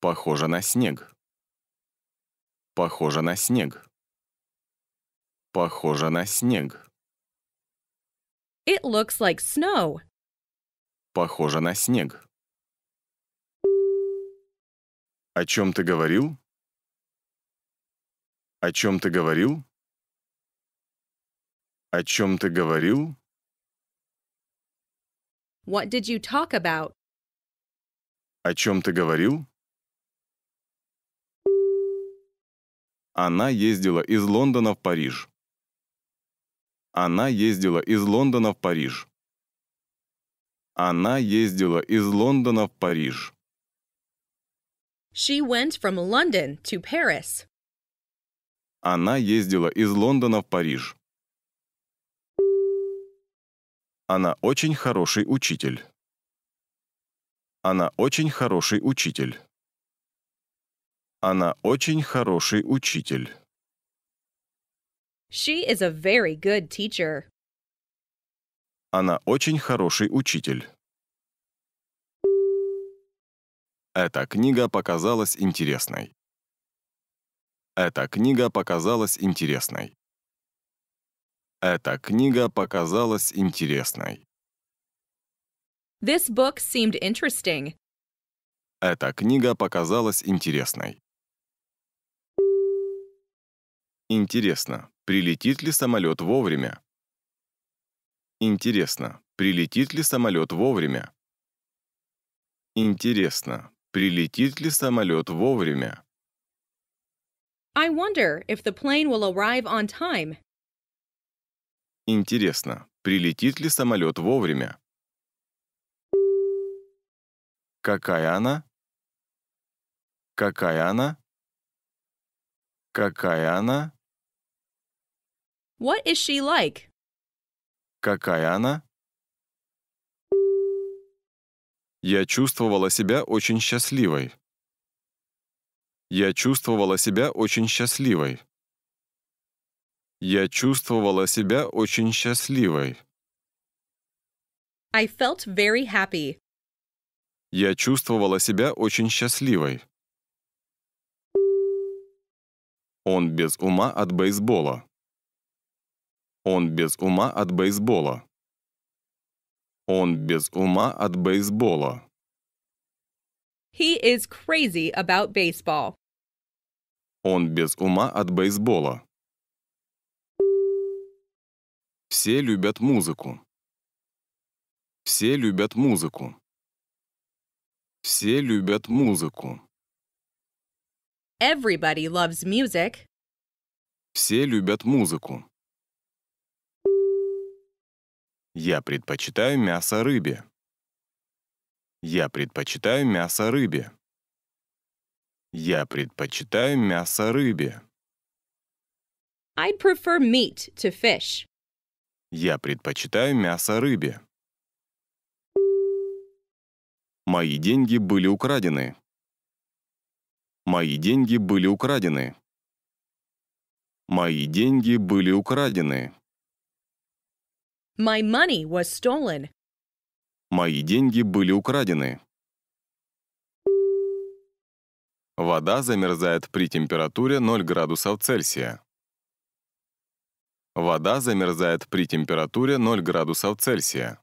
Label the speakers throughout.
Speaker 1: Похоже на снег. Похоже на снег. Похоже на снег.
Speaker 2: It looks like snow.
Speaker 1: Похоже на снег. О чем ты говорил? О чем ты говорил? О чем ты говорил?
Speaker 2: What did you talk about?
Speaker 1: О чем ты говорил? Она ездила из Лондона в Париж. Она ездила из Лондона в Париж. Она ездила из Лондона в Париж.
Speaker 2: She went from London to Paris.
Speaker 1: Она ездила из Лондона в Париж. Она очень хороший учитель. Она очень хороший учитель. Она очень хороший учитель.
Speaker 2: She is a very good teacher.
Speaker 1: Она очень хороший учитель. Эта книга показалась интересной. Эта книга показалась интересной. Эта книга показалась интересной.
Speaker 2: This book seemed interesting.
Speaker 1: Эта книга показалась интересной. Интересно, прилетит ли самолет вовремя? Интересно, прилетит ли самолет вовремя? Интересно, прилетит ли самолет вовремя?
Speaker 2: I wonder if the plane will arrive on time.
Speaker 1: Интересно, прилетит ли самолет вовремя? Какая она? Какая она? Какая она?
Speaker 2: What is she like?
Speaker 1: Какая она? Я чувствовала себя очень счастливой. Я чувствовала себя очень счастливой. Я чувствовала себя очень счастливой.
Speaker 2: I felt very happy.
Speaker 1: Я чувствовала себя очень счастливой. Он без ума от бейсбола. Он без ума от бейсбола. Он без ума от бейсбола.
Speaker 2: He is crazy about baseball.
Speaker 1: Он без ума от бейсбола. Все любят музыку. Все любят музыку. Все любят музыку.
Speaker 2: Everybody loves music.
Speaker 1: Все любят музыку. Я предпочитаю мясо рыбе. Я предпочитаю мясо рыбе. Я предпочитаю мясо рыбе.
Speaker 2: I'd prefer meat to fish.
Speaker 1: Я предпочитаю мясо рыбе. Мои деньги были украдены. Мои деньги были украдены. Мои деньги были украдены.
Speaker 2: My money was stolen.
Speaker 1: Мои деньги были украдены. Вода замерзает при температуре 0 градусов Цельсия. Вода замерзает при температуре 0 градусов Цельсия.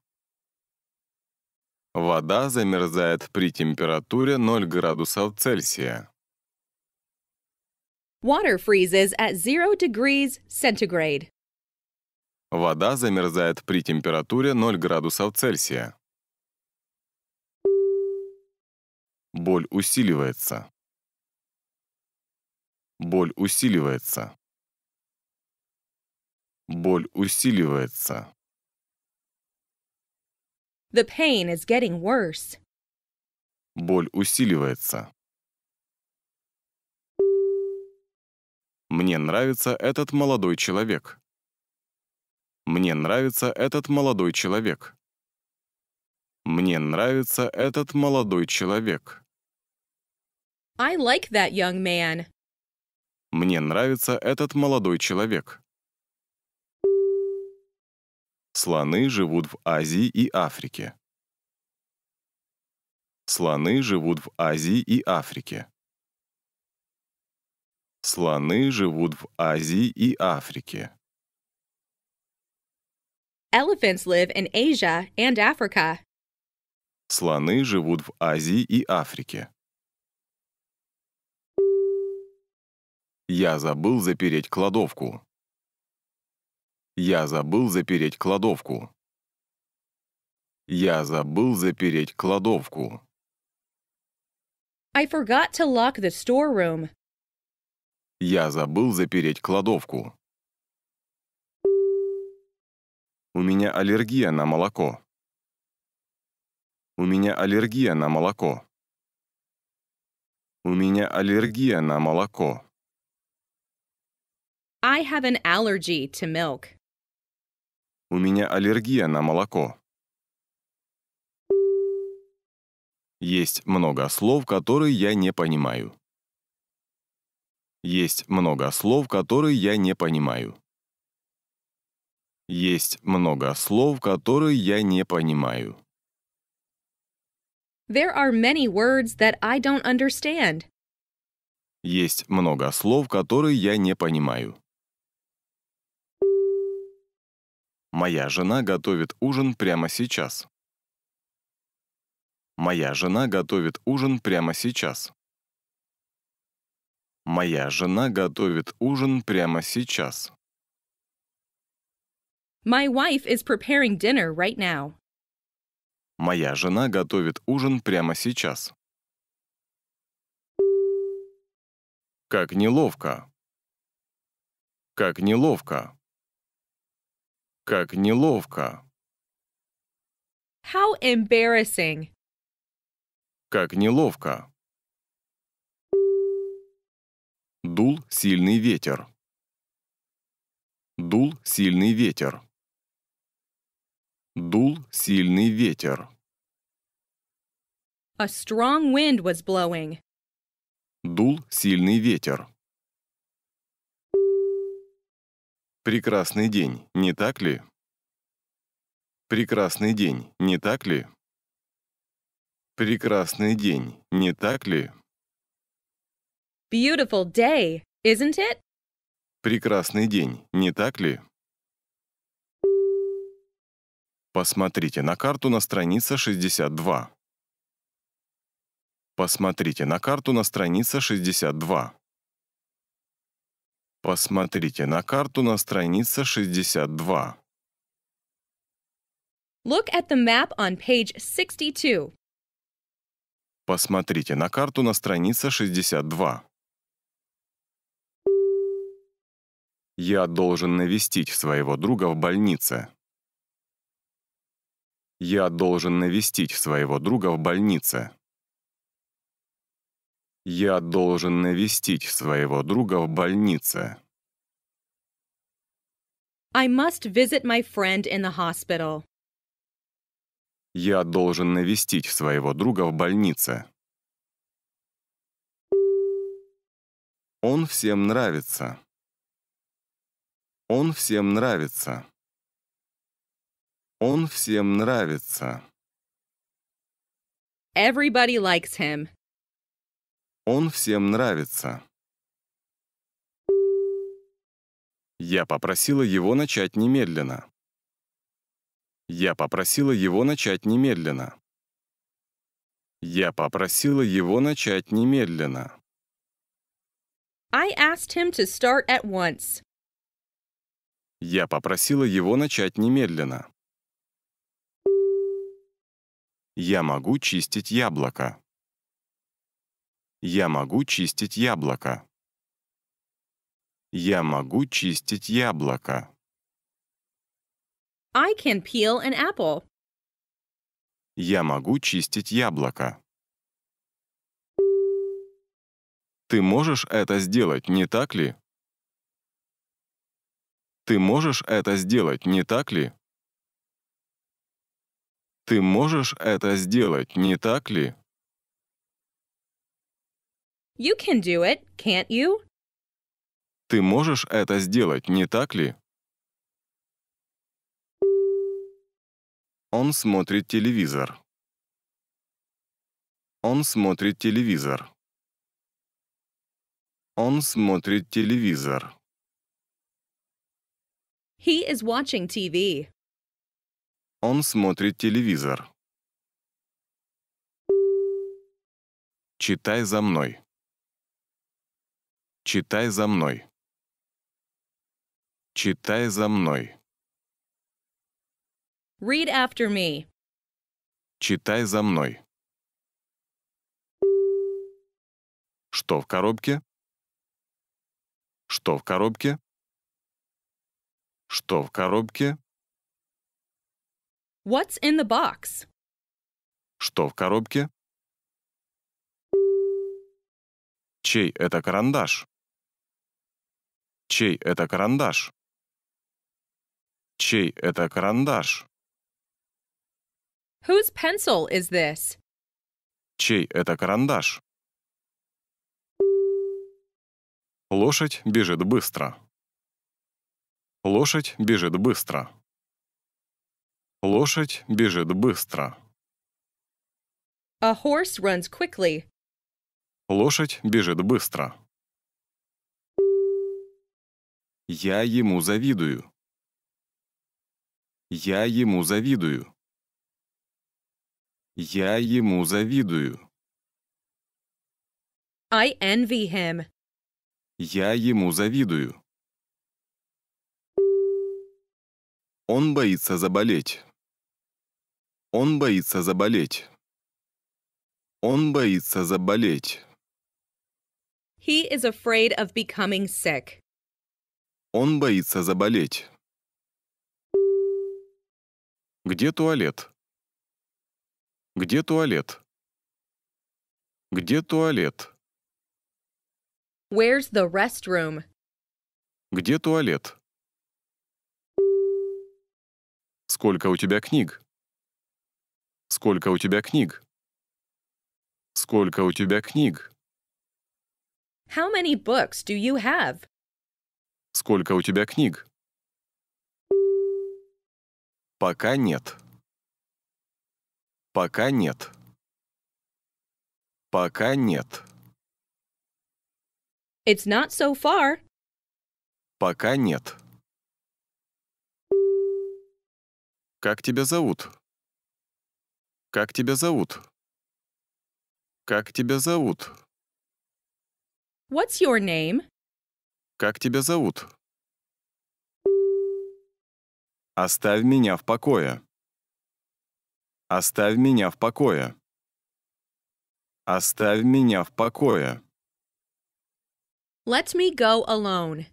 Speaker 1: Вода замерзает при температуре 0 градусов Цельсия.
Speaker 2: Water freezes at 0 degrees centigrade.
Speaker 1: Вода замерзает при температуре 0 градусов Цельсия. Боль усиливается. Боль усиливается. Боль усиливается.
Speaker 2: The pain is getting worse.
Speaker 1: Боль усиливается. Мне нравится этот молодой человек. Мне нравится этот молодой человек. Мне нравится этот молодой человек.
Speaker 2: I like that young man.
Speaker 1: Мне нравится этот молодой человек. Слоны живут в Азии и Африке. Слоны живут в Азии и Африке. Слоны живут в Азии и Африке.
Speaker 2: Elephants live in Asia and Africa.
Speaker 1: Слоны живут в Азии и Африке. Я забыл запереть кладовку. Я забыл запереть кладовку. Я забыл запереть кладовку.
Speaker 2: I forgot to lock the storeroom.
Speaker 1: Я забыл запереть кладовку. У меня аллергия на молоко. У меня аллергия на молоко. У меня аллергия на молоко.
Speaker 2: I have an allergy to milk.
Speaker 1: У меня аллергия на молоко. Есть много слов, которые я не понимаю. Есть много слов, которые я не понимаю. Есть много слов, которые я не понимаю.
Speaker 2: There are many words that I don't understand.
Speaker 1: Есть много слов, которые я не понимаю. Моя жена готовит ужин прямо сейчас. Моя жена готовит ужин прямо сейчас. Моя жена готовит ужин прямо сейчас.
Speaker 2: My wife is preparing dinner right now.
Speaker 1: Моя жена готовит ужин прямо сейчас. Как неловко. Как неловко. Как неловко.
Speaker 2: How embarrassing.
Speaker 1: Как неловко. Дул сильный ветер. Дул сильный ветер. Дул сильный ветер.
Speaker 2: A strong wind was blowing.
Speaker 1: Дул сильный ветер. Прекрасный день, не так ли? Прекрасный день, не так ли? Прекрасный день, не так ли?
Speaker 2: Beautiful day, isn't it?
Speaker 1: Прекрасный день, не так ли? Посмотрите на карту на странице 62. Посмотрите на карту на странице 62. Посмотрите на карту на странице 62.
Speaker 2: Look at the map on page 62.
Speaker 1: Посмотрите на карту на странице 62. Я должен навестить своего друга в больнице. Я должен навестить своего друга в больнице. Я должен навестить своего друга в больнице.
Speaker 2: I must visit my friend in the hospital.
Speaker 1: Я должен навестить своего друга в больнице. Он всем нравится. Он всем нравится. Он всем нравится.
Speaker 2: Everybody likes him.
Speaker 1: Он всем нравится. Я попросила его начать немедленно. Я попросила его начать немедленно. Я попросила его начать немедленно.
Speaker 2: I asked him to start at once.
Speaker 1: Я попросила его начать немедленно. Я могу чистить яблоко. Я могу чистить яблоко. Я могу чистить яблоко.
Speaker 2: I can peel an apple.
Speaker 1: Я могу чистить яблоко. Ты можешь это сделать, не так ли? Ты можешь это сделать, не так ли? Ты можешь это сделать, не так ли?
Speaker 2: You can do it, can't you?
Speaker 1: Ты можешь это сделать, не так ли? Он смотрит телевизор. Он смотрит телевизор. Он смотрит телевизор.
Speaker 2: He is watching TV.
Speaker 1: Он смотрит телевизор. Читай за мной. Читай за мной. Читай за мной.
Speaker 2: Read after me.
Speaker 1: Читай за мной. Что в коробке? Что в коробке? Что в коробке?
Speaker 2: What's in the box?
Speaker 1: Что в коробке? Чей это карандаш? Чей это карандаш? Чей это карандаш?
Speaker 2: Whose pencil is this?
Speaker 1: Чей это карандаш? Лошадь бежит быстро. Лошадь бежит быстро. Лошадь бежит быстро.
Speaker 2: A horse runs quickly.
Speaker 1: Лошадь бежит быстро. Я ему завидую. Я ему завидую. Я ему завидую.
Speaker 2: I envy him.
Speaker 1: Я ему завидую. Он боится заболеть. Он боится заболеть. Он боится заболеть.
Speaker 2: He is afraid of becoming sick.
Speaker 1: Он боится заболеть. Где туалет? Где туалет? Где туалет?
Speaker 2: Where's the restroom?
Speaker 1: Где туалет? Сколько у тебя книг? Сколько у тебя книг? Сколько у тебя книг?
Speaker 2: How many books do you have?
Speaker 1: Сколько у тебя книг? Пока нет. Пока нет. Пока нет.
Speaker 2: It's not so far.
Speaker 1: Пока нет. Как тебя зовут? Как тебя зовут? Как тебя зовут?
Speaker 2: What's your name?
Speaker 1: Как тебя зовут? Оставь меня в покое. Оставь меня в покое. Оставь меня в покое.
Speaker 2: Let me go alone.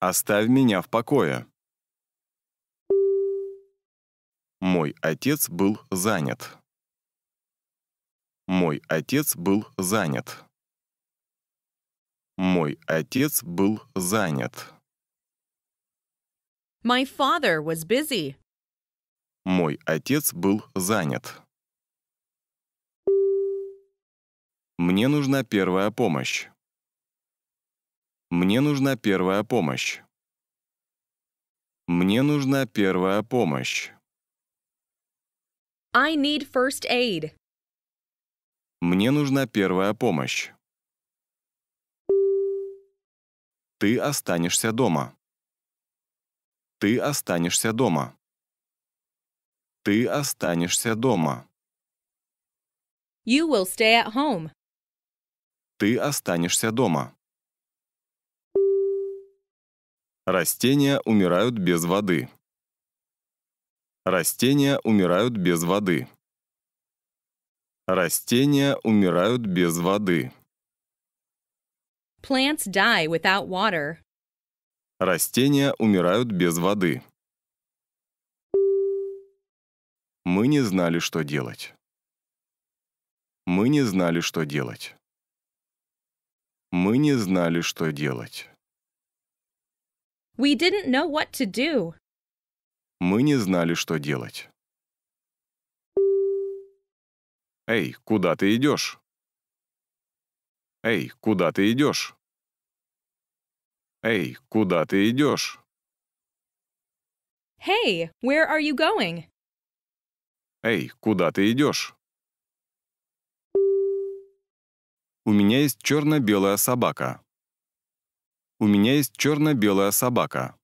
Speaker 1: Оставь меня в покое. Мой отец был занят. Мой отец был занят. Мой отец был занят.
Speaker 2: My father was busy.
Speaker 1: Мой отец был занят. Мне нужна первая помощь. Мне нужна первая помощь. Мне нужна первая помощь.
Speaker 2: I need first aid.
Speaker 1: Мне нужна первая помощь. Ты останешься дома. Ты останешься дома. Ты останешься дома.
Speaker 2: You will stay at home.
Speaker 1: Ты останешься дома. Растения умирают без воды. Растения умирают без воды. Растения умирают без воды.
Speaker 2: Plants die without water.
Speaker 1: Растения умирают без воды. Мы не знали, что делать. Мы не знали, что делать. Мы не знали, что делать.
Speaker 2: We didn't know what to do.
Speaker 1: Мы не знали, что делать. «Эй, куда ты идешь?» «Эй, куда ты идешь?» «Эй, куда ты идешь?»
Speaker 2: «Hey, where are you going?»
Speaker 1: «Эй, куда ты идешь?» У меня есть черно-белая собака. У меня есть черно-белая собака.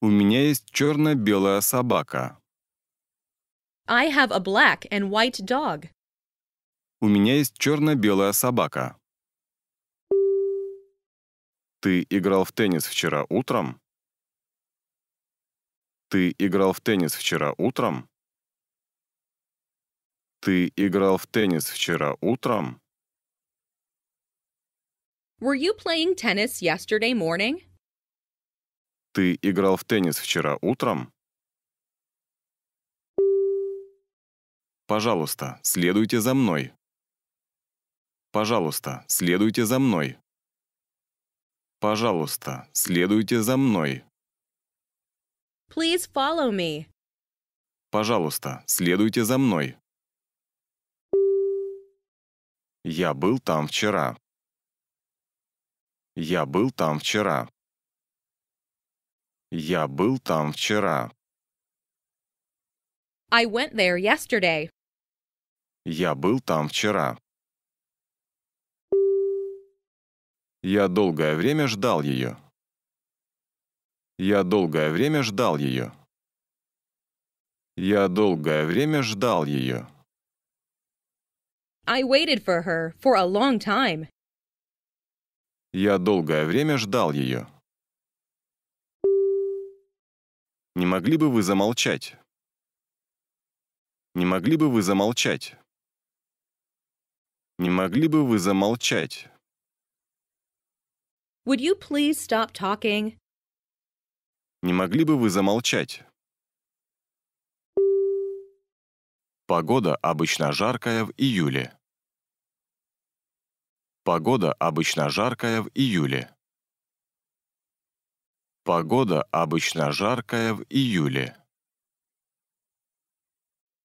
Speaker 1: У меня есть черно-белая собака.
Speaker 2: I have a black and white dog.
Speaker 1: У меня есть черно-белая собака. Ты играл в теннис вчера утром? Ты играл в теннис вчера утром? Ты играл в теннис вчера утром?
Speaker 2: Were you playing tennis yesterday morning?
Speaker 1: Ты играл в теннис вчера утром? Пожалуйста, следуйте за мной. Пожалуйста, следуйте за мной. Пожалуйста, следуйте за мной.
Speaker 2: Please follow me.
Speaker 1: Пожалуйста, следуйте за мной. Я был там вчера. Я был там вчера. Я был там вчера.
Speaker 2: I went there yesterday.
Speaker 1: Я был там вчера. Я долгое время ждал ее. Я долгое время ждал ее. Я долгое время ждал ее.
Speaker 2: I waited for her for a long time.
Speaker 1: Я долгое время ждал ее. Не могли бы вы замолчать? Не могли бы вы замолчать? Не могли бы вы замолчать?
Speaker 2: Would you please stop talking?
Speaker 1: Не могли бы вы замолчать? Погода обычно жаркая в июле. Погода обычно жаркая в июле. Погода обычно жаркая в июле.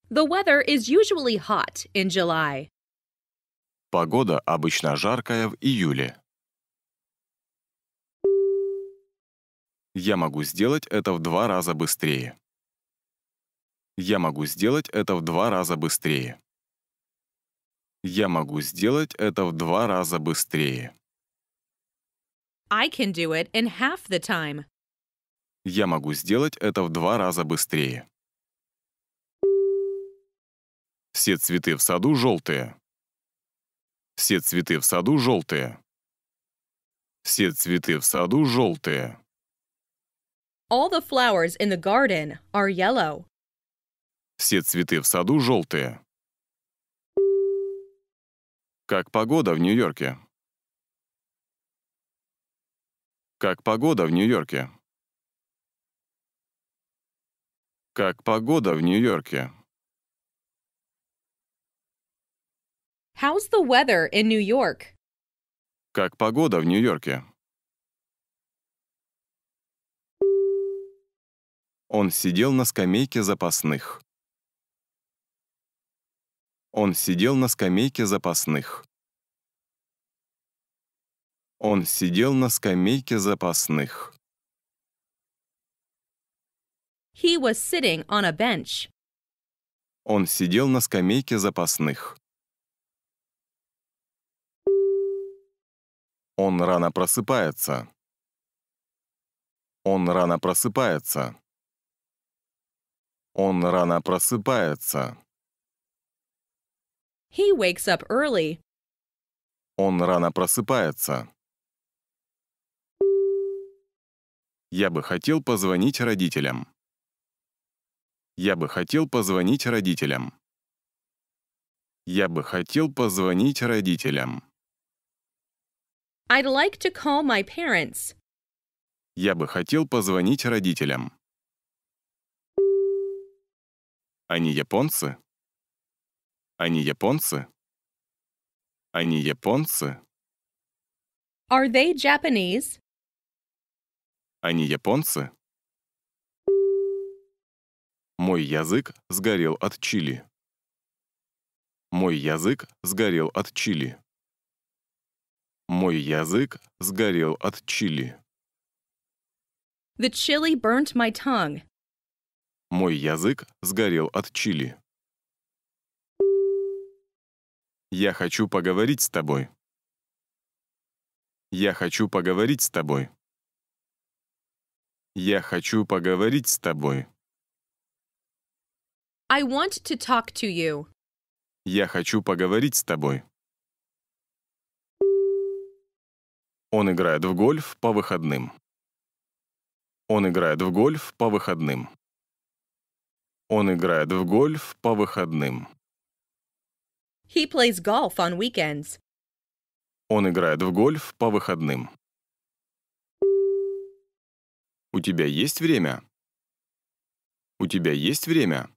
Speaker 2: The weather is usually hot in July.
Speaker 1: Погода обычно жаркая в июле. Я могу сделать это в два раза быстрее. Я могу сделать это в два раза быстрее. Я могу сделать это в два раза быстрее.
Speaker 2: I can do it in half the time
Speaker 1: я могу сделать это в два раза быстрее. Все цветы в саду желтые. Все цветы в саду желтые. Все цветы в саду желтые.
Speaker 2: All the flowers in the garden are yellow.
Speaker 1: Все цветы в саду желтые. Как погода в Нью-Йорке. Как погода в Нью-Йорке. Как погода в Нью-Йорке?
Speaker 2: How's the weather in New York?
Speaker 1: Как погода в Нью-Йорке? Он сидел на скамейке запасных. Он сидел на скамейке запасных. Он сидел на скамейке запасных.
Speaker 2: He was sitting on a bench.
Speaker 1: Он сидел на скамейке запасных. Он рано просыпается. Он рано просыпается. Он рано просыпается.
Speaker 2: He wakes up early.
Speaker 1: Он рано просыпается. Я бы хотел позвонить родителям. Я бы хотел позвонить родителям. Я бы хотел позвонить родителям.
Speaker 2: I'd like to call my parents.
Speaker 1: Я бы хотел позвонить родителям. Они японцы? Они японцы? Они японцы?
Speaker 2: Are they Japanese?
Speaker 1: Они японцы? Мой язык сгорел от чили. Мой язык сгорел от чили. Мой язык сгорел от чили.
Speaker 2: The chili burnt my tongue.
Speaker 1: Мой язык сгорел от чили. Я хочу поговорить с тобой. Я хочу поговорить с тобой. Я хочу поговорить с тобой.
Speaker 2: I want to talk to you.
Speaker 1: Я хочу поговорить с тобой. Он играет в гольф по выходным. Он играет в гольф по выходным. Он играет в гольф по выходным.
Speaker 2: He plays golf on weekends.
Speaker 1: Он играет в гольф по выходным. У тебя есть время? У тебя есть время?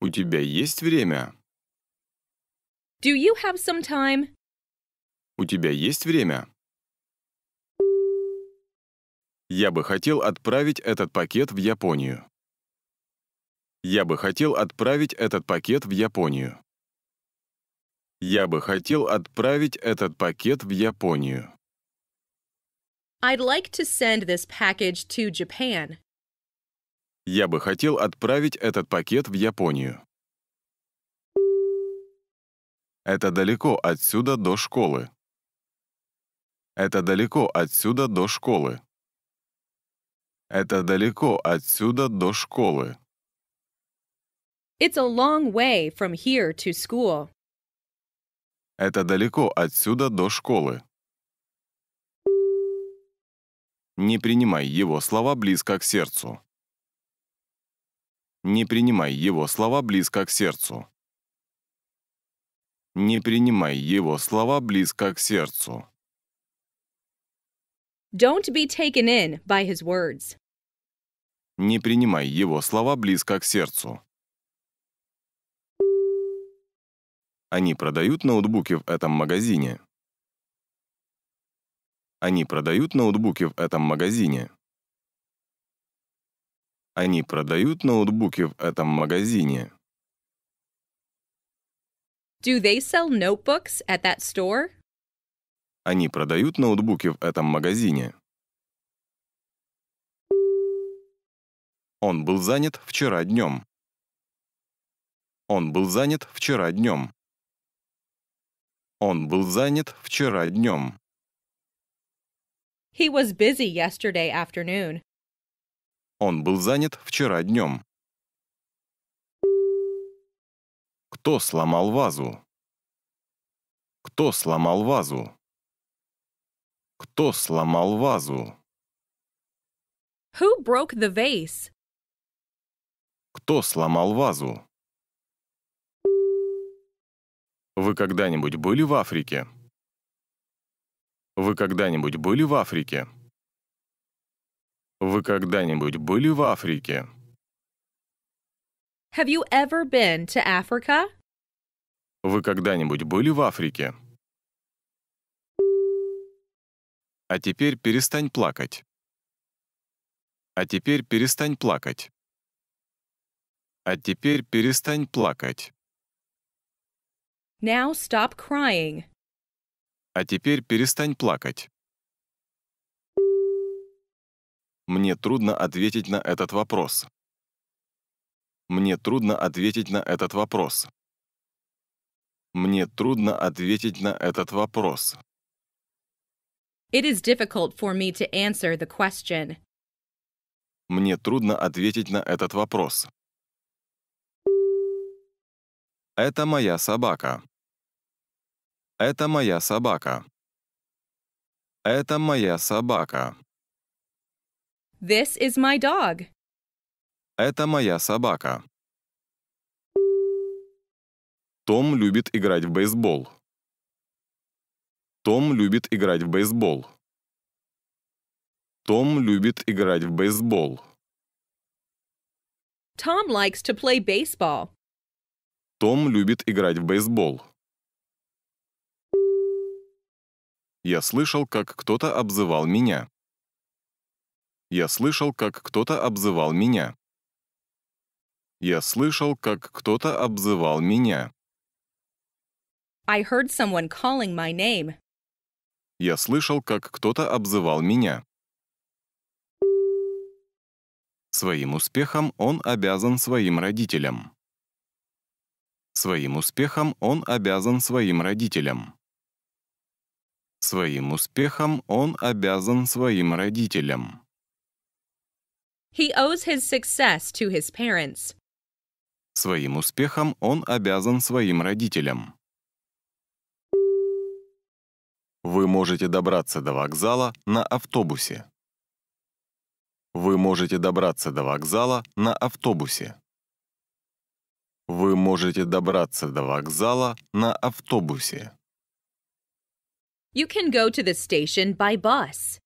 Speaker 1: У тебя есть время?
Speaker 2: Do you have some time?
Speaker 1: У тебя есть время? Я бы хотел отправить этот пакет в Японию. Я бы хотел отправить этот пакет в Японию. Я бы хотел отправить этот пакет в Японию.
Speaker 2: I'd like to send this package to Japan.
Speaker 1: Я бы хотел отправить этот пакет в Японию. Это далеко отсюда до школы. Это далеко отсюда до школы. Это далеко отсюда до школы.
Speaker 2: It's a long way from here to school.
Speaker 1: Это далеко отсюда до школы. Не принимай его слова близко к сердцу. Не принимай его слова близко к сердцу. Не принимай его слова близко к сердцу.
Speaker 2: Don't be taken in by his words.
Speaker 1: Не принимай его слова близко к сердцу. Они продают ноутбуки в этом магазине. Они продают ноутбуки в этом магазине. Они продают ноутбуки в этом магазине?
Speaker 2: Do they sell notebooks at that store?
Speaker 1: Они продают ноутбуки в этом магазине. Он был занят вчера днем. Он был занят вчера днем. Он был занят вчера днем.
Speaker 2: He was busy yesterday afternoon.
Speaker 1: Он был занят вчера днем. Кто сломал вазу? Кто сломал вазу? Кто сломал вазу?
Speaker 2: Who broke the vase?
Speaker 1: Кто сломал вазу? Вы когда-нибудь были в Африке? Вы когда-нибудь были в Африке? Вы когда-нибудь были в Африке?
Speaker 2: Have you ever been to Africa?
Speaker 1: Вы когда-нибудь были в Африке? А теперь перестань плакать. А теперь перестань плакать. А теперь перестань плакать.
Speaker 2: Now stop crying.
Speaker 1: А теперь перестань плакать. Мне трудно ответить на этот вопрос. Мне трудно ответить на этот вопрос. Мне трудно ответить на этот вопрос.
Speaker 2: It is difficult for me to answer the question.
Speaker 1: Мне трудно ответить на этот вопрос. Это моя собака. Это моя собака. Это моя собака.
Speaker 2: This is my dog.
Speaker 1: Это моя собака. Том любит играть в бейсбол. Том любит играть в бейсбол. Том любит играть в бейсбол.
Speaker 2: Том likes to play baseball.
Speaker 1: Том любит играть в бейсбол. Я слышал, как кто-то обзывал меня. Я слышал, как кто-то обзывал меня. Я слышал, как кто-то обзывал меня.
Speaker 2: I heard someone calling my name.
Speaker 1: Я слышал, как кто-то обзывал меня. Своим успехом он обязан своим родителям. Своим успехом он обязан своим родителям. Своим успехом он обязан своим родителям.
Speaker 2: He owes his success to his parents.
Speaker 1: Своим успехом он обязан своим родителям. Вы можете добраться до вокзала на автобусе. Вы можете добраться до вокзала на автобусе. Вы можете добраться до вокзала на автобусе.
Speaker 2: You can go to the station by bus.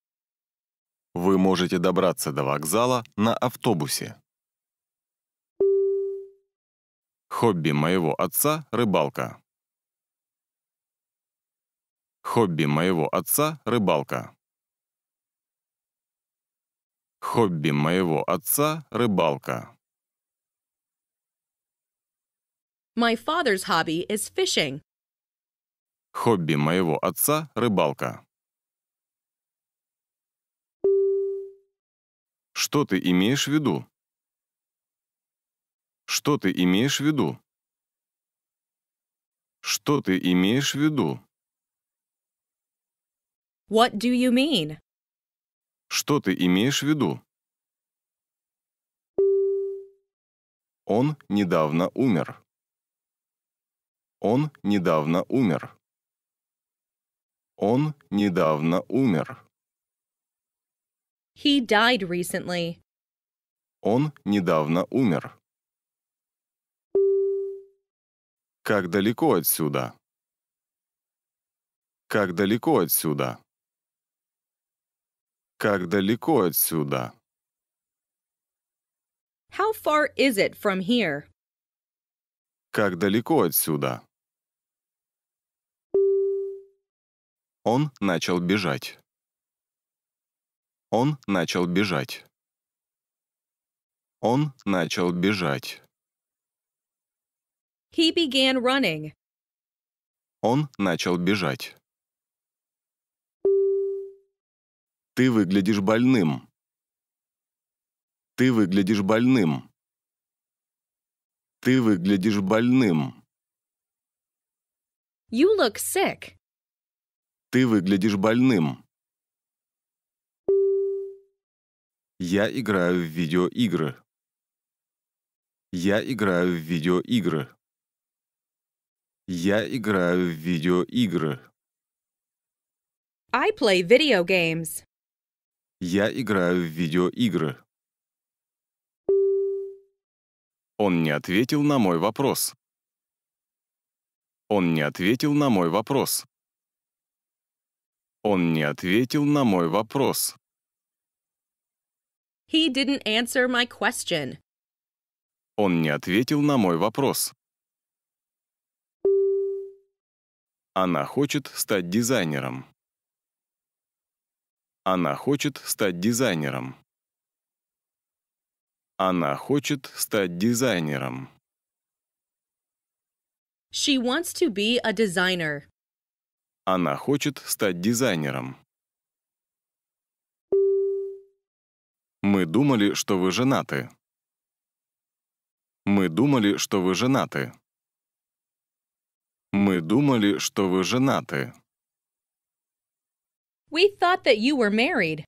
Speaker 1: Вы можете добраться до вокзала на автобусе. Хобби моего отца – рыбалка. Хобби моего отца – рыбалка. Хобби моего отца – рыбалка.
Speaker 2: My father's hobby is fishing.
Speaker 1: Хобби моего отца – рыбалка. Что ты имеешь в виду? Что ты имеешь в виду? Что ты имеешь в виду?
Speaker 2: What do you mean?
Speaker 1: Что ты имеешь в виду? Он недавно умер. Он недавно умер. Он недавно умер.
Speaker 2: He died recently.
Speaker 1: Он недавно умер. Как далеко отсюда? Как далеко отсюда? Как далеко отсюда?
Speaker 2: How far is it from here?
Speaker 1: Как далеко отсюда? Он начал бежать. Он начал бежать. Он начал бежать.
Speaker 2: He began running.
Speaker 1: Он начал бежать. Ты выглядишь больным. Ты выглядишь больным. Ты выглядишь больным.
Speaker 2: You look sick.
Speaker 1: Ты выглядишь больным. Я играю в видеоигры. Я играю в видеоигры. Я играю в видеоигры.
Speaker 2: I play video games.
Speaker 1: Я играю в видеоигры. Он не ответил на мой вопрос. Он не ответил на мой вопрос. Он не ответил на мой вопрос.
Speaker 2: He didn't answer my question.
Speaker 1: Он не ответил на мой вопрос. Она хочет стать дизайнером. Она хочет стать дизайнером. Она хочет стать дизайнером.
Speaker 2: She wants to be a designer.
Speaker 1: Она хочет стать дизайнером. Мы думали, что вы женаты. Мы думали, что вы женаты. Мы думали, что вы женаты.
Speaker 2: We thought that you were married.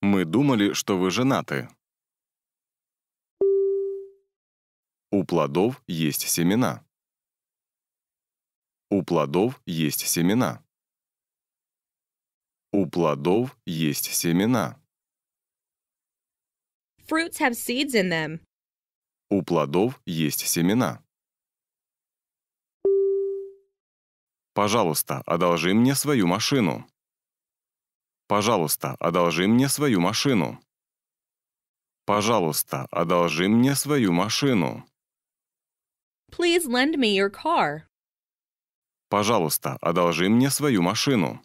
Speaker 1: Мы думали, что вы женаты. У плодов есть семена. У плодов есть семена. У плодов есть семена.
Speaker 2: Fruits have seeds in them.
Speaker 1: У плодов есть семена. Пожалуйста, одолжи мне свою машину. Пожалуйста, одолжи мне свою машину. Пожалуйста, одолжи мне свою машину.
Speaker 2: Please lend me your car.
Speaker 1: Пожалуйста, одолжи мне свою машину.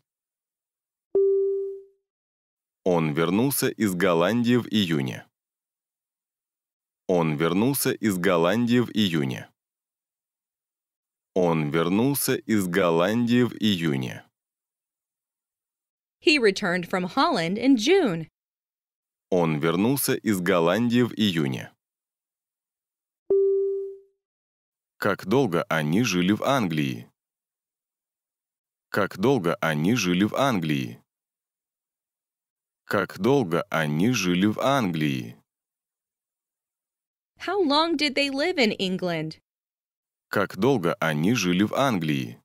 Speaker 1: Он вернулся из Голландии в июне. Он вернулся из Голландии в июне. Он вернулся из Голландии в июне.
Speaker 2: He returned from Holland in June.
Speaker 1: Он вернулся из Голландии в июне. Как долго они жили в Англии? Как долго они жили в Англии? Как долго они жили в Англии?
Speaker 2: How long did they live in England?
Speaker 1: Как долго они жили в Англии?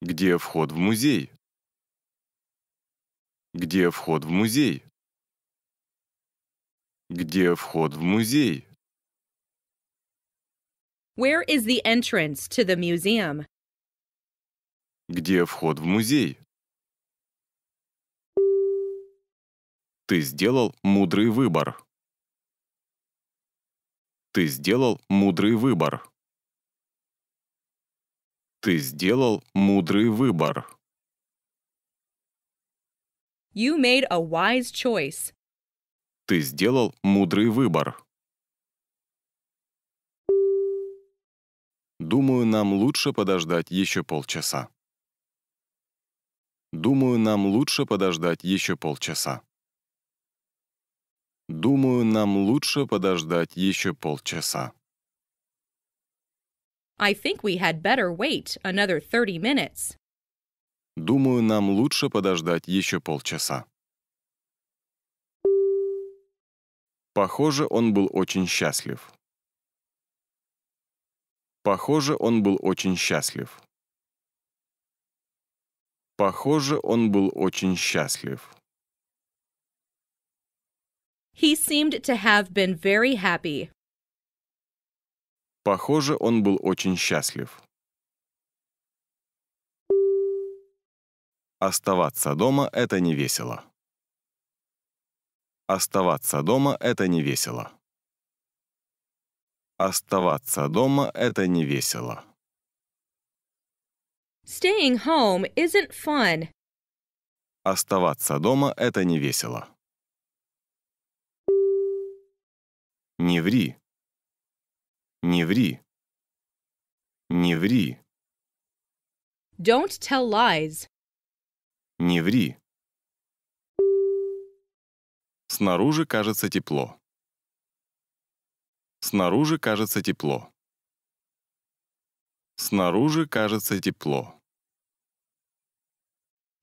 Speaker 1: Где вход в музей? Где вход в музей? Где вход в музей?
Speaker 2: Where is the entrance to the museum?
Speaker 1: Где вход в музей? Ты сделал мудрый выбор. Ты сделал мудрый выбор. Ты сделал мудрый выбор.
Speaker 2: You made a wise choice.
Speaker 1: Ты сделал мудрый выбор. Думаю, нам лучше подождать еще полчаса. Думаю, нам лучше подождать еще полчаса. Думаю, нам лучше подождать еще полчаса.
Speaker 2: I think we had better wait another 30 minutes.
Speaker 1: Думаю, нам лучше подождать еще полчаса. Похоже, он был очень счастлив. Похоже, он был очень счастлив. Похоже, он был очень счастлив.
Speaker 2: He seemed to have been very happy.
Speaker 1: Похоже, он был очень счастлив. Оставаться дома – это не весело. Оставаться дома – это не весело. Оставаться дома – это не весело.
Speaker 2: Staying home isn't fun.
Speaker 1: Оставаться дома – это не весело. Не ври. Не ври. Не ври.
Speaker 2: Don't tell lies.
Speaker 1: Не ври. Снаружи кажется тепло. Снаружи кажется тепло. Снаружи кажется тепло.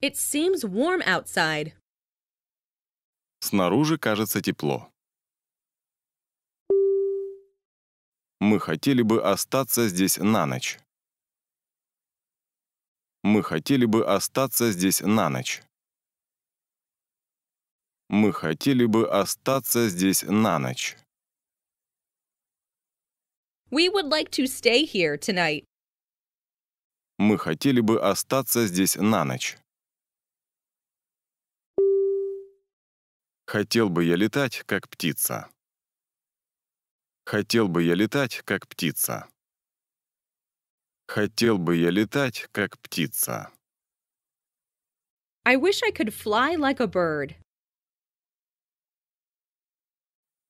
Speaker 2: It seems warm outside.
Speaker 1: Снаружи кажется тепло. Мы хотели бы остаться здесь на ночь. Мы хотели бы остаться здесь на ночь. Мы хотели бы остаться здесь на ночь.
Speaker 2: We would like to stay here tonight.
Speaker 1: Мы хотели бы остаться здесь на ночь. Хотел бы я летать, как птица. Хотел бы я летать, как птица. Хотел бы я летать, как птица.
Speaker 2: I wish I could fly like a bird.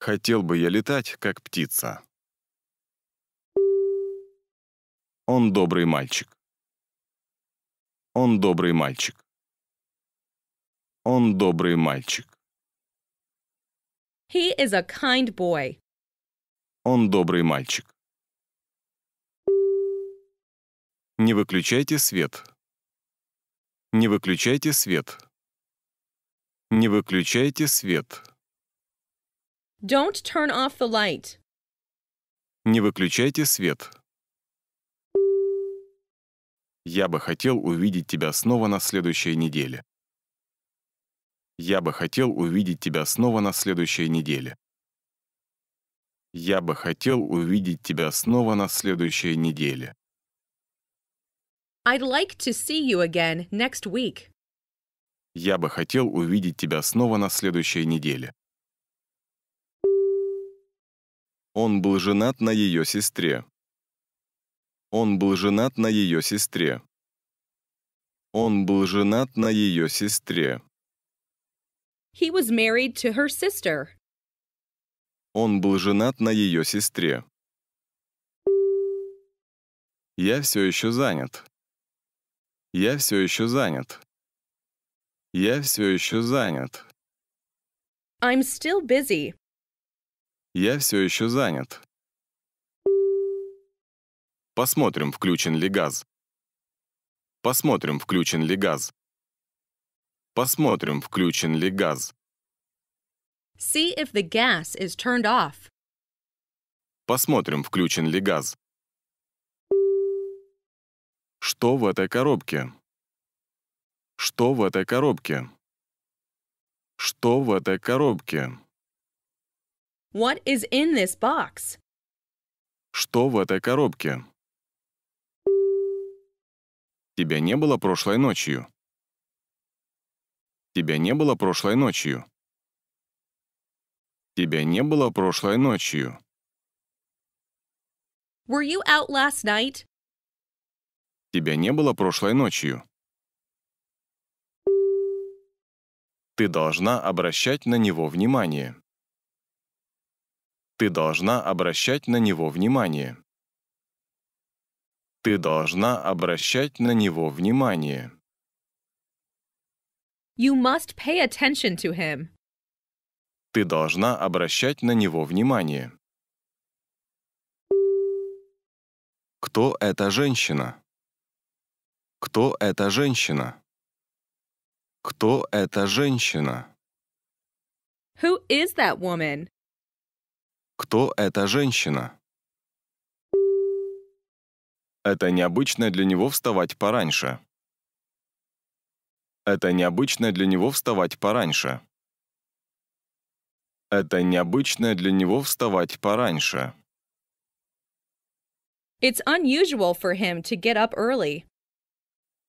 Speaker 1: Хотел бы я летать, как птица. Он добрый мальчик. Он добрый мальчик. Он добрый мальчик.
Speaker 2: He is a kind boy.
Speaker 1: Он добрый мальчик. Не выключайте свет. Не выключайте свет. Не выключайте свет.
Speaker 2: Don't turn off the light.
Speaker 1: Не выключайте свет. Я бы хотел увидеть тебя снова на следующей неделе. Я бы хотел увидеть тебя снова на следующей неделе. Я бы хотел увидеть тебя снова на следующей неделе.
Speaker 2: I'd like to see you again next week.
Speaker 1: Я бы хотел увидеть тебя снова на следующей неделе. Он был женат на ее сестре. Он был женат на ее сестре. Он был женат на ее сестре.
Speaker 2: He was married to her sister.
Speaker 1: Он был женат на ее сестре. Я все еще занят. Я все еще занят. Я все еще занят.
Speaker 2: I'm still busy.
Speaker 1: Я все еще занят. Посмотрим, включен ли газ. Посмотрим, включен ли газ. Посмотрим, включен ли газ.
Speaker 2: See if the gas is turned off.
Speaker 1: Посмотрим, включен ли газ. Что в этой коробке? Что в этой коробке? Что в этой коробке?
Speaker 2: What is in this box?
Speaker 1: Что в этой коробке? Тебя не было прошлой ночью. Тебя не было прошлой ночью. Тебя не было прошлой ночью.
Speaker 2: Were you out last night?
Speaker 1: Тебя не было прошлой ночью. Ты должна обращать на него внимание. Ты должна обращать на него внимание. Ты должна обращать на него внимание.
Speaker 2: You must pay attention to him.
Speaker 1: Ты должна обращать на него внимание. Кто эта женщина? Кто эта женщина? Кто эта женщина?
Speaker 2: Who is that woman?
Speaker 1: Кто эта женщина? Это необычно для него вставать пораньше. Это необычно для него вставать пораньше. Это необычно для него вставать пораньше.
Speaker 2: It's unusual for him to get up early.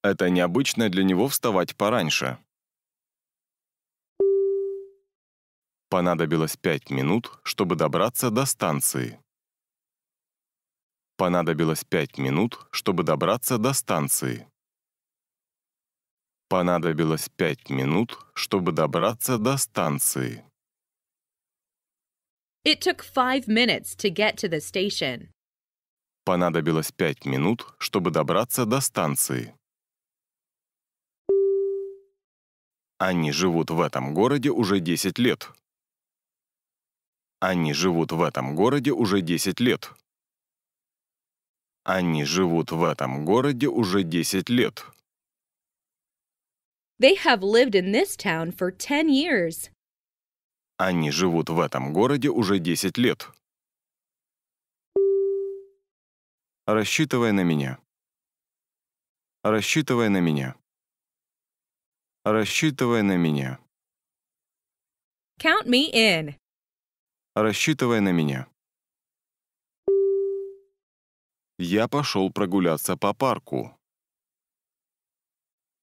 Speaker 1: Это необычно для него вставать пораньше. Понадобилось пять минут, чтобы добраться до станции. Понадобилось пять минут, чтобы добраться до станции. Понадобилось пять минут, чтобы добраться до станции.
Speaker 2: It took five minutes to get to the station.
Speaker 1: Понадобилось пять минут, чтобы добраться до станции. Они живут в этом городе уже 10 лет. Они живут в этом городе уже 10 лет. Они живут в этом городе уже 10 лет.
Speaker 2: They have lived in this town for 10 years.
Speaker 1: Они живут в этом городе уже 10 лет. Рассчитывая на меня. Рассчитывая на меня. Рассчитывая на меня.
Speaker 2: Count me in.
Speaker 1: Рассчитывая на меня. Я пошел прогуляться по парку.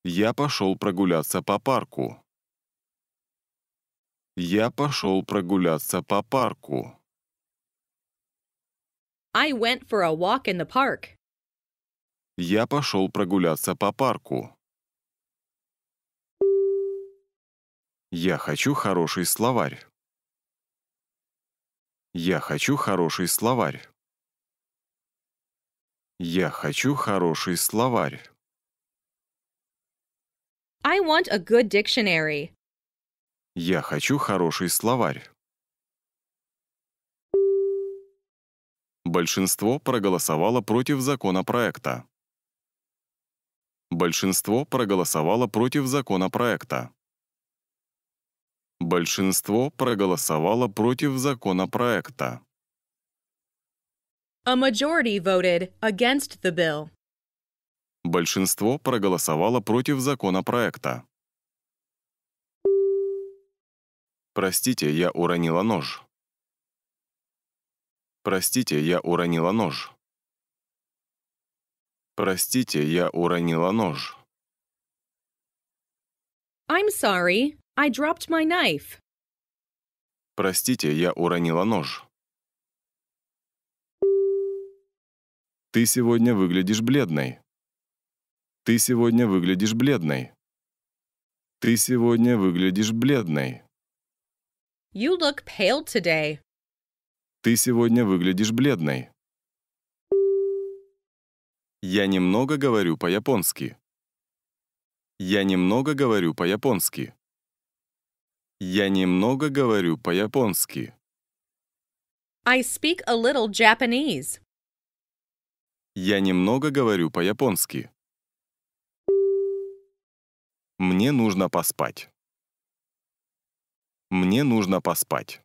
Speaker 1: Я пошел прогуляться по парку я пошел прогуляться по парку.
Speaker 2: I went for a walk in the park.
Speaker 1: Я пошел прогуляться по парку. Я хочу хороший словарь. Я хочу хороший словарь. Я хочу хороший словарь.
Speaker 2: I want a good dictionary.
Speaker 1: Я хочу хороший словарь. Большинство проголосовало против законопроекта. Большинство проголосовало против законопроекта. Большинство проголосовало против законопроекта.
Speaker 2: A majority voted against the bill.
Speaker 1: Большинство проголосовало против законопроекта. Простите, я уронила нож. Простите, я уронила нож. Простите, я уронила нож.
Speaker 2: I'm sorry, I dropped my knife.
Speaker 1: Простите, я уронила нож. Ты сегодня выглядишь бледной. Ты сегодня выглядишь бледной. Ты сегодня выглядишь бледной.
Speaker 2: You look pale today.
Speaker 1: Ты сегодня выглядишь бледной. Я немного говорю по-японски. Я немного говорю по-японски. Я немного говорю по-японски.
Speaker 2: I speak a little Japanese.
Speaker 1: Я немного говорю по-японски. Мне нужно поспать. Мне нужно поспать.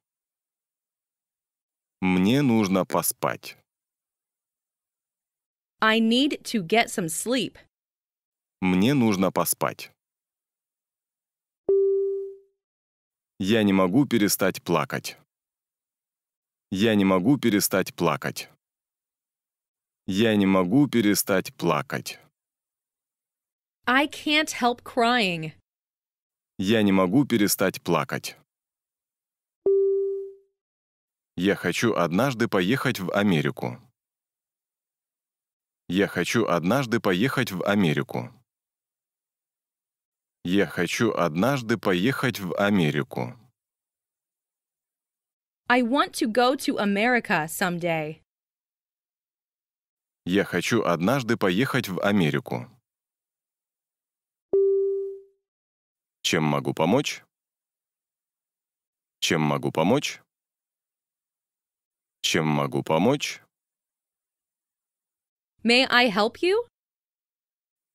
Speaker 1: Мне нужно поспать.
Speaker 2: I need to get some sleep.
Speaker 1: Мне нужно поспать. Я не могу перестать плакать. Я не могу перестать плакать. Я не могу перестать плакать.
Speaker 2: I can't help crying.
Speaker 1: Я не могу перестать плакать. Я хочу однажды поехать в Америку. Я хочу однажды поехать в Америку. Я хочу однажды поехать в Америку.
Speaker 2: I want to go to America someday.
Speaker 1: Я хочу однажды поехать в Америку. Чем могу помочь? Чем могу помочь? Чем могу помочь?
Speaker 2: May I help you?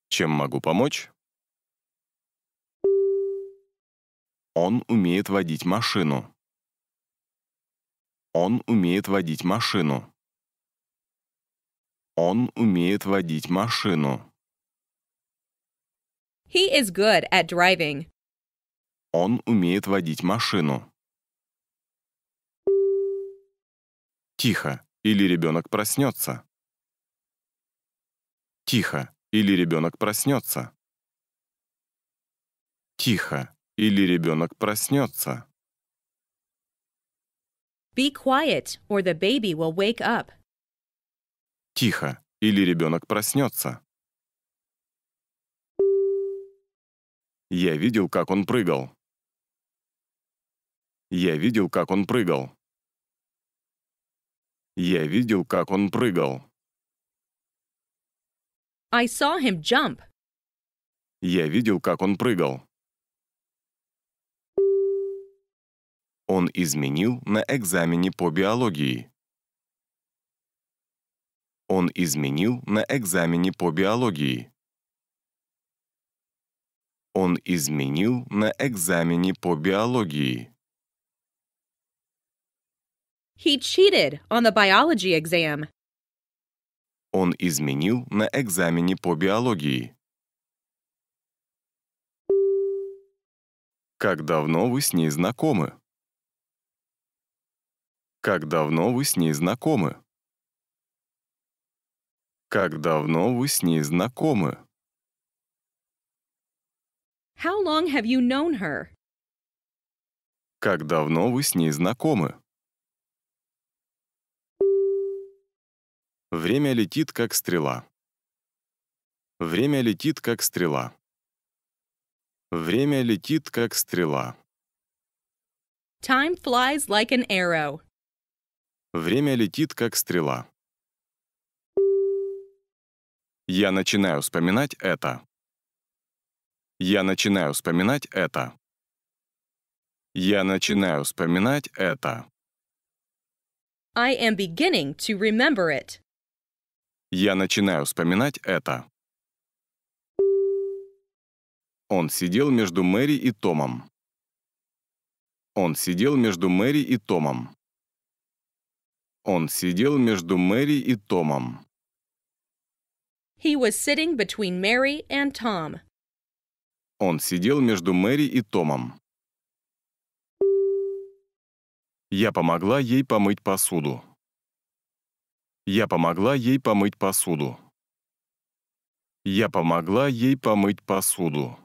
Speaker 1: Чем могу помочь? Он умеет водить машину. Он умеет водить машину. Он умеет водить машину.
Speaker 2: He is good at driving.
Speaker 1: Он умеет водить машину. Тихо, или ребенок проснется. Тихо, или ребенок проснется. Тихо, или ребенок проснется.
Speaker 2: Be quiet, or the baby will wake up.
Speaker 1: Тихо, или ребенок проснется. Я видел, как он прыгал. Я видел, как он прыгал. Я видел, как он прыгал.
Speaker 2: I saw him jump.
Speaker 1: Я видел, как он прыгал. Он изменил на экзамене по биологии. Он изменил на экзамене по биологии. Он изменил на экзамене по биологии.
Speaker 2: He cheated on the biology exam.
Speaker 1: Он изменил на экзамене по биологии. Как давно вы с ней знакомы? Как давно вы с ней знакомы? Как давно вы с ней знакомы?
Speaker 2: How long have you known her?
Speaker 1: Как давно вы с ней знакомы? Время летит, как стрела. Время летит, как стрела. Время летит, как стрела.
Speaker 2: Time flies like an arrow.
Speaker 1: Время летит, как стрела. Я начинаю вспоминать это. Я начинаю вспоминать это. Я начинаю вспоминать это.
Speaker 2: I am beginning to remember it.
Speaker 1: Я начинаю вспоминать это. Он сидел между Мэри и Томом. Он сидел между Мэри и Томом. Он сидел между Мэри и Томом.
Speaker 2: He was sitting between Mary and Tom.
Speaker 1: Он сидел между Мэри и Томом. Я помогла ей помыть посуду. Я помогла ей помыть посуду. Я помогла ей помыть посуду.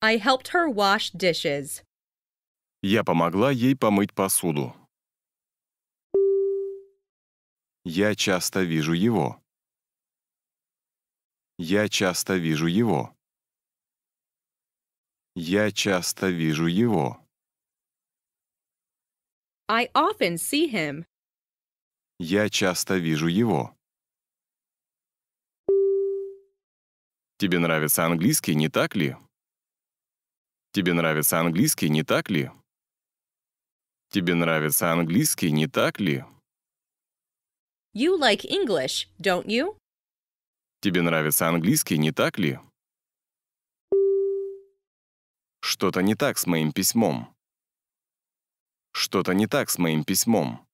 Speaker 2: I helped her wash dishes.
Speaker 1: Я помогла ей помыть посуду. Я часто вижу его. Я часто вижу его. Я часто вижу его.
Speaker 2: I often see him.
Speaker 1: Я часто вижу его. Тебе нравится английский, не так ли? Тебе нравится английский, не так ли? Тебе нравится английский, не так ли?
Speaker 2: You like English, don't you?
Speaker 1: Тебе нравится английский, не так ли? Что-то не так с моим письмом. Что-то не так с моим письмом.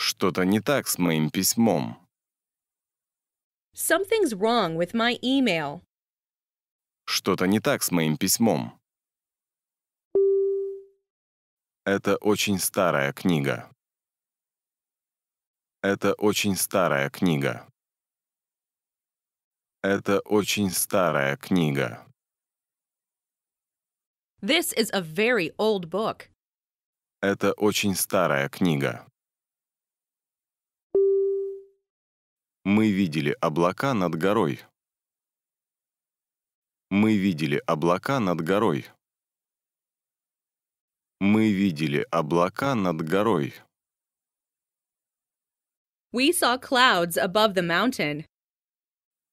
Speaker 1: Что-то не так с моим письмом.
Speaker 2: Something's wrong with my email.
Speaker 1: Что-то не так с моим письмом. Это очень старая книга. Это очень старая книга. Это очень старая книга.
Speaker 2: This is a very old book.
Speaker 1: Это очень старая книга. Мы видели облака над горой. Мы видели облака над горой. Мы видели облака над горой.
Speaker 2: We saw clouds above the mountain.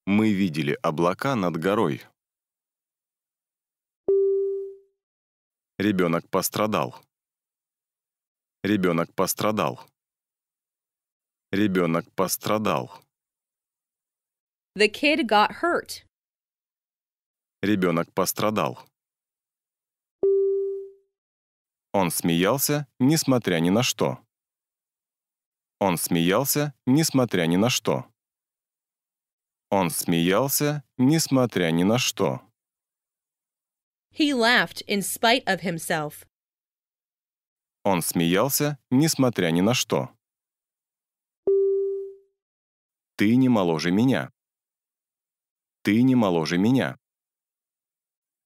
Speaker 1: Мы видели облака над горой. Ребенок пострадал. Ребенок пострадал. Ребенок пострадал.
Speaker 2: The kid got hurt.
Speaker 1: Ребенок пострадал. Он смеялся, несмотря ни на что. Он смеялся, несмотря ни на что. Он смеялся, несмотря ни на что.
Speaker 2: He laughed in spite of himself.
Speaker 1: Он смеялся, несмотря ни на что. Ты не моложе меня. Ты не моложе меня.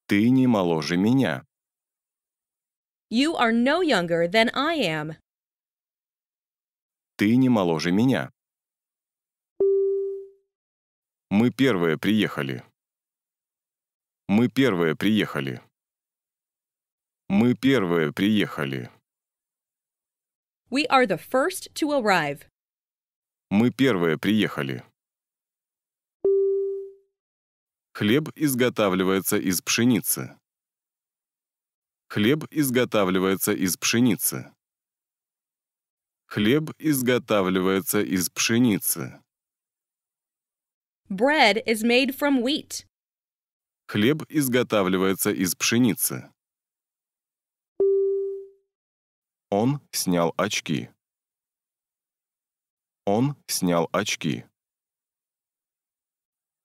Speaker 1: Ты не моложе меня.
Speaker 2: You are no younger than I am.
Speaker 1: Ты не моложе меня. Мы первые приехали. Мы первые приехали. Мы первые приехали.
Speaker 2: We are the first to arrive.
Speaker 1: Мы первые приехали. Хлеб изготавливается из пшеницы. Хлеб изготавливается из пшеницы. Хлеб изготавливается из пшеницы.
Speaker 2: Bread is made from wheat.
Speaker 1: Хлеб изготавливается из пшеницы. Он снял очки. Он снял очки.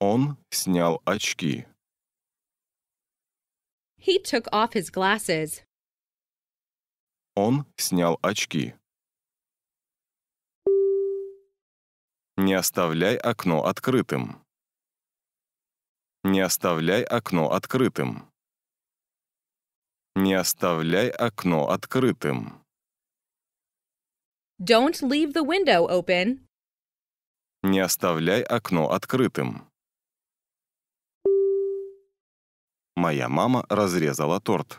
Speaker 1: Он снял очки.
Speaker 2: He took off his glasses.
Speaker 1: Он снял очки. Не оставляй окно открытым. Не оставляй окно открытым. Не оставляй окно открытым.
Speaker 2: Don't leave the window open.
Speaker 1: Не оставляй окно открытым. Моя мама разрезала торт.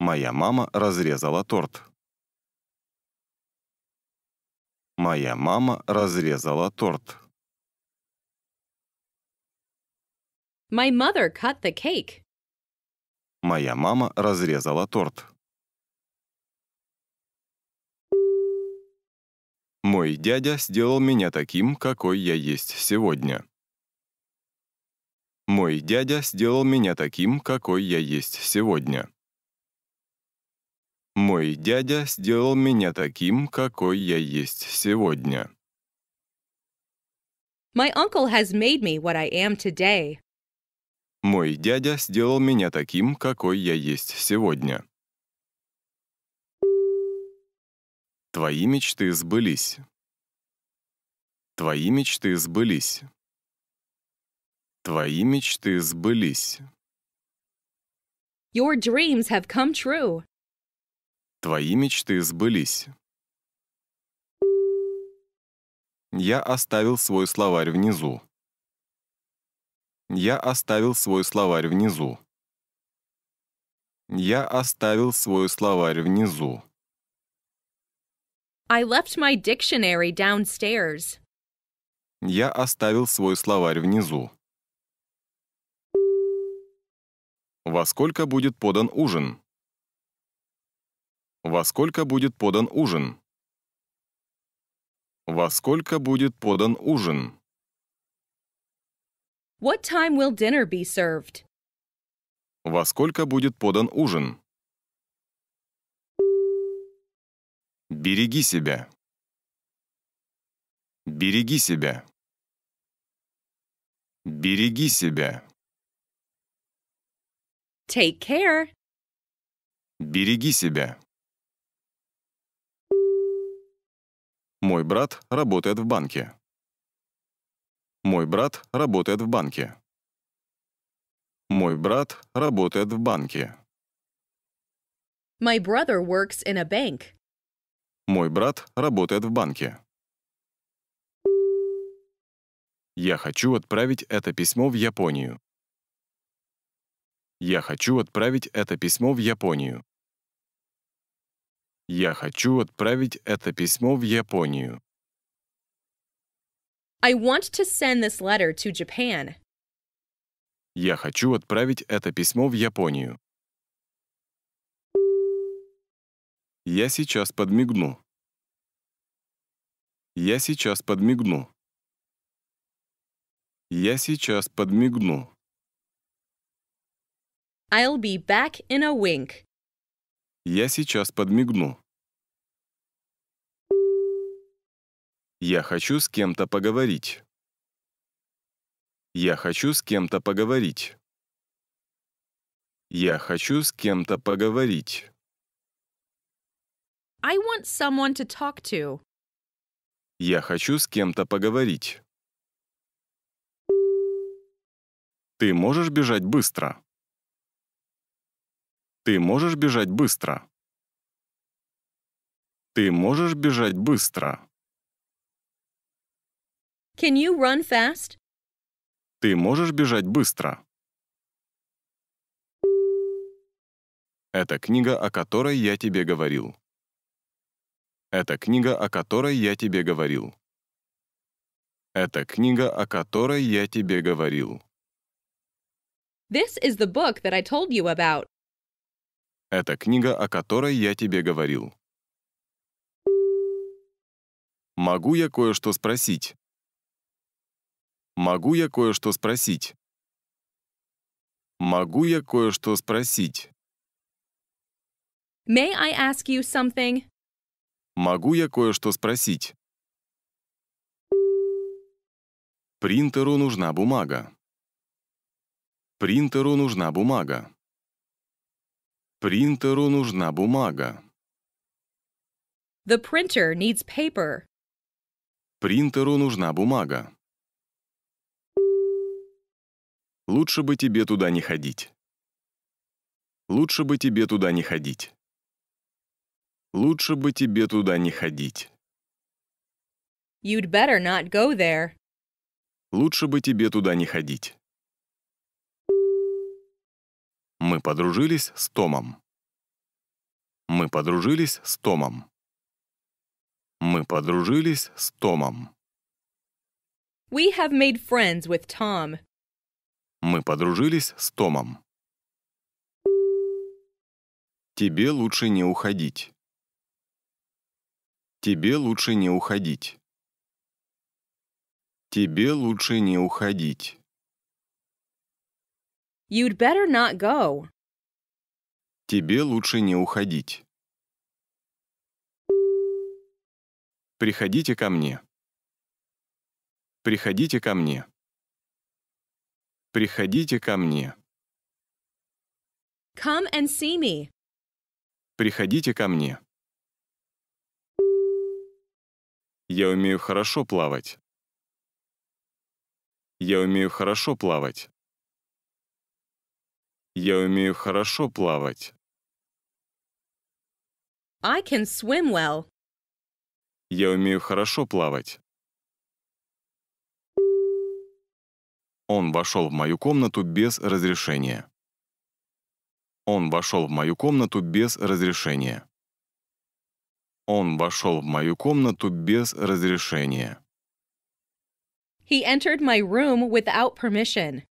Speaker 1: Моя мама разрезала торт. Моя мама разрезала торт.
Speaker 2: My mother cut the cake.
Speaker 1: Моя мама разрезала торт. Мой дядя сделал меня таким, какой я есть сегодня. Мой дядя сделал меня таким, какой я есть сегодня. Мой дядя сделал меня таким, какой я есть сегодня.
Speaker 2: My uncle has made me what I am today.
Speaker 1: Мой дядя сделал меня таким, какой я есть сегодня. Твои мечты сбылись. Твои мечты сбылись. Твои мечты сбылись.
Speaker 2: Your dreams have come true.
Speaker 1: Твои мечты сбылись. Я оставил свой словарь внизу. Я оставил свой словарь внизу. Я оставил свой словарь внизу.
Speaker 2: I left my dictionary downstairs.
Speaker 1: Я оставил свой словарь внизу. Во сколько будет подан ужин? Во сколько будет подан ужин? Во сколько будет подан ужин?
Speaker 2: What time will dinner be served?
Speaker 1: Во сколько будет подан ужин? Береги себя. Береги себя. Береги себя.
Speaker 2: Take care.
Speaker 1: Береги себя. Мой брат работает в банке. Мой брат работает в банке. Мой брат работает в банке.
Speaker 2: My brother works in a bank.
Speaker 1: Мой брат работает в банке. Я хочу отправить это письмо в Японию. Я хочу отправить это письмо в Японию. Я хочу отправить это письмо в Японию.
Speaker 2: I want to send this letter to Japan.
Speaker 1: Я хочу отправить это письмо в Японию. Я сейчас подмигну. Я сейчас подмигну. Я сейчас подмигну.
Speaker 2: I'll be back in a wink.
Speaker 1: Я сейчас подмигну. Я хочу с кем-то поговорить. Я хочу с кем-то поговорить. Я хочу с кем-то поговорить.
Speaker 2: I want someone to talk to.
Speaker 1: Я хочу с кем-то поговорить. Ты можешь бежать быстро? Ты можешь бежать быстро? Ты можешь бежать быстро?
Speaker 2: Can you run fast?
Speaker 1: Ты можешь бежать быстро? Это книга, о которой я тебе говорил. Это книга, о которой я тебе говорил. Это книга, о которой я тебе говорил.
Speaker 2: This is the book that I told you about.
Speaker 1: Это книга, о которой я тебе говорил. Могу я кое-что спросить? Могу я кое-что спросить? Могу я кое-что спросить?
Speaker 2: May I ask you something?
Speaker 1: Могу я кое-что спросить? Принтеру нужна бумага. Принтеру нужна бумага. Принтеру нужна бумага.
Speaker 2: The printer needs paper.
Speaker 1: Принтеру нужна бумага. Лучше бы тебе туда не ходить. Лучше бы тебе туда не ходить. Лучше бы тебе туда не ходить.
Speaker 2: You'd better not go there.
Speaker 1: Лучше бы тебе туда не ходить. Мы подружились с Томом. Мы подружились с Томом. Мы подружились с Томом.
Speaker 2: We have made friends with Tom.
Speaker 1: Мы подружились с Томом. Тебе лучше не уходить. Тебе лучше не уходить. Тебе лучше не уходить.
Speaker 2: You'd better not go.
Speaker 1: Тебе лучше не уходить. Приходите ко мне. Приходите ко мне. Приходите ко мне.
Speaker 2: Come and see me.
Speaker 1: Приходите ко мне. Я умею хорошо плавать. Я умею хорошо плавать. Я умею хорошо плавать.
Speaker 2: I can swim well.
Speaker 1: Я умею хорошо плавать. Он вошел в мою комнату без разрешения. Он вошел в мою комнату без разрешения. Он вошел в мою комнату без разрешения.
Speaker 2: He entered my room without permission.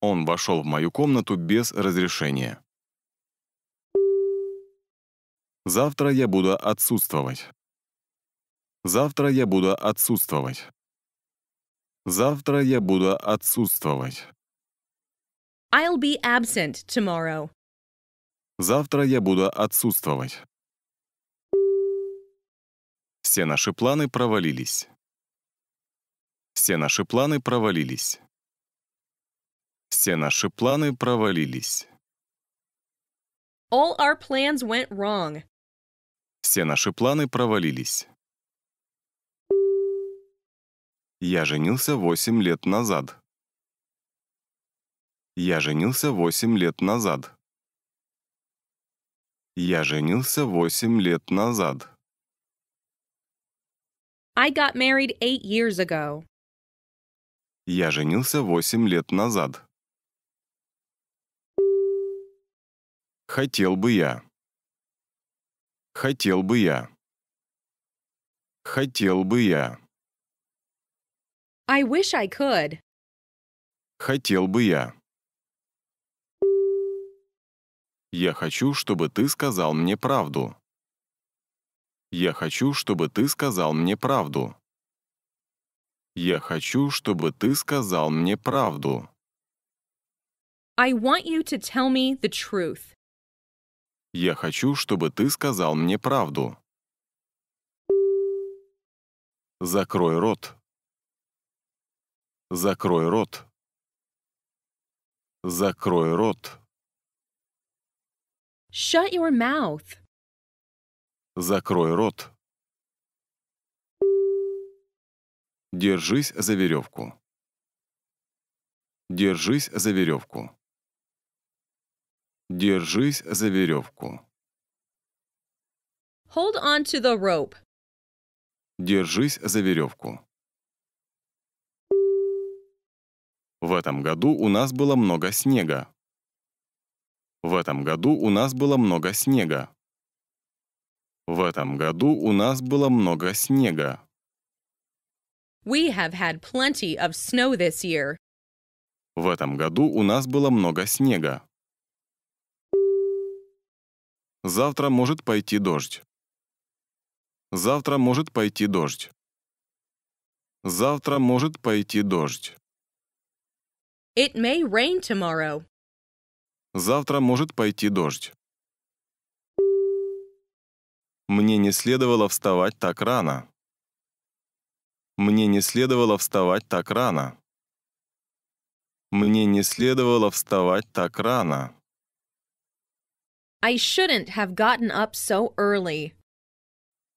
Speaker 1: Он вошел в мою комнату без разрешения. Завтра я буду отсутствовать. Завтра я буду отсутствовать. Завтра я буду отсутствовать.
Speaker 2: I'll be absent tomorrow.
Speaker 1: Завтра я буду отсутствовать. Все наши планы провалились. Все наши планы провалились. Все наши планы провалились.
Speaker 2: All our plans went wrong.
Speaker 1: Все наши планы провалились. Я женился 8 лет назад. Я женился 8 лет назад. Я женился 8 лет назад.
Speaker 2: I got married eight years ago.
Speaker 1: Я женился 8 лет назад. Хотел бы я. Хотел бы я. Хотел бы я.
Speaker 2: I wish I could.
Speaker 1: Хотел бы я. Я хочу, чтобы ты сказал мне правду. Я хочу, чтобы ты сказал мне правду. Я хочу, чтобы ты сказал мне правду.
Speaker 2: I want you to tell me the truth.
Speaker 1: Я хочу, чтобы ты сказал мне правду. Закрой рот. Закрой рот. Закрой рот.
Speaker 2: Shut your mouth.
Speaker 1: Закрой рот. Держись за веревку. Держись за веревку. Держись за веревку.
Speaker 2: Hold on to the rope.
Speaker 1: Держись за веревку. В этом году у нас было много снега. В этом году у нас было много снега. В этом году у нас было много снега.
Speaker 2: We have had plenty of snow this year.
Speaker 1: В этом году у нас было много снега. Завтра может пойти дождь. Завтра может пойти дождь. Завтра может пойти дождь.
Speaker 2: It may rain tomorrow.
Speaker 1: Завтра может пойти дождь. Мне не следовало вставать так рано. Мне не следовало вставать так рано. Мне не следовало вставать так рано.
Speaker 2: I shouldn't have gotten up so early.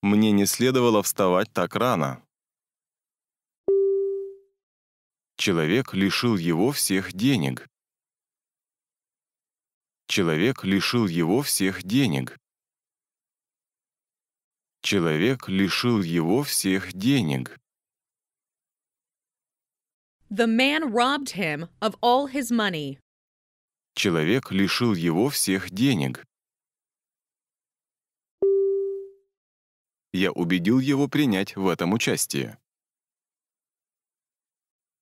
Speaker 1: Мне не следовало вставать так рано. Человек лишил его всех денег. Человек лишил его всех денег. Человек лишил его всех денег.
Speaker 2: The man robbed him of all his money.
Speaker 1: Человек лишил его всех денег. я убедил его принять в этом участие.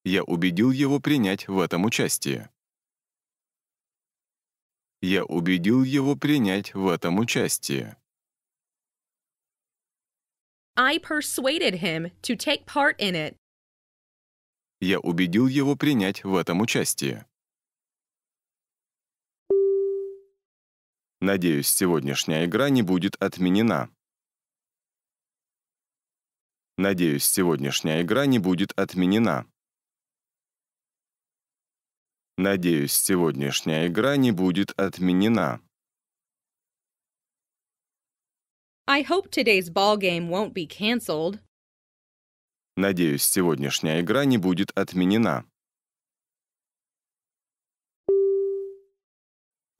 Speaker 1: Я убедил его принять в этом участие. Я убедил его принять в этом участие.
Speaker 2: I persuaded him to take part in it.
Speaker 1: Я убедил его принять в этом участие. Надеюсь, сегодняшняя игра не будет отменена. Надеюсь, сегодняшняя игра не будет отменена. Надеюсь, сегодняшняя игра не будет отменена.
Speaker 2: I hope today's ball game won't be canceled.
Speaker 1: Надеюсь, сегодняшняя игра не будет отменена.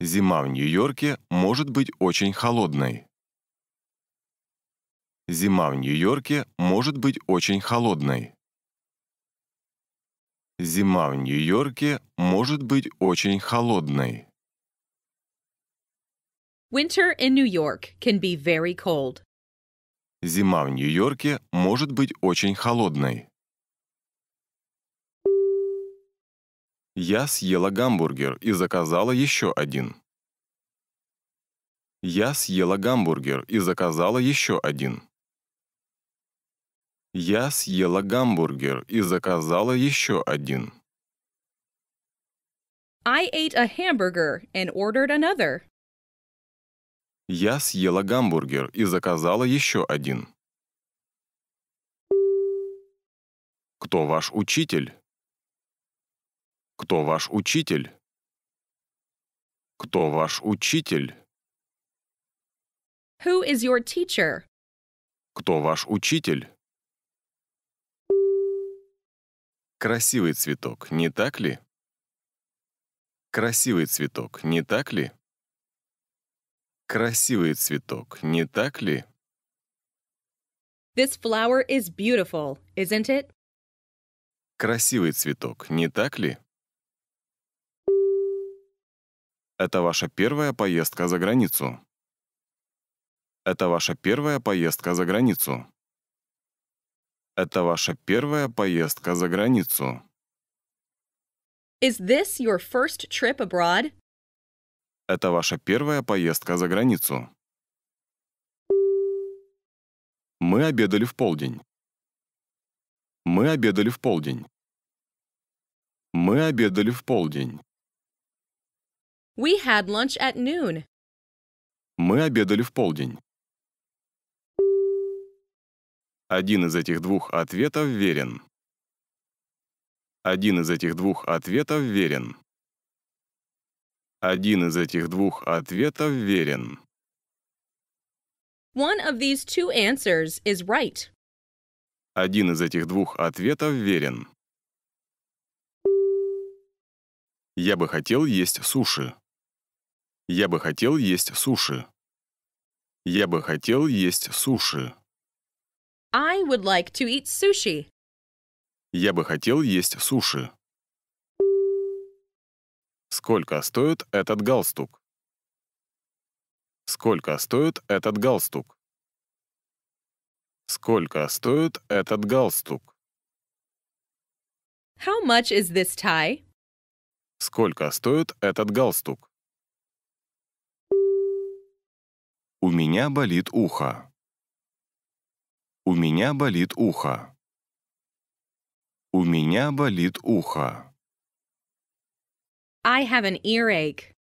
Speaker 1: Зима в Нью-Йорке может быть очень холодной. Зима в Нью-Йорке может быть очень холодной. Зима в Нью-Йорке может быть очень холодной.
Speaker 2: Winter in New York can be very cold.
Speaker 1: Зима в Нью-Йорке может быть очень холодной. Я съела гамбургер и заказала еще один. Я съела гамбургер и заказала еще один. Я съела гамбургер и заказала еще один.
Speaker 2: I ate a hamburger and ordered another.
Speaker 1: Я съела гамбургер и заказала еще один. Кто ваш учитель? Кто ваш учитель? Кто ваш учитель?
Speaker 2: Who is your teacher?
Speaker 1: Кто ваш учитель? Красивый цветок, не так ли? Красивый цветок, не так ли? Красивый цветок, не так ли?
Speaker 2: This flower is beautiful, isn't it?
Speaker 1: Красивый цветок, не так ли? Это ваша первая поездка за границу. Это ваша первая поездка за границу. Это ваша первая поездка за границу?
Speaker 2: Is this your first trip abroad?
Speaker 1: Это ваша первая поездка за границу. Мы обедали в полдень. Мы обедали в полдень. Мы обедали в полдень.
Speaker 2: We had lunch at noon.
Speaker 1: Мы обедали в полдень. Один из этих двух ответов верен. Один из этих двух ответов верен. Один из этих двух ответов верен.
Speaker 2: One of these two answers is right.
Speaker 1: Один из этих двух ответов верен. Я бы хотел есть суши. Я бы хотел есть суши. Я бы хотел есть суши.
Speaker 2: I would like to eat sushi.
Speaker 1: Я бы хотел есть суши. Сколько стоит этот галстук? Сколько стоит этот галстук? Сколько стоит этот галстук?
Speaker 2: How much is this tie?
Speaker 1: Сколько стоит этот галстук? У меня болит ухо. У меня болит ухо. У меня болит ухо.
Speaker 2: I have an earache.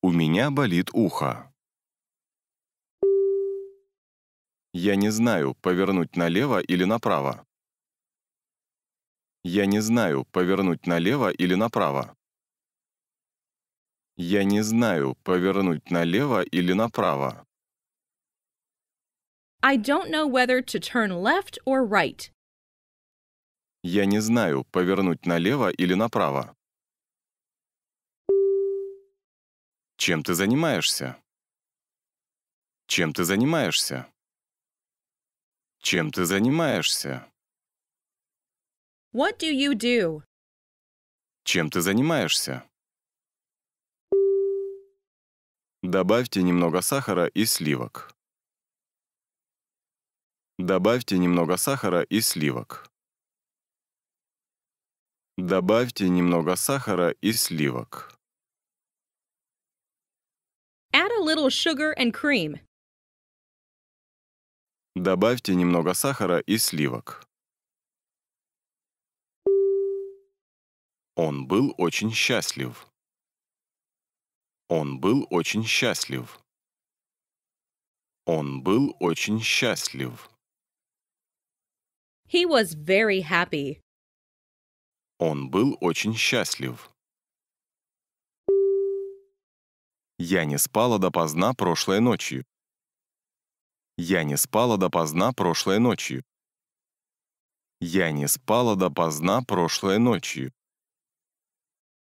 Speaker 1: У меня болит ухо. Я не знаю, повернуть налево или направо. Я не знаю, повернуть налево или направо. Я не знаю, повернуть налево или направо.
Speaker 2: I don't know whether to turn left or right.
Speaker 1: Я не знаю, повернуть налево или направо. Чем ты занимаешься? Чем ты занимаешься? Чем ты занимаешься?
Speaker 2: What do you do?
Speaker 1: Чем ты занимаешься? Добавьте немного сахара и сливок. Добавьте немного сахара и сливок. Добавьте немного сахара и сливок.
Speaker 2: Add a little sugar and cream.
Speaker 1: Добавьте немного сахара и сливок. Он был очень счастлив. Он был очень счастлив. Он был очень счастлив.
Speaker 2: He was very happy.
Speaker 1: Он был очень счастлив. Я не спала допоздна прошлой ночью. Я не спала допоздна прошлой ночью. Я не спала допоздна прошлой ночью.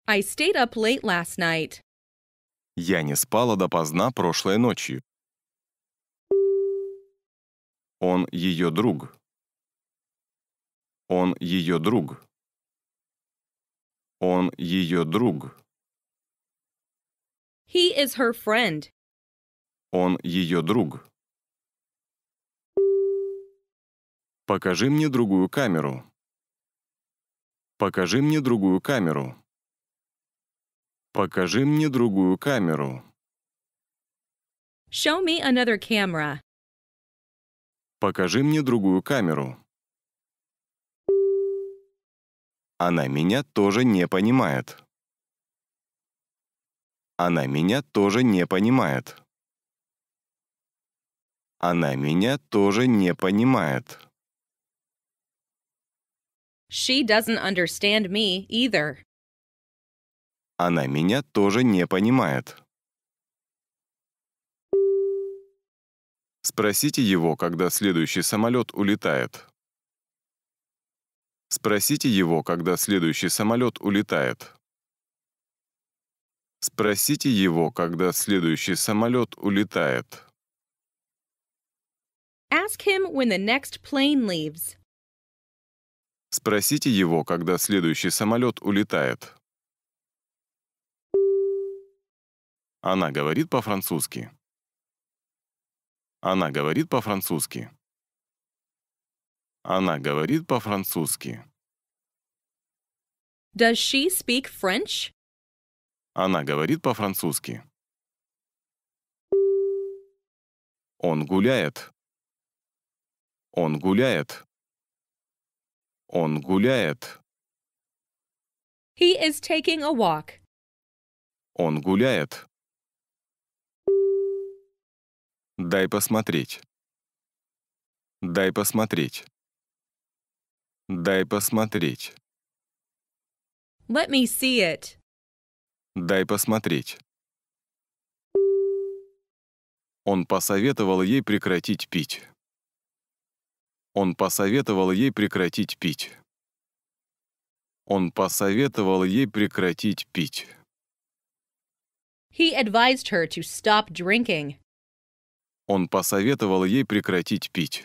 Speaker 2: I stayed up late last night.
Speaker 1: Я не спала допоздна прошлой ночью. Он ее друг. Он ее друг. Он ее друг.
Speaker 2: He is her friend.
Speaker 1: Он ее друг. Покажи мне другую камеру. Покажи мне другую камеру. Покажи мне другую камеру.
Speaker 2: Show me another camera.
Speaker 1: Покажи мне другую камеру. Она меня тоже не понимает. Она меня тоже не понимает. Она меня тоже не понимает.
Speaker 2: She doesn't understand me either.
Speaker 1: Она меня тоже не понимает. Спросите его, когда следующий самолет улетает. Спросите его, когда следующий самолет улетает. Спросите его, когда следующий самолет улетает.
Speaker 2: Ask him when the next plane leaves.
Speaker 1: Спросите его, когда следующий самолет улетает. Она говорит по-французски. Она говорит по-французски. Она говорит по-французски.
Speaker 2: Does she speak French?
Speaker 1: Она говорит по-французски. Он гуляет. Он гуляет. Он гуляет.
Speaker 2: He is taking a walk.
Speaker 1: Он гуляет. Дай посмотреть. Дай посмотреть. Дай посмотреть.
Speaker 2: Let me see it.
Speaker 1: Дай посмотреть. Он посоветовал ей прекратить пить. Он посоветовал ей прекратить пить. Он посоветовал ей прекратить пить.
Speaker 2: He advised her to stop drinking.
Speaker 1: Он посоветовал ей прекратить пить.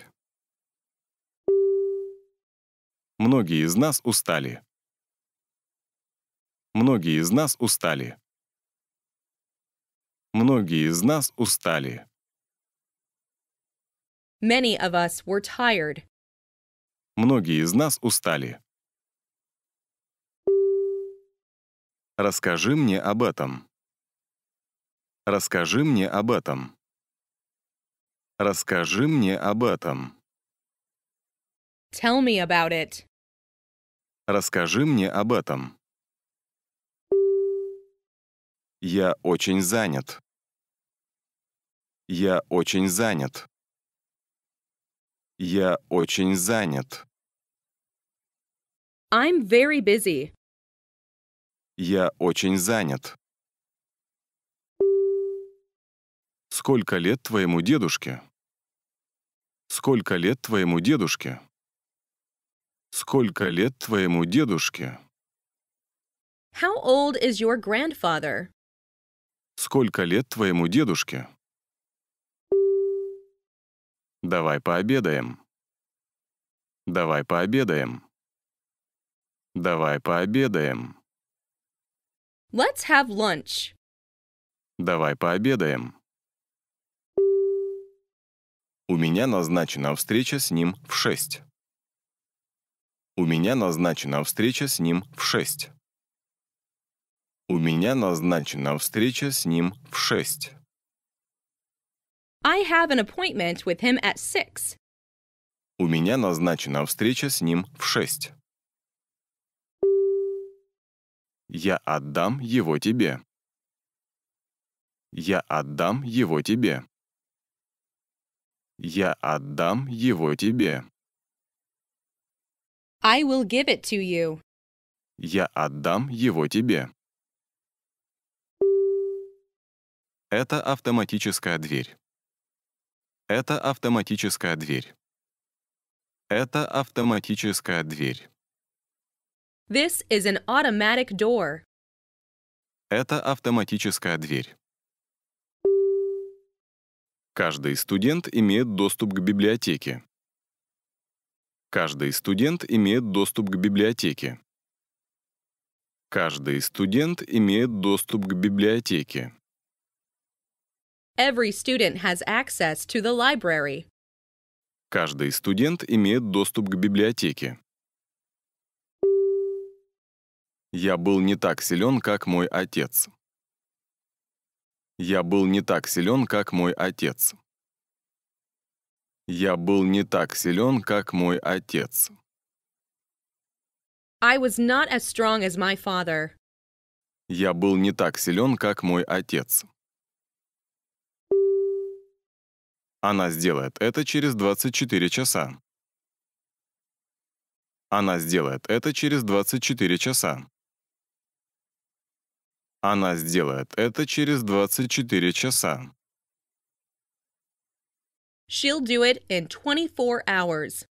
Speaker 1: Многие из нас устали. Многие из нас устали. Многие из нас устали.
Speaker 2: Many of us were tired.
Speaker 1: Многие из нас устали. Расскажи мне об этом. Расскажи мне об этом. Расскажи мне об этом.
Speaker 2: Tell me about it.
Speaker 1: Расскажи мне об этом. Я очень занят. Я очень занят. Я очень занят.
Speaker 2: I'm very busy.
Speaker 1: Я очень занят. Сколько лет твоему дедушке? Сколько лет твоему дедушке? Сколько лет твоему дедушке?
Speaker 2: How old is your grandfather?
Speaker 1: Сколько лет твоему дедушке? Давай пообедаем. Давай пообедаем. Давай пообедаем.
Speaker 2: Let's have lunch.
Speaker 1: Давай пообедаем. У меня назначена встреча с ним в шесть. У меня назначена встреча с ним в 6. У меня назначена встреча с ним в 6.
Speaker 2: I have an appointment with him at 6.
Speaker 1: У меня назначена встреча с ним в 6. Я отдам его тебе. Я отдам его тебе. Я отдам его тебе.
Speaker 2: I will give it to you.
Speaker 1: Я отдам его тебе. Это автоматическая дверь. Это автоматическая дверь. Это автоматическая дверь.
Speaker 2: This is an automatic door.
Speaker 1: Это автоматическая дверь. Каждый студент имеет доступ к библиотеке. Каждый студент имеет доступ к библиотеке. Каждый студент имеет доступ к библиотеке.
Speaker 2: Every student has access to the library.
Speaker 1: Каждый студент имеет доступ к библиотеке. Я был не так силен, как мой отец. Я был не так силен, как мой отец. Я был не так силен, как мой отец.
Speaker 2: I was not as strong as my father.
Speaker 1: Я был не так силен, как мой отец. Она сделает это через 24 часа. Она сделает это через 24 часа. Она сделает это через 24 часа.
Speaker 2: She'll do it in 24 hours.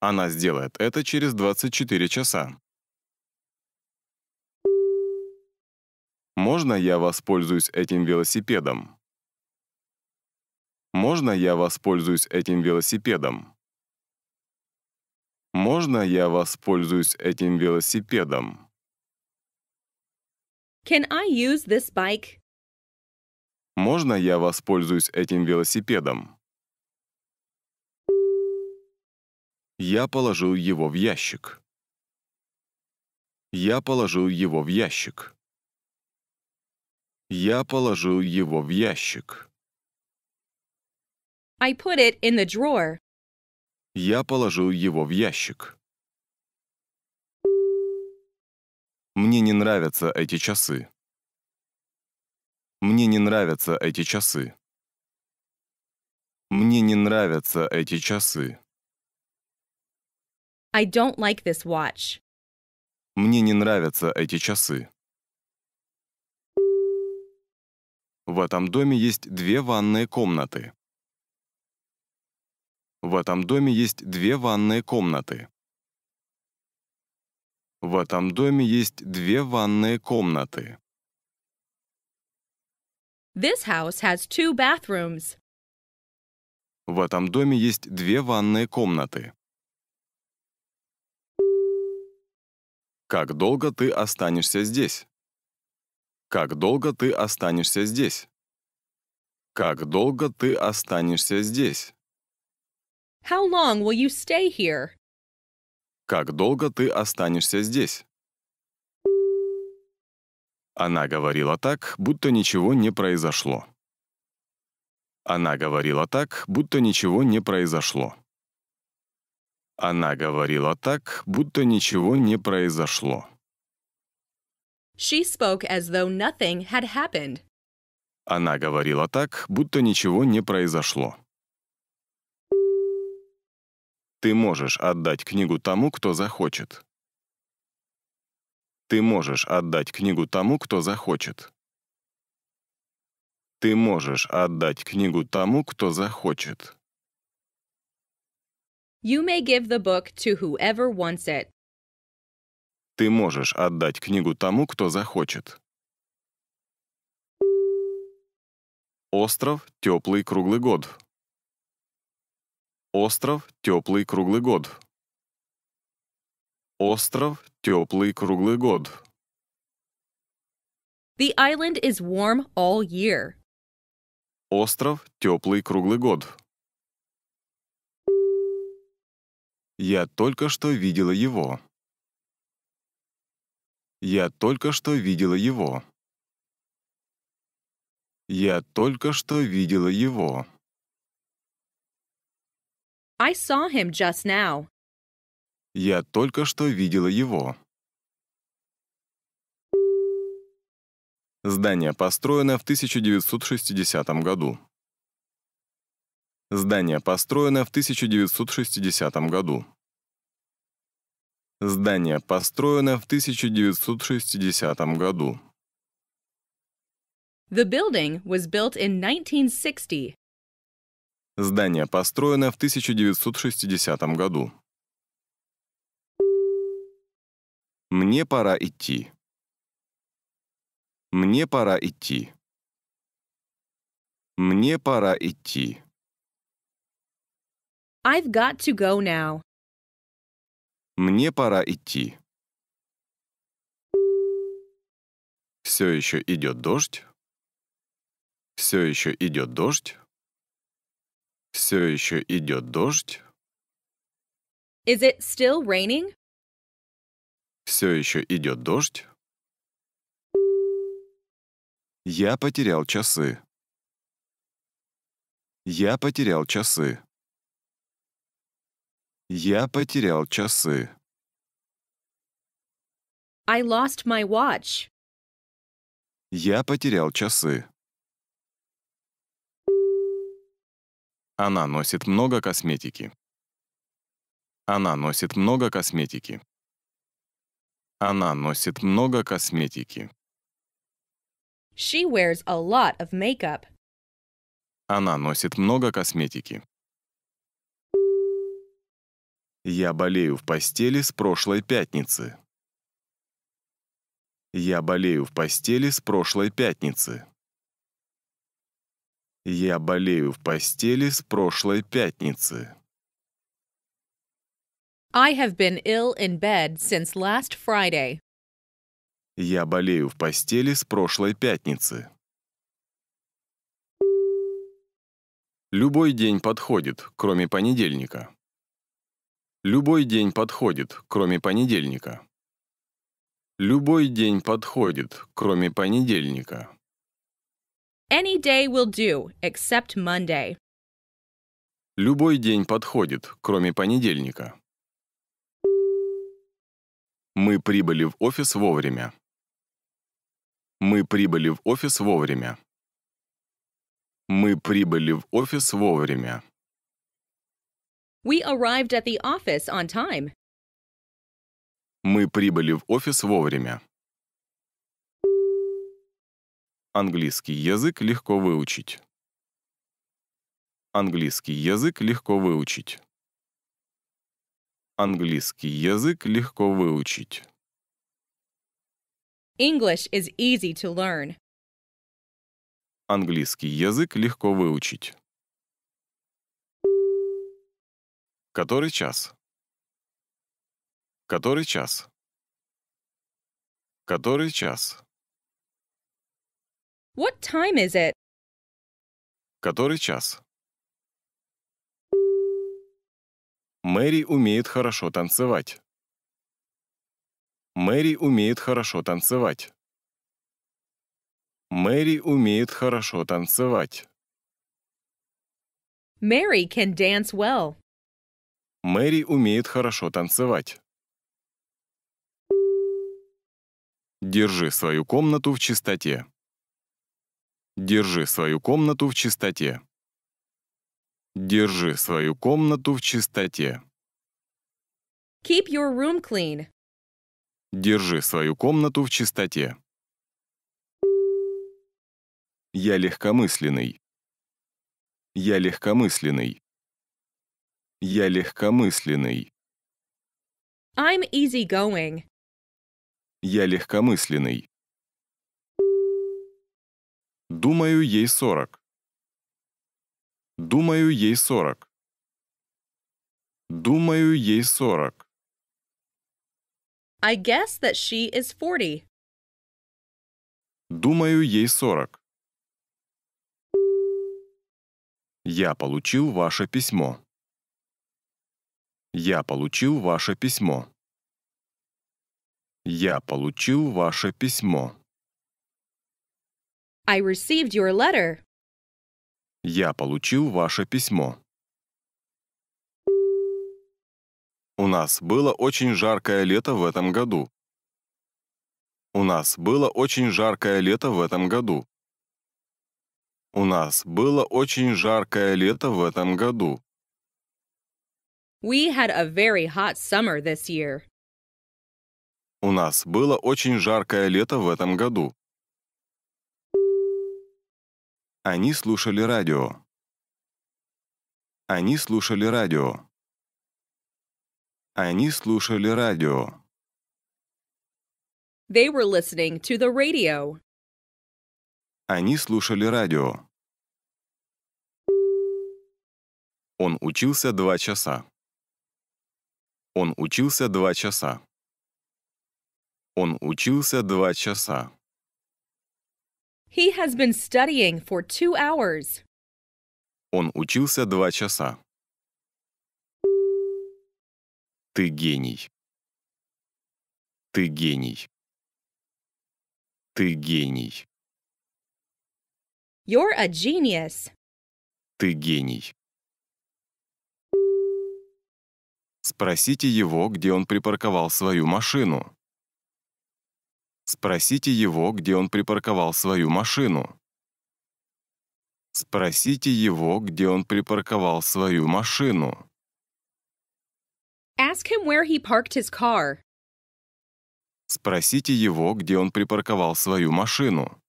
Speaker 1: Она сделает это через 24 часа. Можно я воспользуюсь этим велосипедом? Можно я воспользуюсь этим велосипедом? Можно я воспользуюсь этим велосипедом?
Speaker 2: Can I use this bike?
Speaker 1: Можно я воспользуюсь этим велосипедом? Я положил его в ящик. Я положил его в ящик. Я положил его в ящик. I
Speaker 2: put it in the drawer.
Speaker 1: Я положил его в ящик. Мне не нравятся эти часы. Мне не нравятся эти часы. Мне не нравятся эти часы.
Speaker 2: I don't like this watch.
Speaker 1: Мне не нравятся эти часы. В этом доме есть две ванные комнаты. В этом доме есть две ванные комнаты. В этом доме есть две ванные комнаты.
Speaker 2: This house has two bathrooms.
Speaker 1: В этом доме есть две ванные комнаты. Как долго ты останешься здесь? Как долго ты останешься здесь? Как долго ты останешься здесь?
Speaker 2: How long will you stay here?
Speaker 1: Как долго ты останешься здесь? Она говорила так, будто ничего не произошло. Она говорила так, будто ничего не произошло. Она говорила так, будто ничего не произошло.
Speaker 2: She spoke as though nothing had happened.
Speaker 1: Она говорила так, будто ничего не произошло. Ты можешь отдать книгу тому, кто захочет. Ты можешь отдать книгу тому, кто захочет. Ты можешь отдать книгу тому, кто захочет.
Speaker 2: You may give the book to whoever wants it.
Speaker 1: Ты можешь отдать книгу тому, кто захочет. Остров теплый круглый год. Остров теплый круглый год. Остров теплый круглый год.
Speaker 2: The island is warm all year.
Speaker 1: Остров теплый круглый год. Я только что видела его. Я только что видела его. Я только что видела его.
Speaker 2: I saw him just now.
Speaker 1: Я только что видела его. Здание построено в 1960 году. Здание построено в 1960 году. Здание построено в 1960 году.
Speaker 2: The building was built in 1960.
Speaker 1: Здание построено в 1960 году. Мне пора идти. Мне пора идти. Мне пора идти.
Speaker 2: I've got to go now.
Speaker 1: Мне пора идти. Все еще идет дождь. Все еще идет дождь. Все еще идет дождь.
Speaker 2: Is it still raining?
Speaker 1: Все еще идет дождь. Я потерял часы. Я потерял часы. Я потерял часы.
Speaker 2: I lost my watch.
Speaker 1: Я потерял часы. Она носит много косметики. Она носит много косметики. Она носит много косметики.
Speaker 2: She wears a lot of makeup.
Speaker 1: Она носит много косметики. Я болею в постели с прошлой пятницы. Я болею в постели с прошлой пятницы. Я болею в постели с прошлой пятницы.
Speaker 2: I have been ill in bed since last Friday.
Speaker 1: Я болею в постели с прошлой пятницы. Любой день подходит, кроме понедельника. Любой день подходит, кроме понедельника. Любой день подходит, кроме понедельника.
Speaker 2: Any day will do, except Monday.
Speaker 1: Любой день подходит, кроме понедельника. Мы прибыли в офис вовремя. Мы прибыли в офис вовремя. Мы прибыли в офис вовремя.
Speaker 2: We arrived at the office on time.
Speaker 1: Мы прибыли в офис вовремя. Английский язык легко выучить. Английский язык легко выучить. Английский язык легко выучить.
Speaker 2: English is easy to learn.
Speaker 1: Английский язык легко выучить. Который час? Который час? Который час?
Speaker 2: What time is it?
Speaker 1: Который час? Мэри умеет хорошо танцевать. Мэри умеет хорошо танцевать. Мэри умеет хорошо танцевать.
Speaker 2: Мэри can dance well.
Speaker 1: Мэри умеет хорошо танцевать. Держи свою комнату в чистоте. Держи свою комнату в чистоте. Держи свою комнату в чистоте.
Speaker 2: Keep your room clean.
Speaker 1: Держи свою комнату в чистоте. Я легкомысленный. Я легкомысленный. Я легкомысленный.
Speaker 2: I'm easygoing.
Speaker 1: Я легкомысленный. Думаю, ей 40. Думаю, ей 40. Думаю, ей 40.
Speaker 2: I guess that she is 40.
Speaker 1: Думаю, ей 40. Я получил ваше письмо. Я получил ваше письмо. Я получил ваше письмо.
Speaker 2: I received your letter.
Speaker 1: Я получил ваше письмо. У нас было очень жаркое лето в этом году. У нас было очень жаркое лето в этом году. У нас было очень жаркое лето в этом году.
Speaker 2: We had a very hot summer this year.
Speaker 1: У нас было очень жаркое лето в этом году. Они слушали радио. Они слушали радио. Они слушали радио.
Speaker 2: They were listening to the radio.
Speaker 1: Они слушали радио. Он учился два часа. Он учился два часа. Он учился два часа.
Speaker 2: He has been studying for two hours.
Speaker 1: Он учился два часа. Ты гений. Ты гений. Ты гений.
Speaker 2: You're a genius.
Speaker 1: Ты гений. Спросите его, где он припарковал свою машину. Спросите его, где он припарковал свою машину. Спросите его, где он припарковал свою машину.
Speaker 2: Ask him where he parked his car.
Speaker 1: Спросите его, где он припарковал свою машину.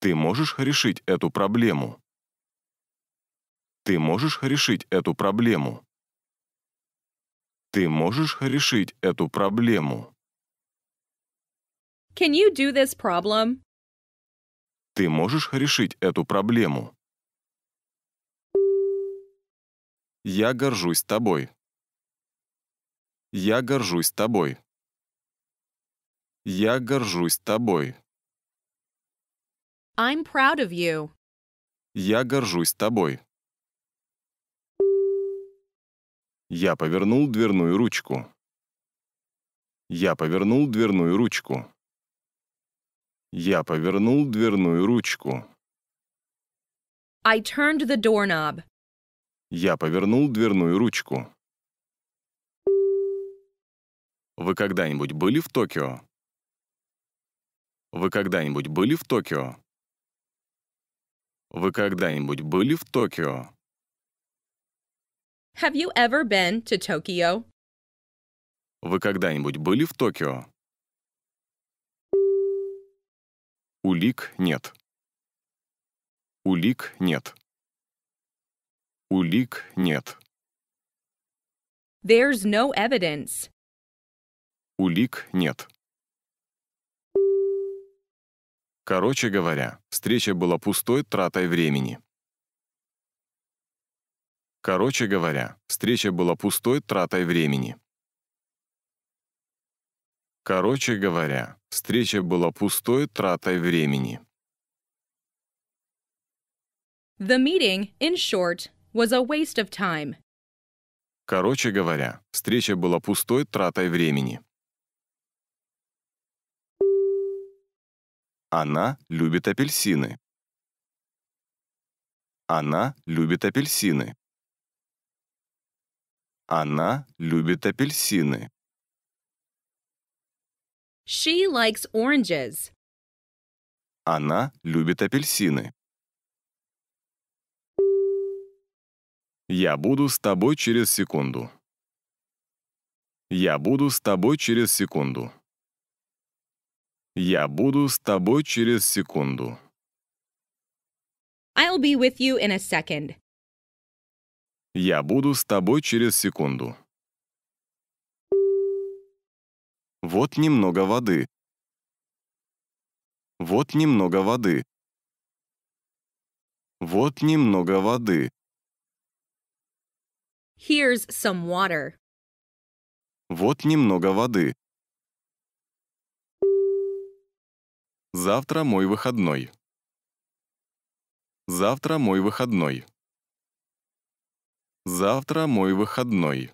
Speaker 1: Ты можешь решить эту проблему? Ты можешь решить эту проблему? Ты можешь решить эту проблему?
Speaker 2: Can you do this problem?
Speaker 1: Ты можешь решить эту проблему? Я горжусь тобой. Я горжусь тобой. Я горжусь тобой.
Speaker 2: I'm proud of you.
Speaker 1: Я горжусь тобой. Я повернул дверную ручку. Я повернул дверную ручку. Я повернул дверную ручку.
Speaker 2: I turned the doorknob.
Speaker 1: Я повернул дверную ручку. Вы когда-нибудь были в Токио? Вы когда-нибудь были в Токио? Вы когда-нибудь были в Токио?
Speaker 2: Have you ever been to Tokyo?
Speaker 1: Вы когда-нибудь были в Токио? Улик нет. Улик нет. Улик нет.
Speaker 2: There's no evidence.
Speaker 1: Улик нет. Короче говоря, встреча была пустой тратой времени. Короче говоря, встреча была пустой тратой времени. Короче говоря, встреча была пустой тратой времени.
Speaker 2: The meeting, in short, was a waste of time.
Speaker 1: Короче говоря, встреча была пустой тратой времени. Она любит апельсины. Она любит апельсины. Она любит апельсины.
Speaker 2: She likes oranges.
Speaker 1: Она любит апельсины. Я буду с тобой через секунду. Я буду с тобой через секунду. Я буду с тобой через секунду.
Speaker 2: I'll be with you in a second.
Speaker 1: Я буду с тобой через секунду. Вот немного воды. Вот немного воды. Вот немного воды.
Speaker 2: Here's some water.
Speaker 1: Вот немного воды. Завтра мой выходной. Завтра мой выходной. Завтра мой выходной.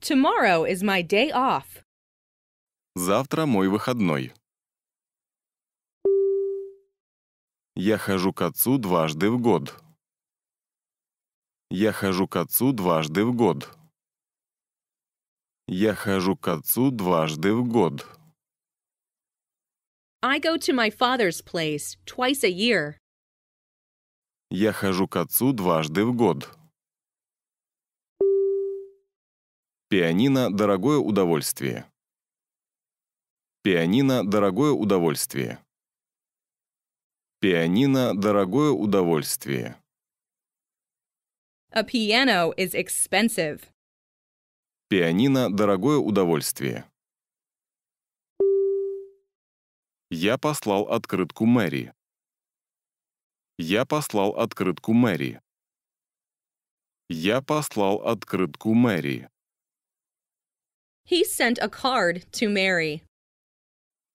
Speaker 2: Tomorrow is my day off.
Speaker 1: Завтра мой выходной. Я хожу к отцу дважды в год. Я хожу к отцу дважды в год. Я хожу к отцу дважды в год.
Speaker 2: I go to my father's place twice a year.
Speaker 1: Я хожу к отцу дважды в год. Пианино – дорогое удовольствие. Пианино – дорогое удовольствие. Пианино – дорогое удовольствие.
Speaker 2: A piano is expensive.
Speaker 1: Пианино – дорогое удовольствие. Я послал открытку Мэри. Я послал открытку Мэри. Я послал открытку Мэри.
Speaker 2: He sent a card to Mary.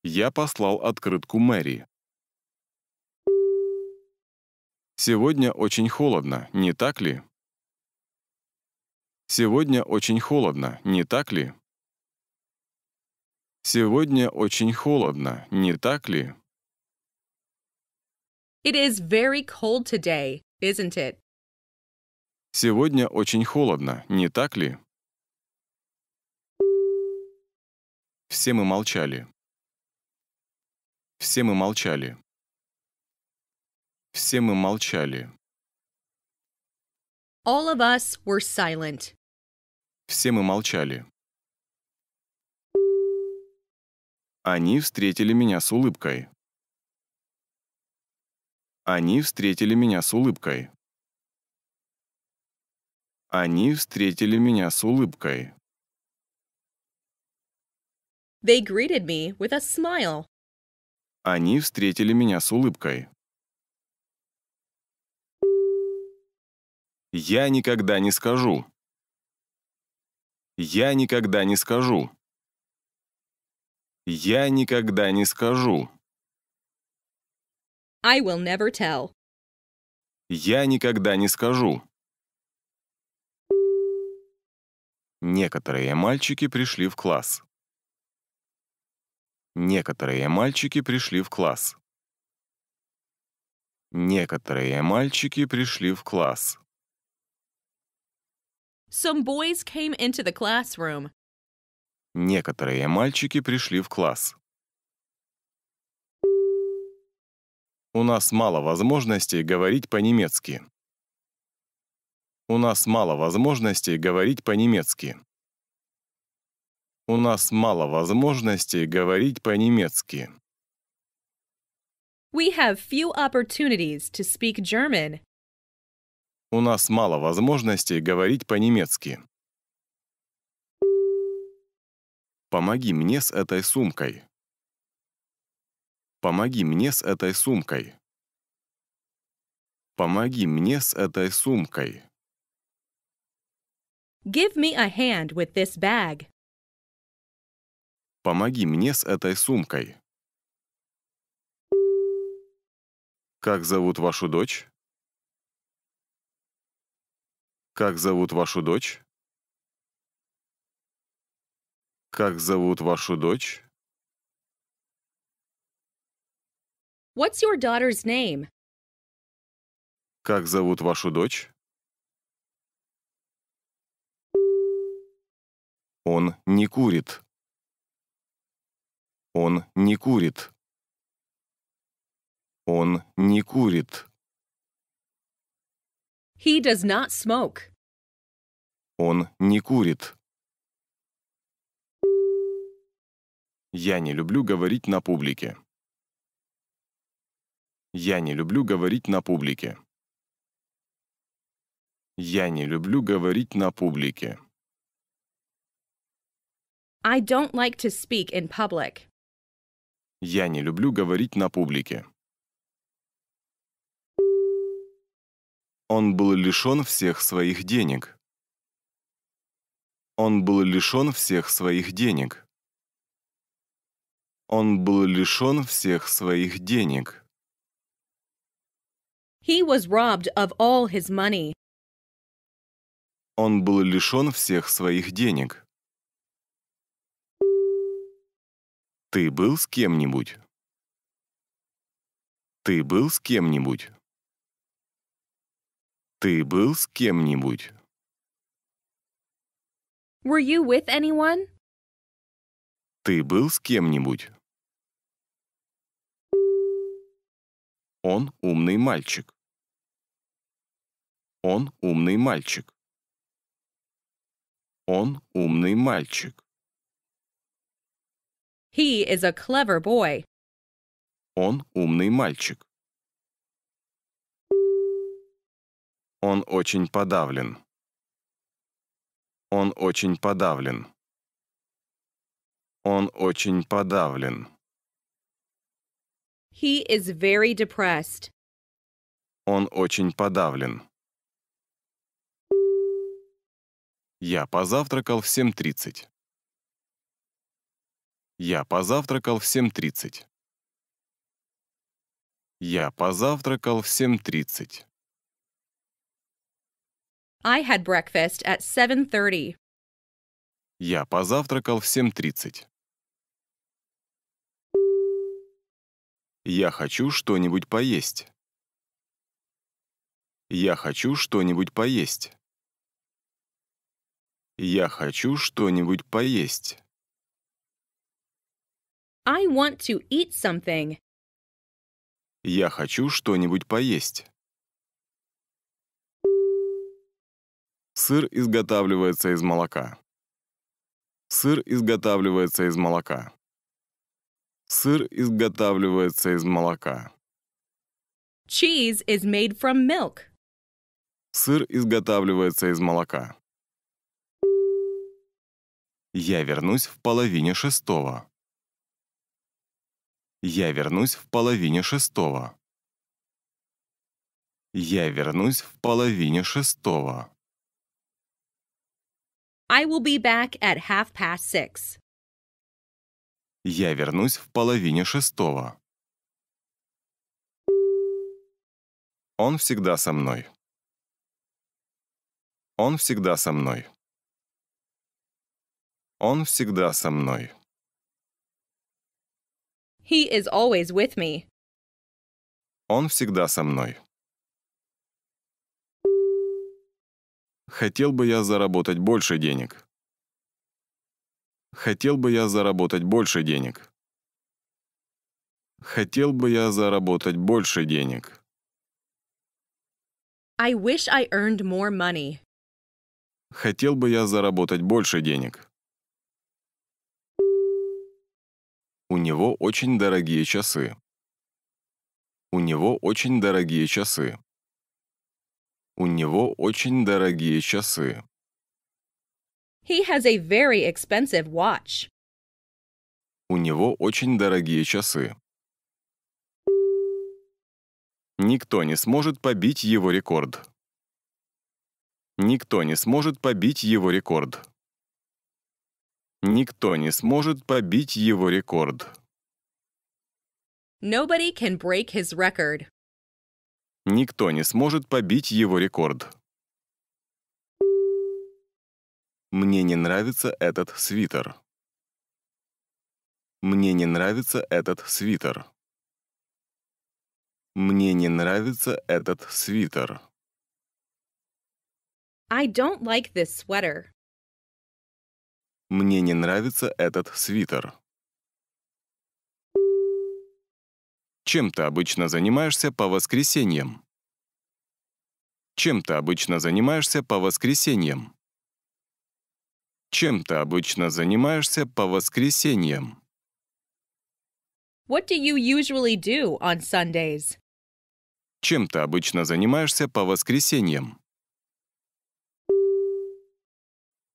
Speaker 1: Я послал открытку Мэри. Сегодня очень холодно, не так ли? Сегодня очень холодно, не так ли? Сегодня очень холодно, не так ли?
Speaker 2: It is very cold today, isn't it?
Speaker 1: Сегодня очень холодно, не так ли? Все мы молчали. Все мы молчали. Все мы молчали.
Speaker 2: All of us were silent.
Speaker 1: Все мы молчали. Они встретили меня с улыбкой. Они встретили меня с улыбкой. Они встретили меня с улыбкой.
Speaker 2: They greeted me with a smile.
Speaker 1: Они встретили меня с улыбкой. Я никогда не скажу. Я никогда не скажу. Я никогда не скажу.
Speaker 2: I will never tell.
Speaker 1: Я никогда не скажу. Некоторые мальчики пришли в класс. Некоторые мальчики пришли в класс. Некоторые мальчики пришли в класс.
Speaker 2: Some boys came into the classroom.
Speaker 1: Некоторые мальчики пришли в класс. У нас мало возможностей говорить по-немецки. У нас мало возможностей говорить по-немецки. У нас мало возможностей говорить по-немецки.
Speaker 2: We have few opportunities to speak German.
Speaker 1: У нас мало возможностей говорить по-немецки. Помоги мне с этой сумкой. Помоги мне с этой сумкой. Помоги мне с этой сумкой.
Speaker 2: Give me a hand with this bag.
Speaker 1: Помоги мне с этой сумкой. Как зовут вашу дочь? Как зовут вашу дочь? Как зовут вашу дочь?
Speaker 2: What's your daughter's name?
Speaker 1: Как зовут вашу дочь? Он не курит. Он не курит. Он не курит.
Speaker 2: He does not smoke.
Speaker 1: Он не курит. Я не люблю говорить на публике. Я не люблю говорить на публике. Я не люблю говорить на публике.
Speaker 2: I don't like to speak in public.
Speaker 1: Я не люблю говорить на публике. Он был лишен всех своих денег. Он был лишен всех своих денег. Он был лишен всех своих денег.
Speaker 2: He was robbed of all his money.
Speaker 1: Он был лишен всех своих денег. Ты был с кем-нибудь? Ты был с кем-нибудь? Ты был с кем-нибудь?
Speaker 2: Were you with anyone?
Speaker 1: Ты был с кем-нибудь? Он умный мальчик. Он умный мальчик. Он умный мальчик.
Speaker 2: He is a clever boy.
Speaker 1: Он умный мальчик. Он очень подавлен. Он очень подавлен. Он очень подавлен.
Speaker 2: He is very depressed.
Speaker 1: Он очень подавлен. Я позавтракал в 7.30. Я позавтракал в 7.30. Я позавтракал в 7.30.
Speaker 2: I had breakfast at 7.30.
Speaker 1: Я позавтракал в 7.30. Я хочу что-нибудь поесть. Я хочу что-нибудь поесть. Я хочу что-нибудь поесть.
Speaker 2: I want to eat something.
Speaker 1: Я хочу что-нибудь поесть. Сыр изготавливается из молока. Сыр изготавливается из молока. Сыр изготавливается из молока.
Speaker 2: Cheese is made from milk.
Speaker 1: Сыр изготавливается из молока. Я вернусь в половине шестого. Я вернусь в половине шестого. Я вернусь в половине шестого.
Speaker 2: I will be back at half past six.
Speaker 1: Я вернусь в половине шестого. Он всегда со мной. Он всегда со мной. Он всегда со мной.
Speaker 2: He is always with me.
Speaker 1: Он всегда со мной. Хотел бы я заработать больше денег. Хотел бы я заработать больше денег. Хотел бы я заработать больше денег.
Speaker 2: I wish I earned more money.
Speaker 1: Хотел бы я заработать больше денег. У него очень дорогие часы. У него очень дорогие часы. У него очень дорогие часы.
Speaker 2: He has a very expensive watch.
Speaker 1: У него очень дорогие часы. Никто не сможет побить его рекорд. Никто не сможет побить его рекорд. Никто не сможет побить его рекорд.
Speaker 2: Nobody can break his record.
Speaker 1: Никто не сможет побить его рекорд. Мне не нравится этот свитер. Мне не нравится этот свитер. Мне не нравится этот свитер.
Speaker 2: I don't like this sweater.
Speaker 1: Мне не нравится этот свитер. Чем ты обычно занимаешься по воскресеньям? Чем ты обычно занимаешься по воскресеньям? Чем ты обычно занимаешься по воскресеньям?
Speaker 2: What do you usually do on Sundays?
Speaker 1: Чем ты обычно занимаешься по воскресеньям?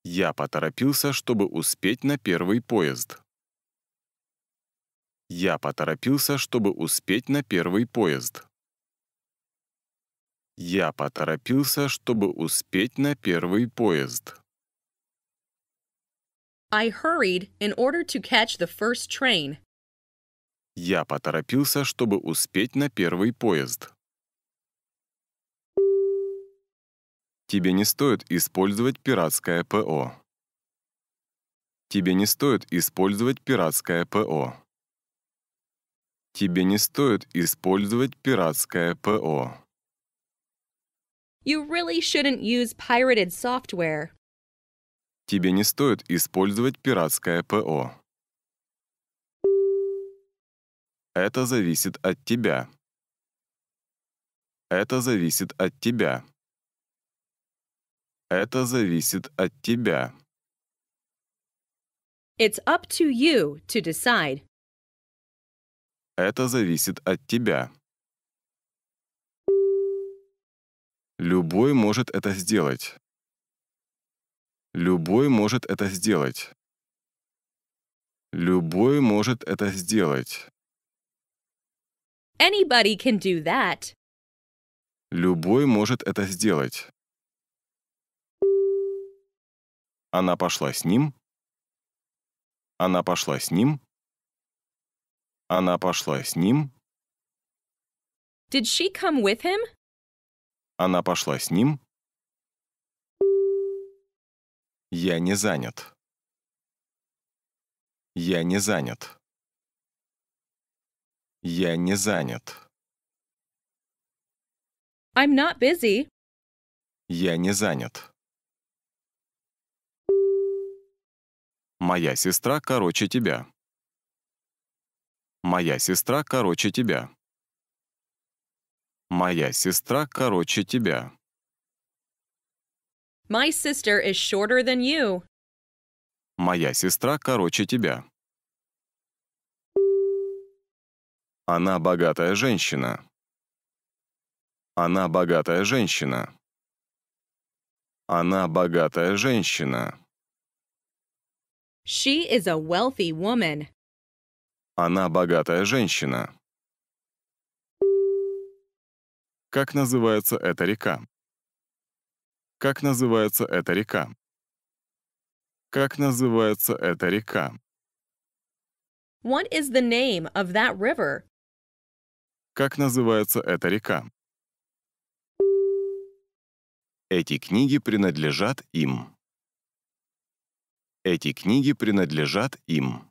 Speaker 1: Я поторопился, чтобы успеть на первый поезд. Я поторопился, чтобы успеть на первый поезд. Я поторопился, чтобы успеть на первый поезд.
Speaker 2: I hurried in order to catch the first train.
Speaker 1: Я поторопился, чтобы успеть на первый поезд. Тебе не стоит использовать пиратское ПО. Тебе не стоит использовать пиратское ПО. Тебе не стоит использовать пиратское ПО.
Speaker 2: You really shouldn't use pirated software
Speaker 1: тебе не стоит использовать пиратское ПО. Это зависит от тебя. Это зависит от тебя. Это зависит от тебя.
Speaker 2: It's up to you to decide.
Speaker 1: Это зависит от тебя. Любой может это сделать. Любой может это сделать. Любой может это сделать.
Speaker 2: Anybody can do that.
Speaker 1: Любой может это сделать. Она пошла с ним. Она пошла с ним. Она пошла с ним.
Speaker 2: Did she come with him?
Speaker 1: Она пошла с ним. Я не занят. Я не занят. Я не занят.
Speaker 2: I'm not busy.
Speaker 1: Я не занят. Моя сестра короче тебя. Моя сестра короче тебя. Моя сестра короче тебя.
Speaker 2: My sister is shorter than you.
Speaker 1: Моя сестра короче тебя. Она богатая женщина. Она богатая женщина. Она богатая женщина.
Speaker 2: She is a wealthy woman.
Speaker 1: Она богатая женщина. Как называется эта река? Как называется эта река? Как называется эта река?
Speaker 2: What is the name of that river?
Speaker 1: Как называется эта река? Эти книги принадлежат им. Эти книги принадлежат им.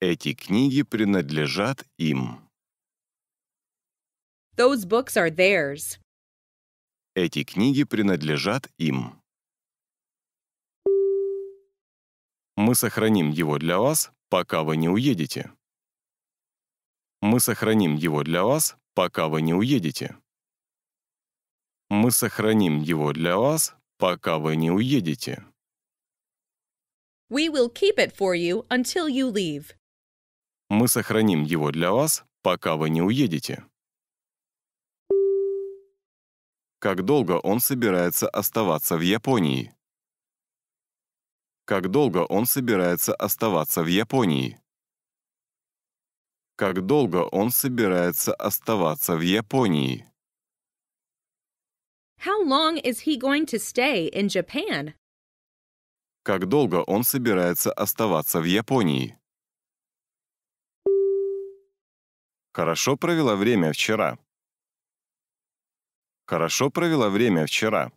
Speaker 1: Эти книги принадлежат им.
Speaker 2: Those books are theirs.
Speaker 1: Эти книги принадлежат им. Мы сохраним его для вас, пока вы не уедете. Мы сохраним его для вас, пока вы не уедете. Мы сохраним его для вас, пока вы не уедете.
Speaker 2: We will keep it for you until you leave.
Speaker 1: Мы сохраним его для вас, пока вы не уедете. Как долго он собирается оставаться в Японии? Как долго он собирается оставаться в Японии? Как долго он собирается оставаться в Японии?
Speaker 2: How long is he going to stay in Japan?
Speaker 1: Как долго он собирается оставаться в Японии? Хорошо провела время вчера. Хорошо провела время вчера.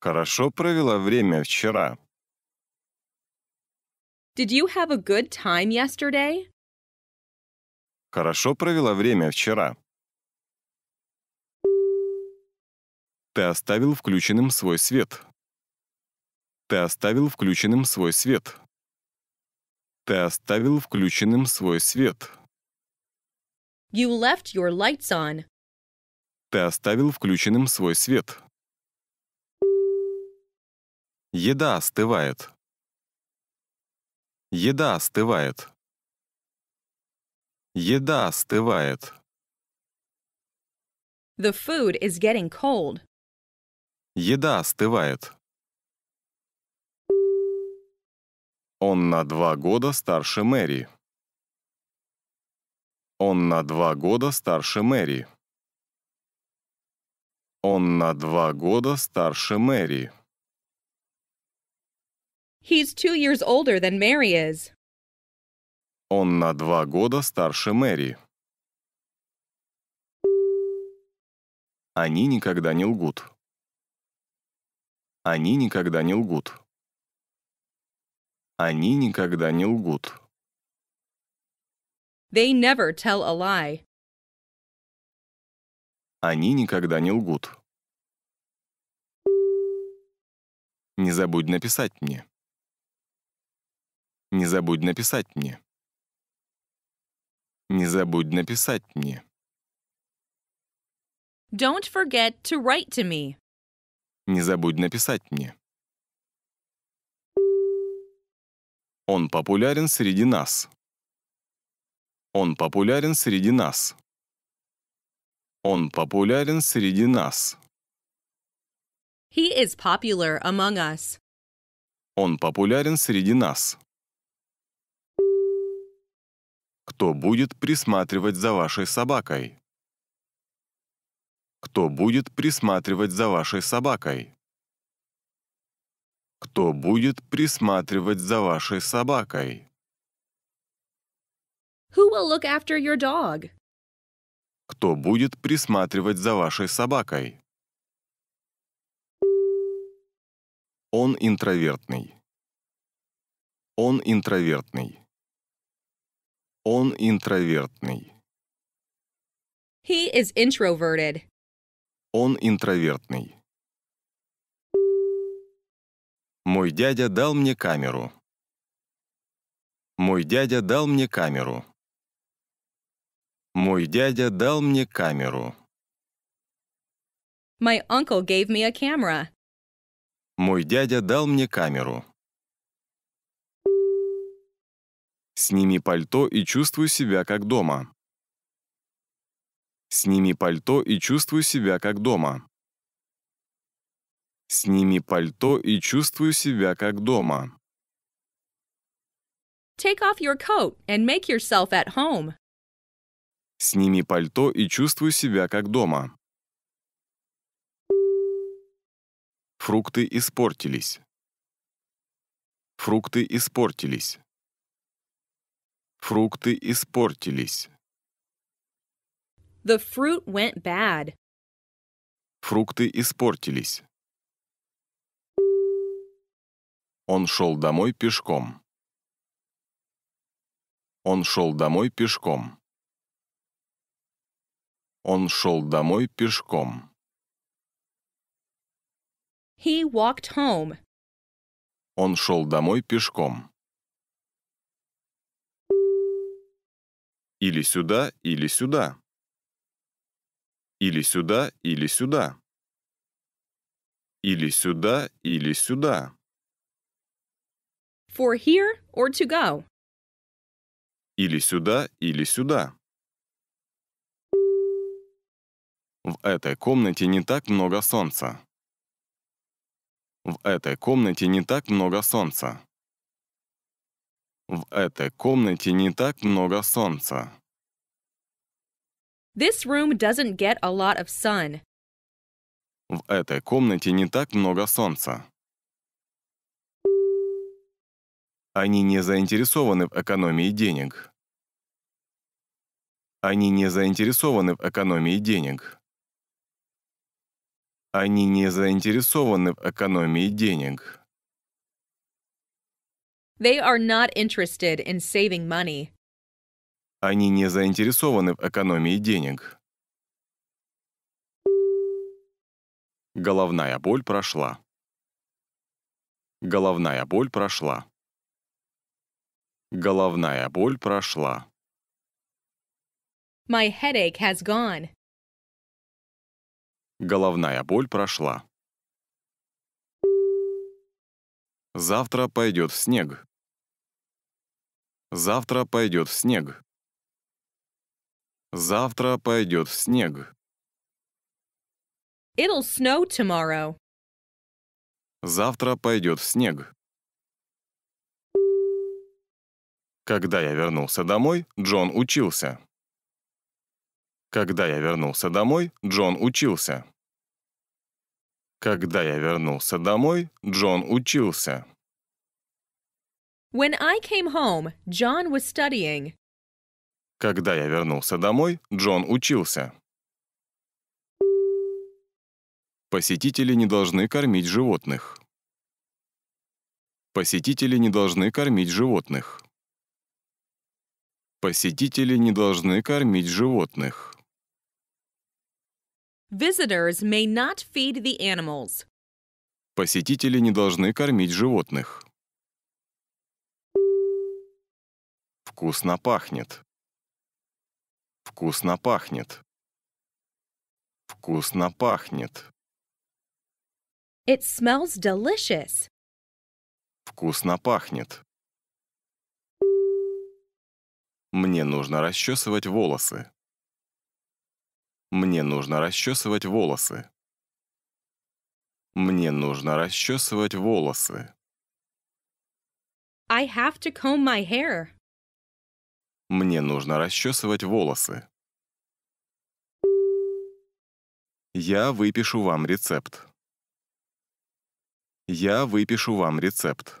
Speaker 1: Хорошо провела время вчера.
Speaker 2: Did you have a good time yesterday?
Speaker 1: Хорошо провела время вчера. Ты оставил включенным свой свет. Ты оставил включенным свой свет. Ты оставил включенным свой свет.
Speaker 2: You left your lights on
Speaker 1: ты оставил включенным свой свет. Еда остывает. Еда остывает. Еда остывает.
Speaker 2: The food is getting cold.
Speaker 1: Еда остывает. Он на два года старше Мэри. Он на два года старше Мэри. Он на два года старше Мэри.
Speaker 2: He's two years older than Mary is.
Speaker 1: Он на два года старше Мэри. Они никогда не лгут. Они никогда не лгут. Они никогда не лгут.
Speaker 2: They never tell a lie.
Speaker 1: Они никогда не лгут. Не забудь написать мне. Не забудь написать мне. Не забудь написать мне.
Speaker 2: Don't forget to write to me.
Speaker 1: Не забудь написать мне. Он популярен среди нас. Он популярен среди нас. Он популярен среди нас.
Speaker 2: He is popular among us.
Speaker 1: Он популярен среди нас. Кто будет присматривать за вашей собакой? Кто будет присматривать за вашей собакой? Кто будет присматривать за вашей собакой?
Speaker 2: Who will look after your dog?
Speaker 1: кто будет присматривать за вашей собакой. Он интровертный. Он интровертный. Он интровертный.
Speaker 2: He is introverted.
Speaker 1: Он интровертный. Мой дядя дал мне камеру. Мой дядя дал мне камеру. Мой дядя дал мне камеру.
Speaker 2: My uncle gave me a camera.
Speaker 1: Мой дядя дал мне камеру. Сними пальто и чувствуй себя как дома. Сними пальто и чувствуй себя как дома. Сними пальто и чувствуй себя как дома.
Speaker 2: Take off your coat and make yourself at home.
Speaker 1: Сними пальто и чувствуй себя как дома. Фрукты испортились. Фрукты испортились. Фрукты испортились.
Speaker 2: The fruit went bad.
Speaker 1: Фрукты испортились. Он шел домой пешком. Он шел домой пешком. Он шел домой пешком.
Speaker 2: He walked home.
Speaker 1: Он шел домой пешком. Или сюда, или сюда. Или сюда, или сюда. Или сюда, или сюда.
Speaker 2: For here or to go.
Speaker 1: Или сюда, или сюда. В этой комнате не так много солнца. В этой комнате не так много солнца. В этой комнате не так много солнца.
Speaker 2: This room doesn't get a lot of sun.
Speaker 1: В этой комнате не так много солнца. Они не заинтересованы в экономии денег. Они не заинтересованы в экономии денег. Они не заинтересованы в экономии денег.
Speaker 2: They are not interested in saving money.
Speaker 1: Они не заинтересованы в экономии денег. Головная боль прошла. Головная боль прошла. Головная боль прошла.
Speaker 2: My headache has gone.
Speaker 1: Головная боль прошла. Завтра пойдет в снег. Завтра пойдет в снег. Завтра пойдет в снег.
Speaker 2: It'll snow tomorrow.
Speaker 1: Завтра пойдет в снег. Когда я вернулся домой, Джон учился. Когда я вернулся домой, Джон учился. Когда я вернулся домой, Джон учился.
Speaker 2: When I came home, John was studying.
Speaker 1: Когда я вернулся домой, Джон учился. Посетители не должны кормить животных. Посетители не должны кормить животных. Посетители не должны кормить животных.
Speaker 2: Visitors may not feed the animals.
Speaker 1: Посетители не должны кормить животных. Вкусно пахнет. Вкусно пахнет. Вкусно пахнет.
Speaker 2: It smells delicious.
Speaker 1: Вкусно пахнет. Мне нужно расчесывать волосы. Мне нужно расчесывать волосы. Мне нужно расчесывать волосы.
Speaker 2: I have to comb my hair.
Speaker 1: Мне нужно расчесывать волосы. Я выпишу вам рецепт. Я выпишу вам рецепт.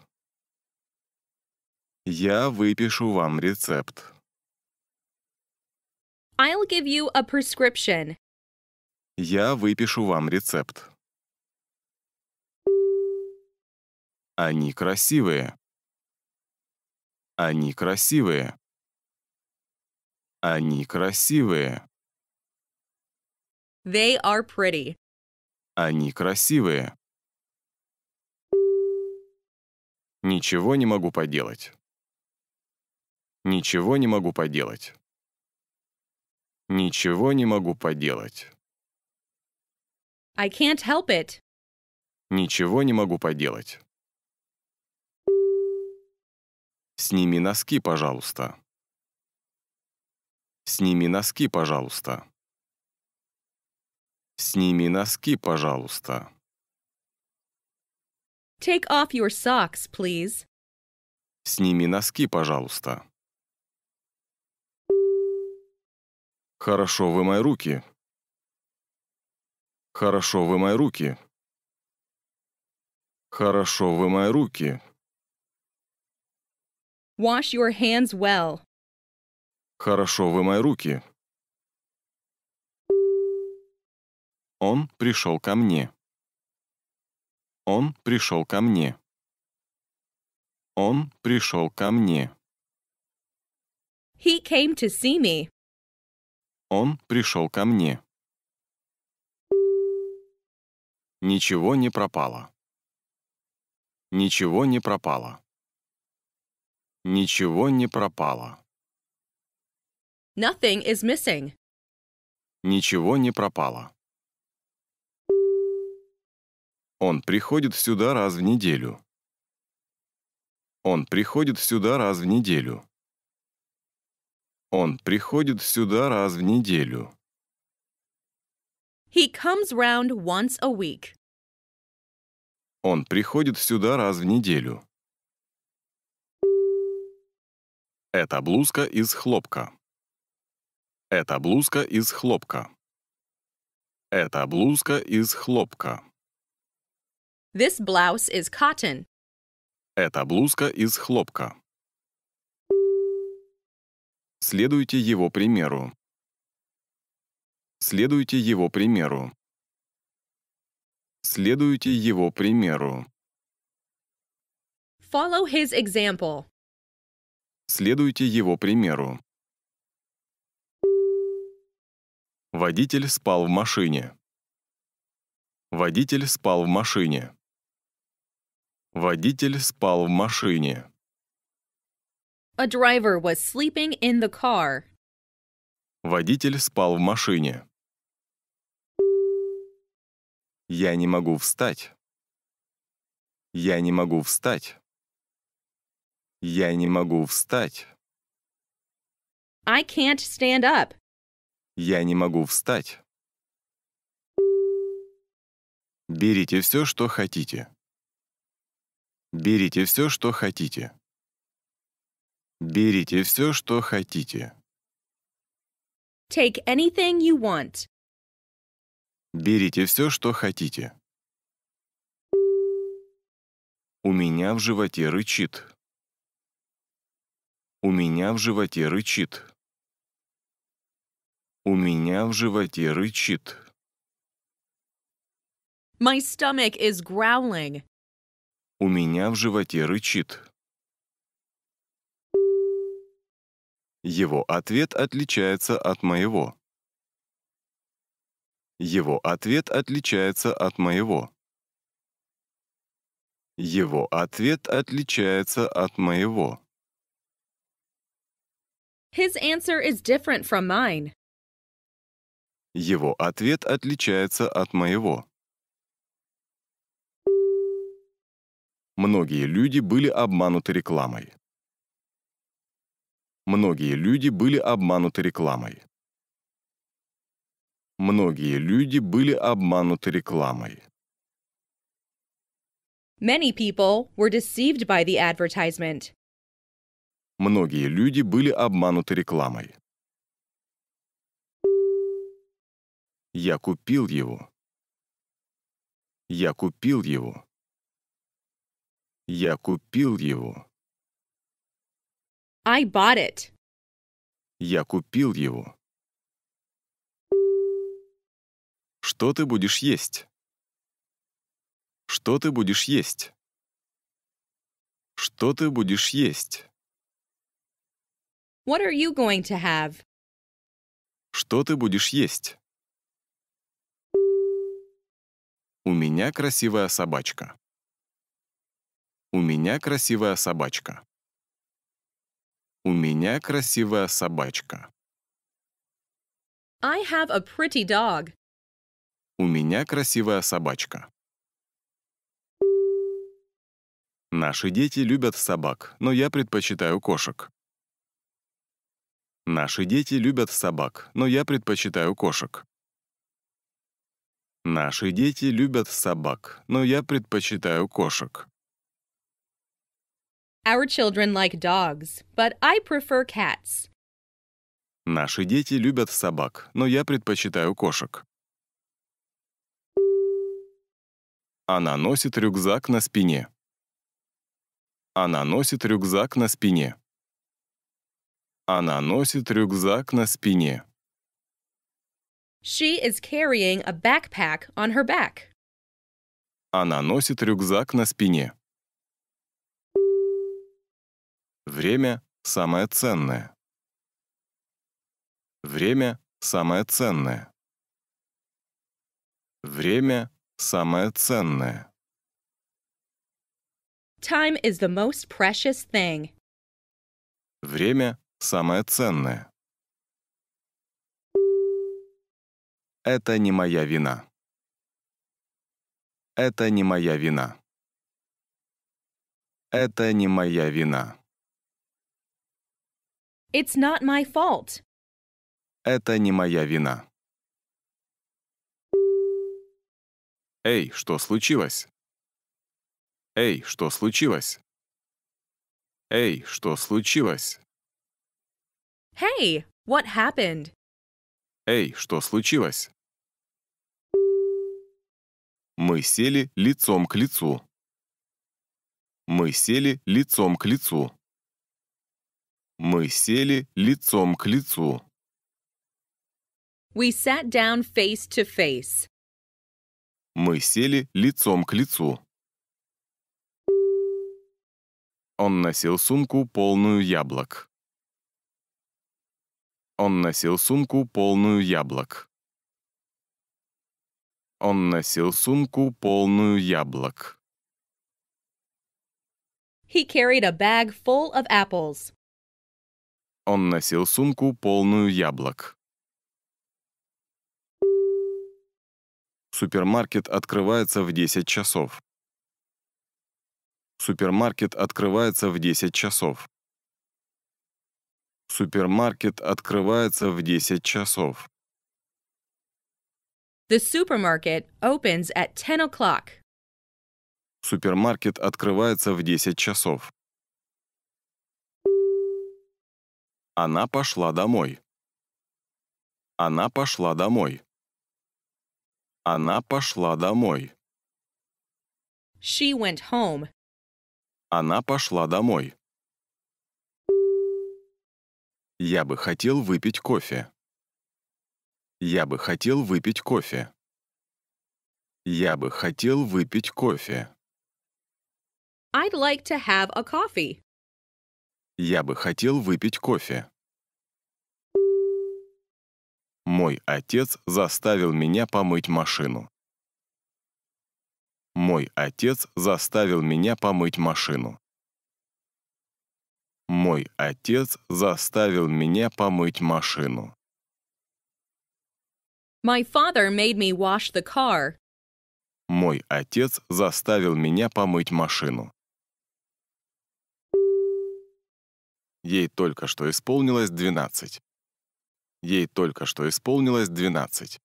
Speaker 1: Я выпишу вам рецепт.
Speaker 2: I'll give you a prescription.
Speaker 1: Я выпишу вам рецепт. Они красивые. Они красивые. Они красивые.
Speaker 2: They are pretty.
Speaker 1: Они красивые. Ничего не могу поделать. Ничего не могу поделать. Ничего не могу поделать.
Speaker 2: I can't help it.
Speaker 1: Ничего не могу поделать. Сними носки, пожалуйста. Сними носки, пожалуйста. Сними носки, пожалуйста.
Speaker 2: Take off your socks, please.
Speaker 1: Сними носки, пожалуйста. Хорошо вымой руки. Хорошо вымой руки. Хорошо вымой руки.
Speaker 2: Wash your hands well.
Speaker 1: Хорошо вымой руки. Он пришел ко мне. Он пришел ко мне. Он пришел ко мне.
Speaker 2: He came to see me.
Speaker 1: Он пришел ко мне. Ничего не пропало. Ничего не пропало. Ничего не пропало.
Speaker 2: Nothing is missing.
Speaker 1: Ничего не пропало. Он приходит сюда раз в неделю. Он приходит сюда раз в неделю. Он приходит сюда раз в неделю.
Speaker 2: He comes round once a week.
Speaker 1: Он приходит сюда раз в неделю. Это блузка из хлопка. Это блузка из хлопка. Это блузка из хлопка.
Speaker 2: This blouse is cotton.
Speaker 1: Эта блузка из хлопка. Следуйте его примеру. Следуйте его примеру. Следуйте его примеру.
Speaker 2: Follow his example.
Speaker 1: Следуйте его примеру. Водитель спал в машине. Водитель спал в машине. Водитель спал в машине.
Speaker 2: A driver was sleeping in the car.
Speaker 1: Водитель спал в машине. Я не могу встать. Я не могу встать. Я не могу встать.
Speaker 2: I can't stand up.
Speaker 1: Я не могу встать. Берите все, что хотите. Берите все, что хотите. Берите все, что хотите.
Speaker 2: Take anything you want.
Speaker 1: Берите все, что хотите. У меня в животе рычит. У меня в животе рычит. У меня в животе рычит.
Speaker 2: My stomach is growling.
Speaker 1: У меня в животе рычит. Его ответ отличается от моего. Его ответ отличается от моего. Его ответ отличается от моего.
Speaker 2: His answer is different from mine.
Speaker 1: Его ответ отличается от моего. Многие люди были обмануты рекламой. Многие люди были обмануты рекламой. Многие люди были обмануты рекламой.
Speaker 2: Many people were deceived by the advertisement.
Speaker 1: Многие люди были обмануты рекламой. Я купил его. Я купил его. Я купил его. I bought it. Я купил его. Что ты будешь есть? Что ты будешь есть? Что ты будешь есть?
Speaker 2: What are you going to have?
Speaker 1: Что ты будешь есть? У меня красивая собачка. У меня красивая собачка. У меня красивая собачка.
Speaker 2: I have a pretty dog.
Speaker 1: У меня красивая собачка. Наши дети любят собак, но я предпочитаю кошек. Наши дети любят собак, но я предпочитаю кошек. Наши дети любят собак, но я предпочитаю кошек.
Speaker 2: Our children like dogs, but I prefer cats.
Speaker 1: Наши дети любят собак, но я предпочитаю кошек. Она носит рюкзак на спине. Она носит рюкзак на спине. Она носит рюкзак на спине.
Speaker 2: She is carrying a backpack on her back.
Speaker 1: Она носит рюкзак на спине. Время – самое ценное. Время – самое ценное. Время – самое ценное.
Speaker 2: Time is the most precious thing.
Speaker 1: Время – самое ценное. Это не моя вина. Это не моя вина. Это не моя вина.
Speaker 2: It's not my fault.
Speaker 1: Это не моя вина. Эй, что случилось? Эй, что случилось? Эй, что случилось?
Speaker 2: Hey, what happened?
Speaker 1: Эй, что случилось? Мы сели лицом к лицу. Мы сели лицом к лицу. Мы сели лицом к лицу.
Speaker 2: We sat down face to face.
Speaker 1: Мы сели лицом к лицу. Он носил сумку, полную яблок. Он носил сумку, полную яблок. Он носил сумку, полную яблок.
Speaker 2: He carried a bag full of apples.
Speaker 1: Он носил сумку, полную яблок. Супермаркет открывается в 10 часов. Супермаркет открывается в 10 часов. Супермаркет открывается в 10 часов.
Speaker 2: The supermarket opens at 10 o'clock.
Speaker 1: Супермаркет открывается в 10 часов. Она пошла домой. Она пошла домой. Она пошла домой.
Speaker 2: She went home.
Speaker 1: Она пошла домой. Я бы хотел выпить кофе. Я бы хотел выпить кофе. Я бы хотел выпить кофе.
Speaker 2: I'd like to have a coffee.
Speaker 1: Я бы хотел выпить кофе. Мой отец заставил меня помыть машину. Мой отец заставил меня помыть машину. Мой отец заставил меня помыть машину.
Speaker 2: My father made me wash the car.
Speaker 1: Мой отец заставил меня помыть машину. Ей только что исполнилось 12. Ей только что исполнилось 12.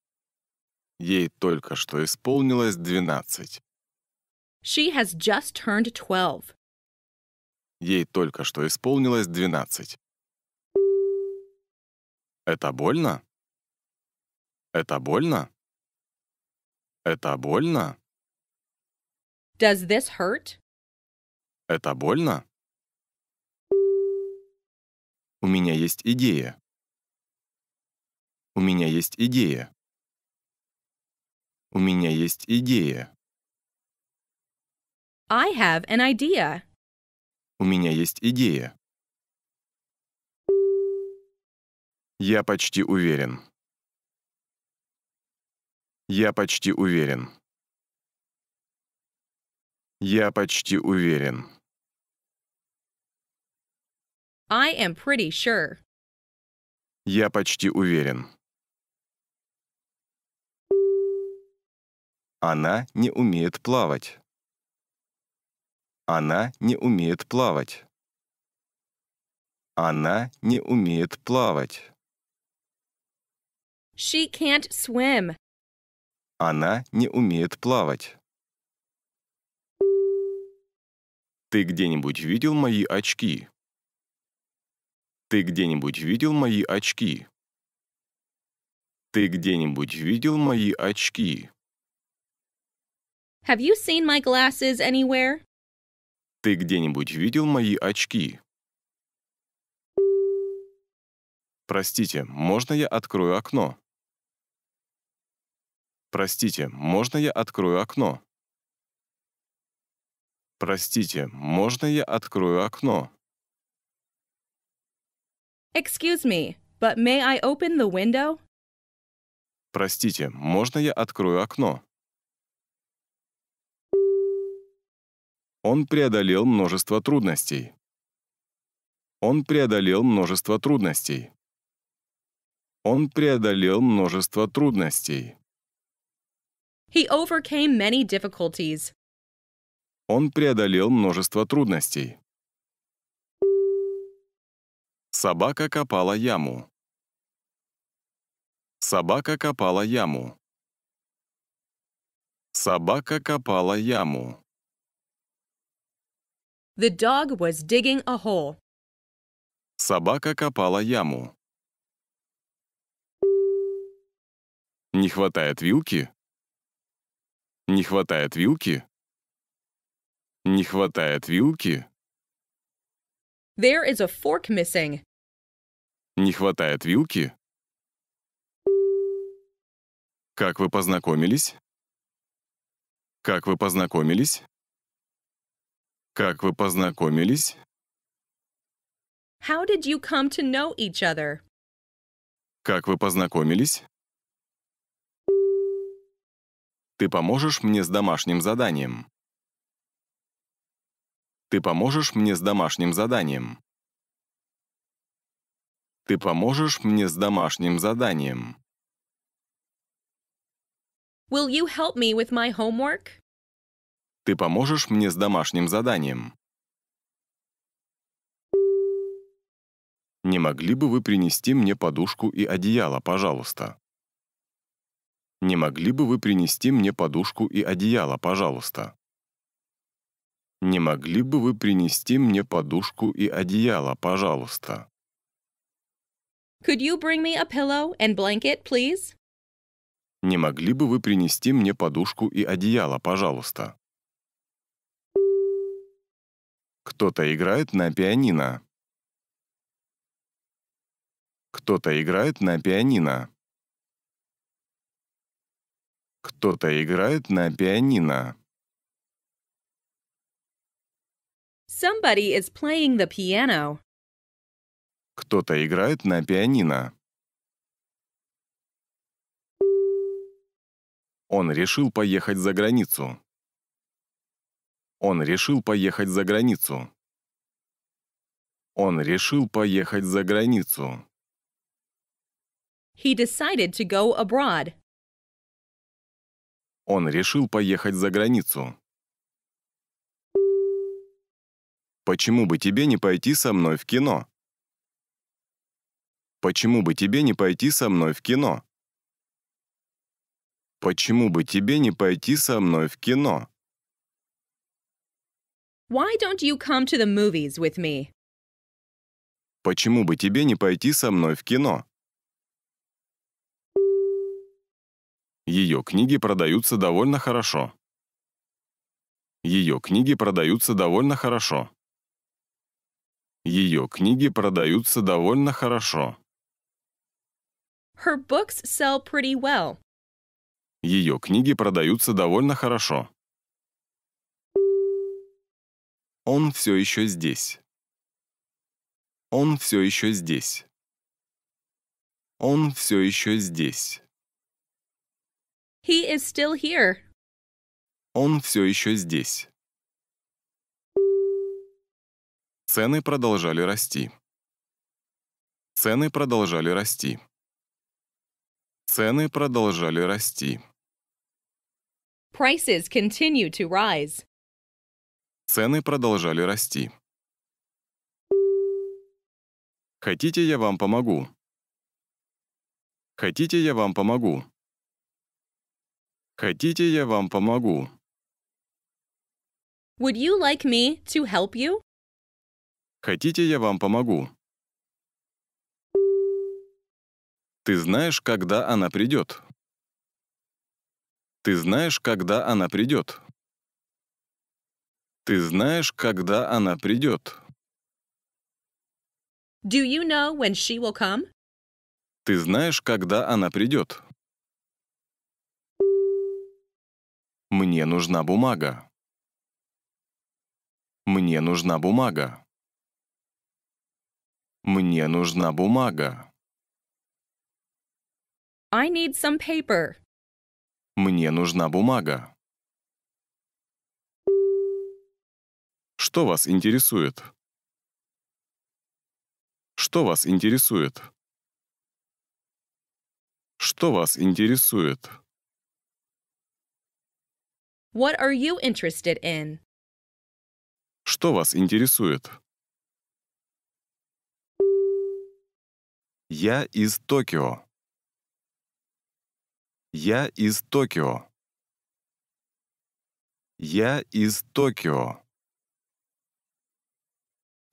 Speaker 1: Ей только что исполнилось 12.
Speaker 2: She has just turned 12.
Speaker 1: Ей только что исполнилось 12. Это больно? Это больно? Это больно?
Speaker 2: Does this hurt?
Speaker 1: Это больно? У меня есть идея. У меня есть идея. У меня есть идея.
Speaker 2: I have an idea.
Speaker 1: У меня есть идея. Я почти уверен. Я почти уверен. Я почти уверен.
Speaker 2: I am pretty sure.
Speaker 1: Я почти уверен. Она не умеет плавать. Она не умеет плавать. Она не умеет плавать.
Speaker 2: She can't swim.
Speaker 1: Она не умеет плавать. Ты где-нибудь видел мои очки? Ты где-нибудь видел мои очки? Ты где-нибудь видел мои очки?
Speaker 2: Have you seen my glasses anywhere?
Speaker 1: Ты где-нибудь видел мои очки? Простите, можно я открою окно? Простите, можно я открою окно? Простите, можно я открою окно?
Speaker 2: Excuse me, but may I open the window?
Speaker 1: Простите, можно я открою окно? Он преодолел множество трудностей. Он преодолел множество трудностей. Он преодолел множество трудностей.
Speaker 2: He overcame many difficulties.
Speaker 1: Он преодолел множество трудностей. Собака копала яму. Собака копала яму. Собака копала яму.
Speaker 2: The dog was digging a hole.
Speaker 1: Собака копала яму. Не хватает вилки? Не хватает вилки? Не хватает вилки?
Speaker 2: There is a fork missing.
Speaker 1: Не хватает вилки? Как вы познакомились? Как вы познакомились? Как вы познакомились?
Speaker 2: How did you come to know each other?
Speaker 1: Как вы познакомились? Ты поможешь мне с домашним заданием. Ты поможешь мне с домашним заданием. Ты поможешь мне с домашним заданием?
Speaker 2: Will you help me with my homework?
Speaker 1: Ты поможешь мне с домашним заданием? Не могли бы вы принести мне подушку и одеяло, пожалуйста? Не могли бы вы принести мне подушку и одеяло, пожалуйста? Не могли бы вы принести мне подушку и одеяло, пожалуйста?
Speaker 2: Could you bring me a pillow and blanket, please?
Speaker 1: Не могли бы вы принести мне подушку и одеяло, пожалуйста? Кто-то играет на пианино. Кто-то играет на пианино. Кто-то играет на пианино.
Speaker 2: Somebody is playing the piano.
Speaker 1: Кто-то играет на пианино. Он решил поехать за границу. Он решил поехать за границу. Он решил поехать за границу.
Speaker 2: He decided to go abroad.
Speaker 1: Он решил поехать за границу. Почему бы тебе не пойти со мной в кино? Почему бы тебе не пойти со мной в кино? Почему бы тебе не пойти со мной в кино?
Speaker 2: Why don't you come to the movies with me?
Speaker 1: Почему бы тебе не пойти со мной в кино? Ее книги продаются довольно хорошо. Ее книги продаются довольно хорошо. Ее книги продаются довольно хорошо.
Speaker 2: Her books sell pretty well.
Speaker 1: Ее книги продаются довольно хорошо. Он все еще здесь. Он все еще здесь. Он все еще здесь.
Speaker 2: He is still here.
Speaker 1: Он все еще здесь. Цены продолжали расти. Цены продолжали расти. Цены продолжали расти.
Speaker 2: Prices continue to rise.
Speaker 1: Цены продолжали расти. Хотите, я вам помогу? Хотите, я вам помогу? Хотите, я вам помогу?
Speaker 2: Would you like me to help you?
Speaker 1: Хотите, я вам помогу? Ты знаешь, когда она придет. Ты знаешь, когда она придет. Ты знаешь, когда она придет.
Speaker 2: Do you know when she will come?
Speaker 1: Ты знаешь, когда она придет. Мне нужна бумага. Мне нужна бумага. Мне нужна бумага.
Speaker 2: I need some paper.
Speaker 1: Мне нужна бумага. Что вас интересует? Что вас интересует? Что вас интересует?
Speaker 2: What are you interested in?
Speaker 1: Что вас интересует? Я из Токио. Я из Токио. Я из Токио.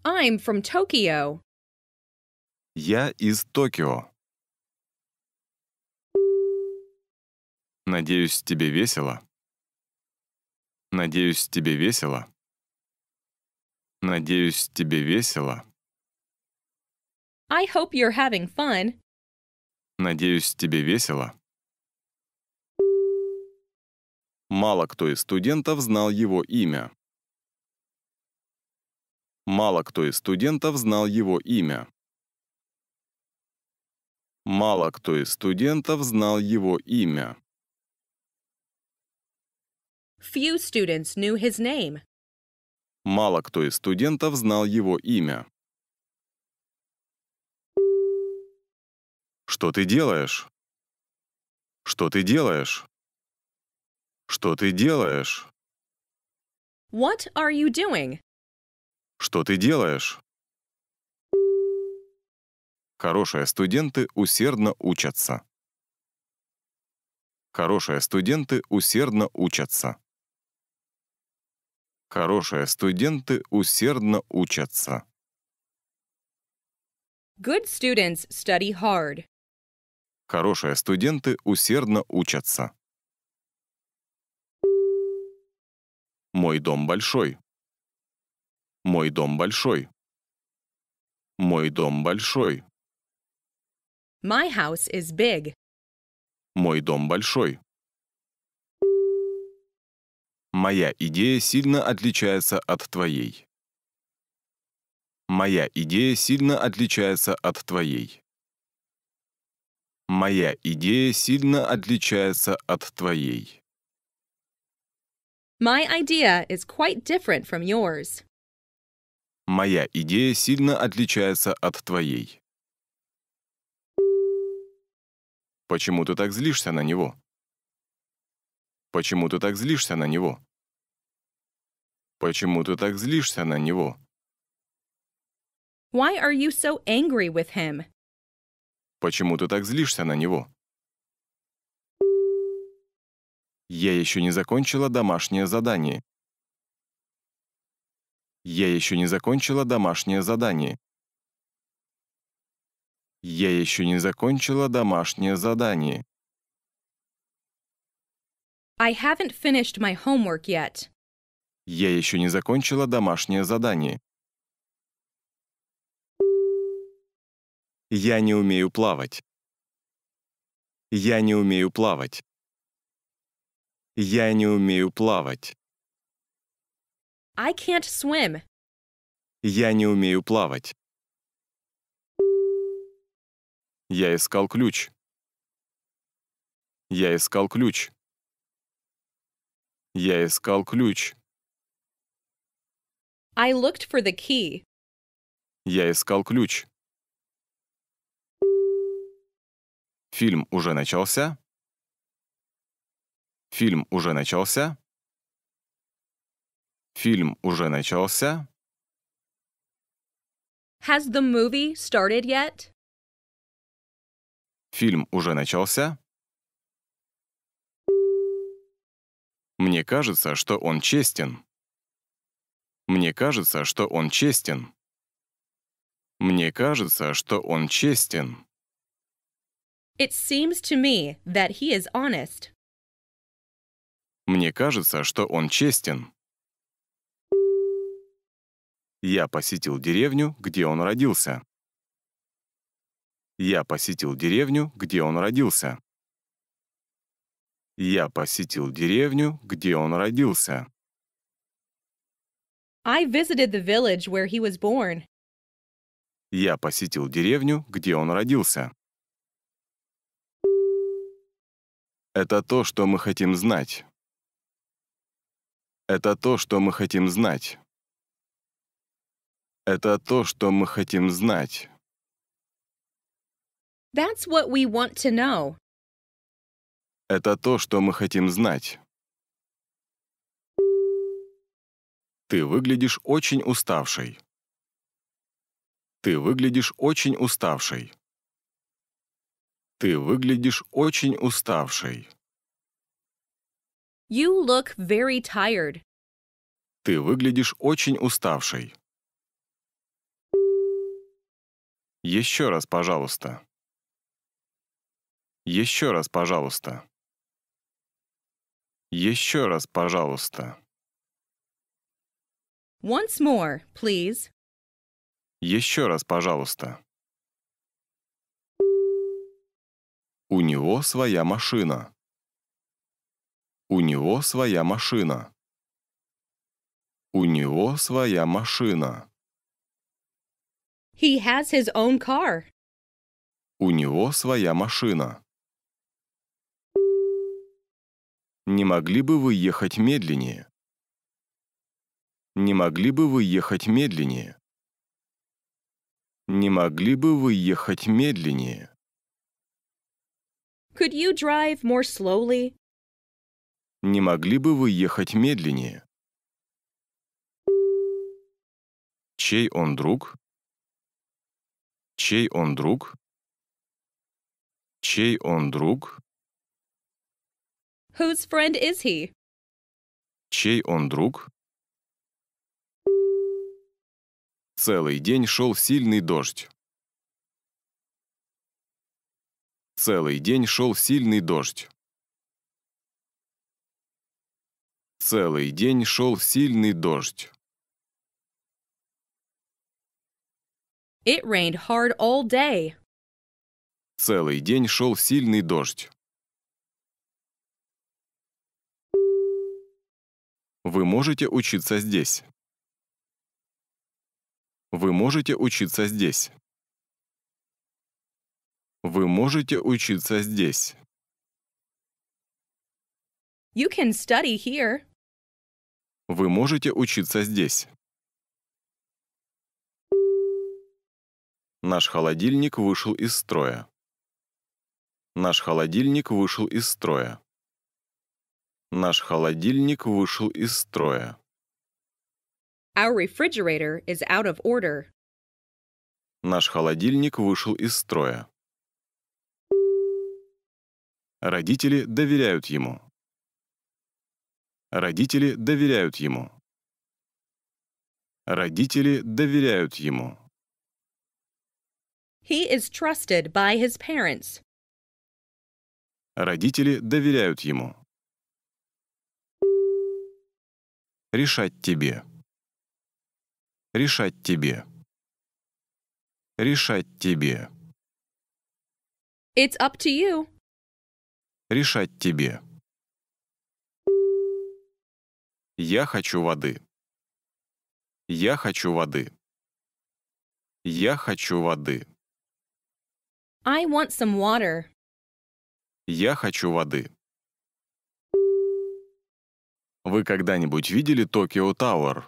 Speaker 2: I'm from Tokyo.
Speaker 1: Я из Токио. Надеюсь, тебе весело. Надеюсь, тебе весело. Надеюсь, тебе весело.
Speaker 2: I hope you're having fun.
Speaker 1: Надеюсь, тебе весело. Мало кто из студентов знал его имя. Мало кто из студентов знал его имя. Мало кто из студентов знал его имя.
Speaker 2: Few students knew his name.
Speaker 1: Мало кто из студентов знал его имя. Что ты делаешь? Что ты делаешь? Что ты делаешь?
Speaker 2: What are you doing?
Speaker 1: Что ты делаешь? Хорошие студенты усердно учатся. Хорошие студенты усердно учатся. Хорошие студенты усердно учатся.
Speaker 2: Good students study hard.
Speaker 1: Хорошие студенты усердно учатся. Мой дом большой. Мой дом большой. Мой дом большой.
Speaker 2: My house is big.
Speaker 1: Мой дом большой. Моя идея сильно отличается от твоей. Моя идея сильно отличается от твоей. Моя идея сильно отличается от твоей.
Speaker 2: My idea is quite different from yours.
Speaker 1: Моя идея сильно отличается от твоей. Почему ты так злишься на него? Почему ты так злишься на него? Почему ты так злишься на него?
Speaker 2: Why are you so angry with him?
Speaker 1: Почему ты так злишься на него? Я еще не закончила домашнее задание. Я еще не закончила домашнее задание. Я еще не закончила домашнее задание.
Speaker 2: I haven't finished my homework yet.
Speaker 1: Я еще не закончила домашнее задание. Я не умею плавать. Я не умею плавать. Я не умею плавать.
Speaker 2: I can't swim.
Speaker 1: Я не умею плавать. Я искал ключ. Я искал ключ. Я искал ключ.
Speaker 2: I looked for the key.
Speaker 1: Я искал ключ. Фильм уже начался? Фильм уже начался. Фильм уже начался.
Speaker 2: Has the movie started yet?
Speaker 1: Фильм уже начался. Мне кажется, что он честен. Мне кажется, что он честен. Мне кажется, что он честен.
Speaker 2: It seems to me that he is honest.
Speaker 1: Мне кажется, что он честен. Я посетил деревню, где он родился. Я посетил деревню, где он родился. Я посетил деревню, где он родился.
Speaker 2: I visited the village where he was born.
Speaker 1: Я посетил деревню, где он родился. Это то, что мы хотим знать. Это то, что мы хотим знать. Это то, что мы хотим знать.
Speaker 2: That's what we want to know.
Speaker 1: Это то, что мы хотим знать. Ты выглядишь очень уставшей. Ты выглядишь очень уставшей. Ты выглядишь очень уставшей.
Speaker 2: You look very tired.
Speaker 1: Ты выглядишь очень уставшей. Еще раз, пожалуйста. Еще раз, пожалуйста. Еще раз, пожалуйста.
Speaker 2: Once more, please.
Speaker 1: Еще раз, пожалуйста. У него своя машина. У него своя машина. У него своя машина.
Speaker 2: He has his own car.
Speaker 1: У него своя машина. Не могли бы вы ехать медленнее? Не могли бы вы ехать медленнее? Не могли бы вы ехать медленнее?
Speaker 2: Could you drive more slowly?
Speaker 1: Не могли бы вы ехать медленнее? Чей он друг? Чей он друг? Чей он друг?
Speaker 2: Whose friend is he?
Speaker 1: Чей он друг? Целый день шел сильный дождь. Целый день шел сильный дождь. Целый день шел сильный дождь.
Speaker 2: It rained hard all day.
Speaker 1: Целый день шел сильный дождь. Вы можете учиться здесь. Вы можете учиться здесь. Вы можете учиться здесь.
Speaker 2: You can study here.
Speaker 1: Вы можете учиться здесь. Наш холодильник вышел из строя. Наш холодильник вышел из строя. Наш холодильник вышел из строя.
Speaker 2: Our refrigerator is out of order.
Speaker 1: Наш холодильник вышел из строя. Родители доверяют ему. Родители доверяют ему. Родители доверяют ему.
Speaker 2: He is trusted by his parents.
Speaker 1: Родители доверяют ему. Решать тебе. Решать тебе. Решать тебе.
Speaker 2: It's up to you.
Speaker 1: Решать тебе. Я хочу воды. Я хочу воды. Я хочу воды.
Speaker 2: I want some water.
Speaker 1: Я хочу воды. Вы когда-нибудь видели Токио Тауэр?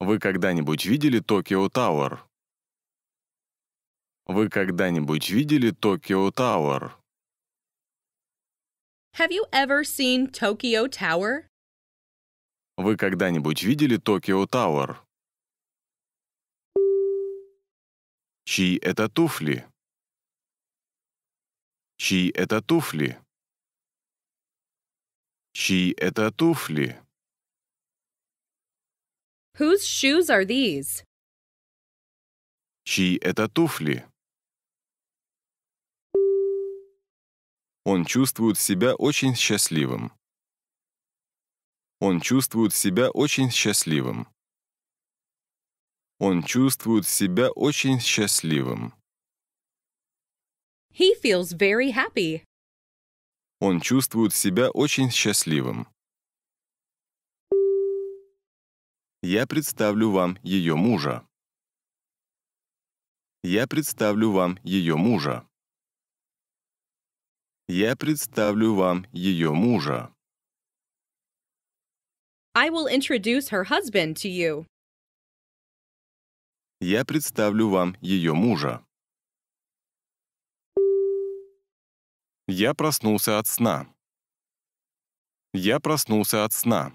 Speaker 1: Вы когда-нибудь видели Токио Тауэр? Вы когда-нибудь видели Токио Тауэр?
Speaker 2: Have you ever seen Tokyo Tower?
Speaker 1: Вы когда-нибудь видели Токио Тауэр? Чьи это туфли? Чьи это туфли? Чьи это туфли?
Speaker 2: Whose shoes are these?
Speaker 1: Чьи это туфли? Он чувствует себя очень счастливым. Он чувствует себя очень счастливым. Он чувствует себя очень счастливым.
Speaker 2: He feels very happy.
Speaker 1: Он чувствует себя очень счастливым. Я представлю вам ее мужа. Я представлю вам ее мужа. Я представлю вам ее мужа.
Speaker 2: I will introduce her husband to you.
Speaker 1: Я представлю вам ее мужа. Я проснулся от сна. Я проснулся от сна.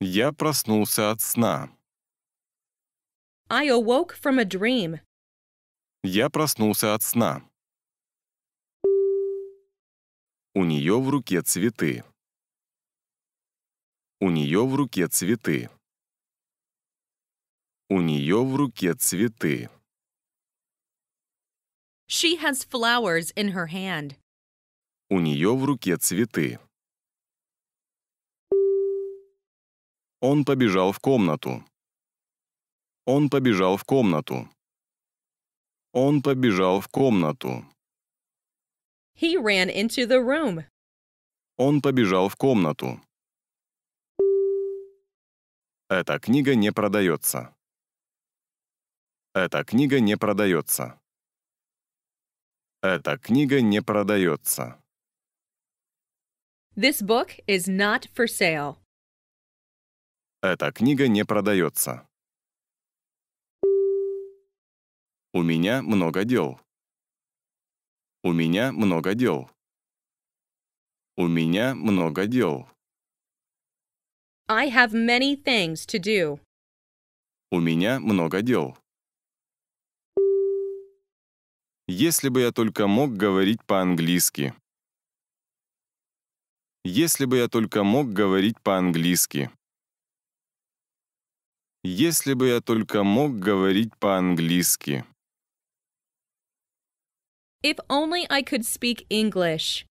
Speaker 1: Я проснулся от сна.
Speaker 2: I awoke from a dream.
Speaker 1: Я проснулся от сна. У нее в руке цветы. У нее в руке цветы. У нее в руке цветы.
Speaker 2: She has flowers in her hand.
Speaker 1: У нее в руке цветы. Он побежал в комнату. Он побежал в комнату. Он побежал в комнату.
Speaker 2: He ran into the room.
Speaker 1: Он побежал в комнату. Эта книга не продается. Эта книга не продается. Эта книга не продается.
Speaker 2: This book is not for sale.
Speaker 1: Эта книга не продается. У меня много дел. У меня много дел. У меня много дел.
Speaker 2: I have many things to do.
Speaker 1: У меня много дел. Если бы я только мог говорить по-английски. Если бы я только мог говорить по-английски. Если бы я только мог говорить по-английски.
Speaker 2: If only I could speak English.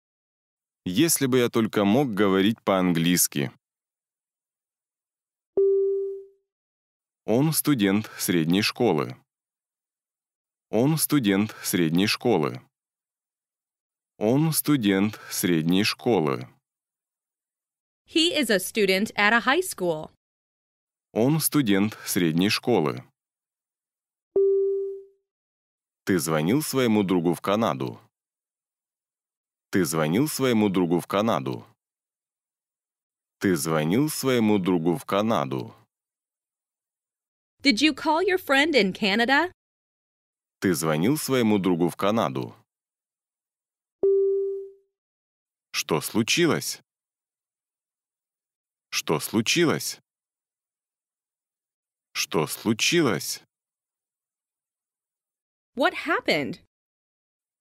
Speaker 1: Если бы я только мог говорить по-английски. Он студент средней школы. Он студент средней школы. Он студент средней школы.
Speaker 2: He is a student at a high school.
Speaker 1: Он студент средней школы. Ты звонил своему другу в Канаду. Ты звонил своему другу в Канаду. Ты звонил своему другу в Канаду.
Speaker 2: Did you call your friend in Canada?
Speaker 1: Ты звонил своему другу в Канаду. Что случилось? Что случилось? Что случилось?
Speaker 2: What happened?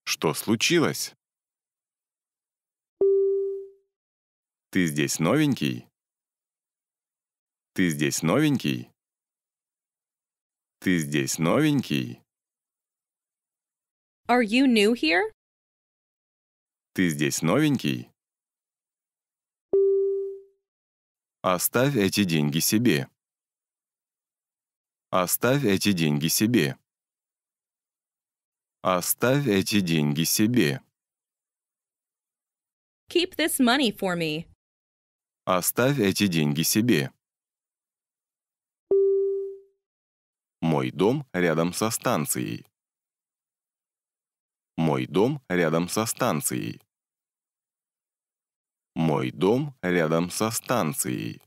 Speaker 1: Что случилось? Ты здесь новенький? Ты здесь новенький? Ты здесь новенький?
Speaker 2: Are you new here?
Speaker 1: Ты здесь новенький? Оставь эти деньги себе. Оставь эти деньги себе. Оставь эти деньги себе.
Speaker 2: Keep this money for me.
Speaker 1: Оставь эти деньги себе. Мой дом рядом со станцией. Мой дом рядом со станцией. Мой дом рядом со станцией.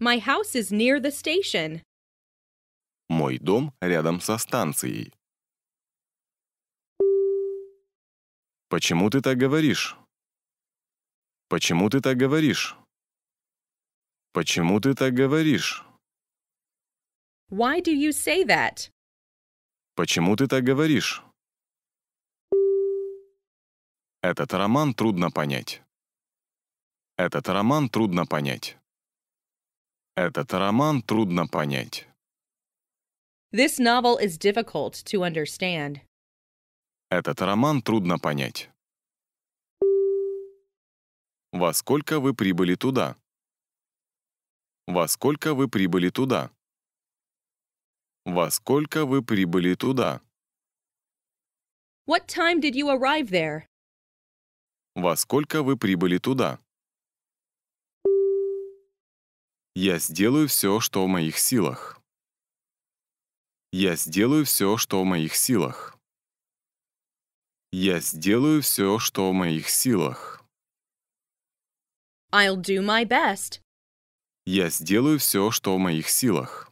Speaker 2: My house is near the station.
Speaker 1: Мой дом рядом со станцией. Почему ты так говоришь? Почему ты так говоришь? Почему ты так говоришь?
Speaker 2: Why do you say that?
Speaker 1: Почему ты так говоришь? Этот роман трудно понять. Этот роман трудно понять. Этот роман трудно понять.
Speaker 2: This novel is difficult to understand.
Speaker 1: Этот роман трудно понять. Во сколько вы прибыли туда? Во сколько вы прибыли туда? Во сколько вы прибыли туда?
Speaker 2: What time did you arrive there?
Speaker 1: Во сколько вы прибыли туда? Я сделаю все, что в моих силах. Я сделаю все, что в моих силах. Я сделаю все, что в моих силах.
Speaker 2: I'll do my best.
Speaker 1: Я сделаю все, что в моих силах.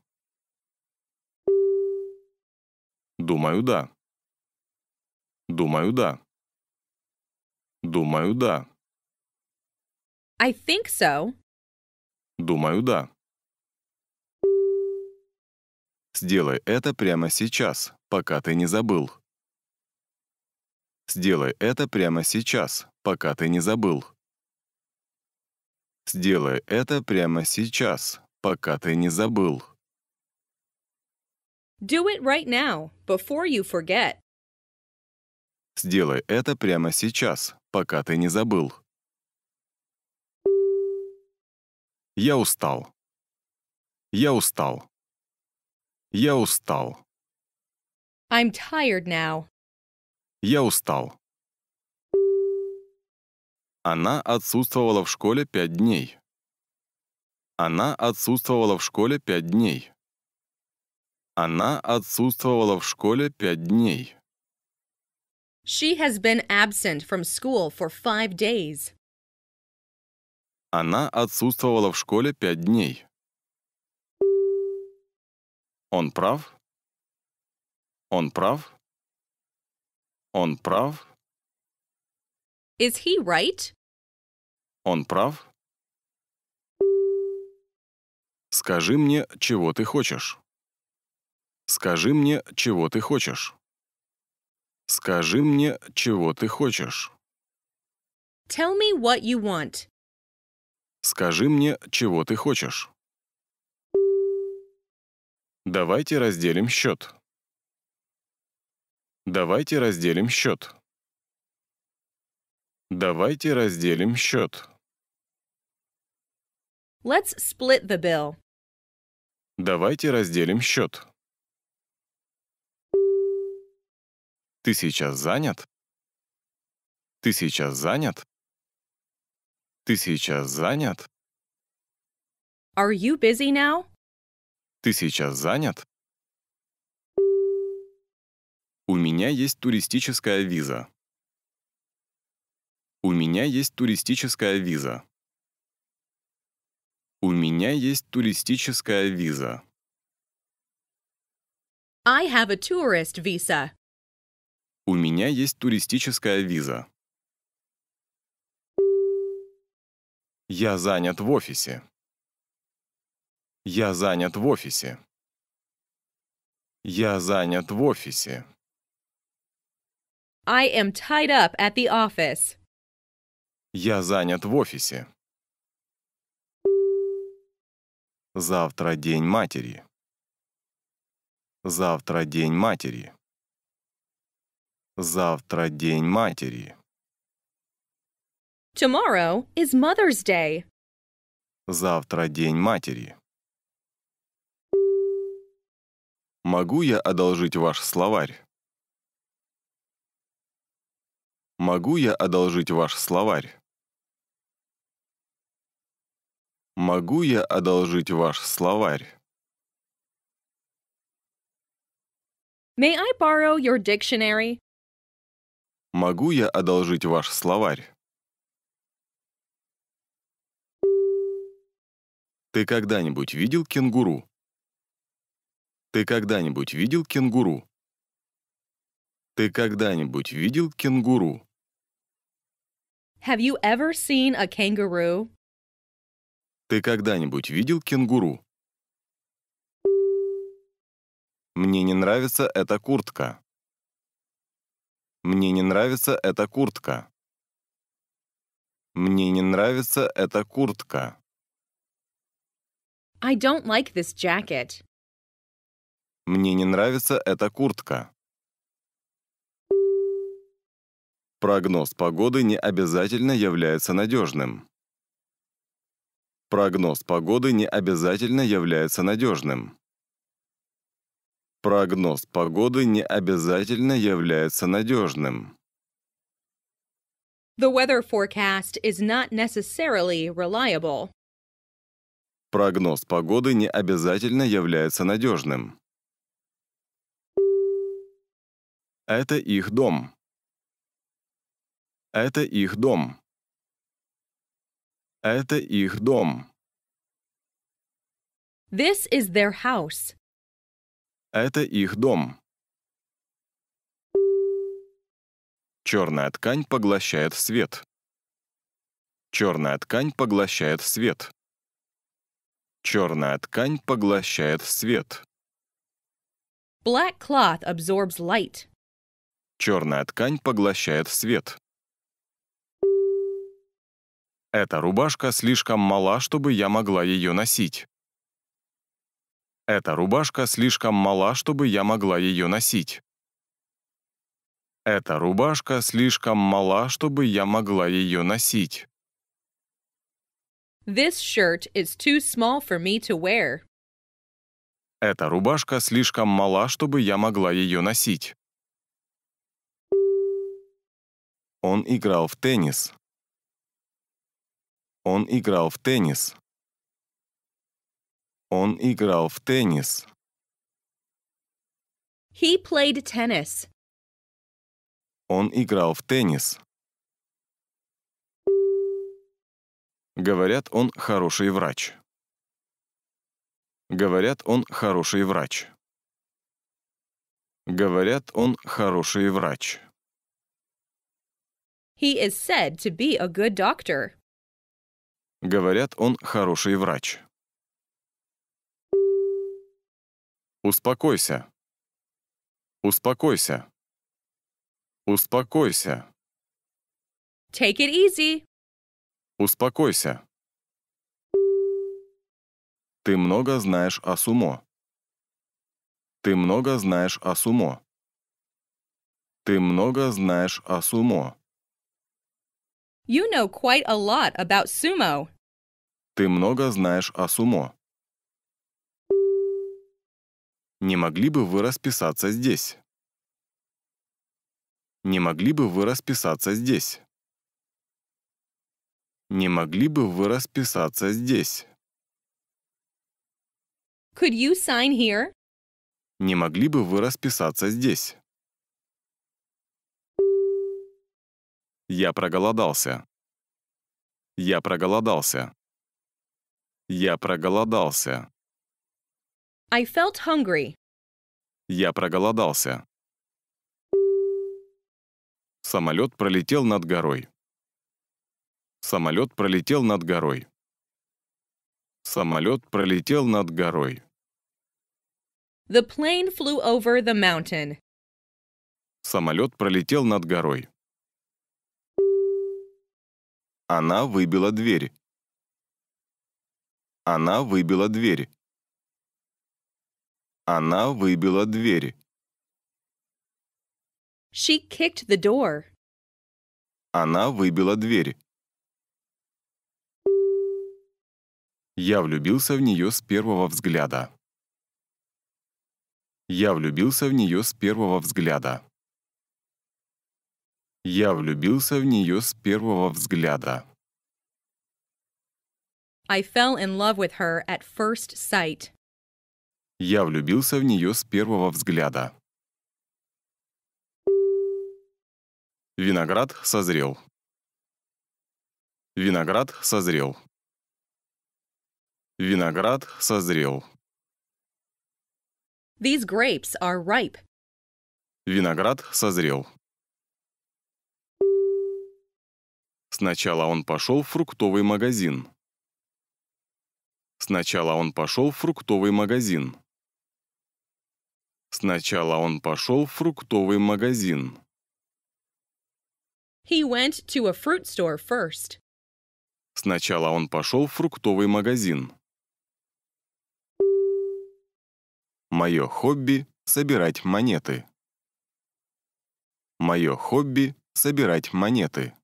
Speaker 1: Думаю, да. Думаю, да. Думаю, да.
Speaker 2: I think so.
Speaker 1: Думаю, да. Сделай это прямо сейчас, пока ты не забыл. Сделай это прямо сейчас, пока ты не забыл. Сделай это прямо сейчас, пока ты не забыл.
Speaker 2: Do it right now, before you forget.
Speaker 1: Сделай это прямо сейчас, пока ты не забыл. Я устал. Я устал. Я устал.
Speaker 2: I'm tired now.
Speaker 1: Я устал. Она отсутствовала в школе пять дней. Она отсутствовала в школе пять дней. Она отсутствовала в школе пять дней.
Speaker 2: She has been absent from school for five days.
Speaker 1: Она отсутствовала в школе пять дней. Он прав? Он прав? Он прав?
Speaker 2: Is he right?
Speaker 1: Он прав? Скажи мне, чего ты хочешь. Скажи мне, чего ты хочешь. Скажи мне, чего ты хочешь.
Speaker 2: Tell me what you want.
Speaker 1: Скажи мне, чего ты хочешь. Давайте разделим счет. Давайте разделим счет. Давайте разделим счет.
Speaker 2: Let's split the bill.
Speaker 1: Давайте разделим счет. Ты сейчас занят? Ты сейчас занят? Ты сейчас занят?
Speaker 2: Are you busy now?
Speaker 1: Ты сейчас занят? У меня есть туристическая виза. У меня есть туристическая виза. У меня есть туристическая виза.
Speaker 2: I have a tourist visa.
Speaker 1: У меня есть туристическая виза. Я занят в офисе. Я занят в офисе. Я занят в офисе.
Speaker 2: I am tied up at the office.
Speaker 1: Я занят в офисе. Завтра день матери. Завтра день матери. Завтра день матери.
Speaker 2: Tomorrow is Mother's Day.
Speaker 1: Завтра день матери. Могу я одолжить ваш словарь? Могу я одолжить ваш словарь? Могу я одолжить ваш словарь?
Speaker 2: May I borrow your dictionary?
Speaker 1: Могу я одолжить ваш словарь? Ты когда-нибудь видел кенгуру? Ты когда-нибудь видел кенгуру? Ты когда-нибудь видел кенгуру?
Speaker 2: Have you ever seen a kangaroo?
Speaker 1: Ты когда-нибудь видел кенгуру? Мне не нравится эта куртка. Мне не нравится эта куртка. Мне не нравится эта куртка.
Speaker 2: I don't like this jacket.
Speaker 1: Мне не нравится эта куртка. Прогноз погоды не обязательно является надежным. Прогноз погоды не обязательно является надежным. Прогноз погоды не обязательно является надежным.
Speaker 2: The weather forecast is not necessarily reliable.
Speaker 1: Прогноз погоды не обязательно является надежным. Это их дом. Это их дом. Это их дом.
Speaker 2: This is their house.
Speaker 1: Это их дом. Черная ткань поглощает свет. Черная ткань поглощает свет. Черная ткань поглощает свет.
Speaker 2: Black cloth absorbs light.
Speaker 1: Черная ткань поглощает свет. Эта рубашка слишком мала, чтобы я могла ее носить. Эта рубашка слишком мала, чтобы я могла ее носить. Эта рубашка слишком мала, чтобы я могла ее носить.
Speaker 2: This shirt is too small for me to wear.
Speaker 1: Эта рубашка слишком мала, чтобы я могла ее носить. Он играл в теннис. Он играл в теннис. Он играл в теннис.
Speaker 2: He played tennis.
Speaker 1: Он играл в теннис. Говорят, он хороший врач. Говорят, он хороший врач. Говорят, он хороший врач.
Speaker 2: He is said to be a good doctor.
Speaker 1: Говорят, он хороший врач. Успокойся. Успокойся. Успокойся.
Speaker 2: Take it easy.
Speaker 1: Успокойся. Ты много знаешь о сумо. Ты много знаешь о сумо. Ты много знаешь о сумо.
Speaker 2: You know quite a lot about sumo.
Speaker 1: Ты много знаешь о сумо. Не могли бы вы расписаться здесь? Не могли бы вы расписаться здесь? Не могли бы вы расписаться здесь?
Speaker 2: Could you sign here?
Speaker 1: Не могли бы вы расписаться здесь? Я проголодался. Я проголодался. Я проголодался.
Speaker 2: I felt hungry.
Speaker 1: Я проголодался. Самолет пролетел над горой. Самолет пролетел над горой. Самолет пролетел над горой.
Speaker 2: The plane flew over the mountain.
Speaker 1: Самолет пролетел над горой. Она выбила дверь. Она выбила дверь. Она выбила дверь.
Speaker 2: She kicked the door.
Speaker 1: Она выбила дверь. Я влюбился в нее с первого взгляда. Я влюбился в нее с первого взгляда. Я влюбился в нее с первого взгляда.
Speaker 2: I fell in love with her at first sight.
Speaker 1: Я влюбился в нее с первого взгляда. Виноград созрел. Виноград созрел. Виноград созрел.
Speaker 2: These grapes are ripe.
Speaker 1: Виноград созрел. Сначала он пошел в фруктовый магазин. Сначала он пошел в фруктовый магазин. Сначала он пошел в фруктовый магазин.
Speaker 2: He went to a fruit store first.
Speaker 1: Сначала он пошел в фруктовый магазин. Мое хобби — собирать монеты. Мое хобби — собирать монеты.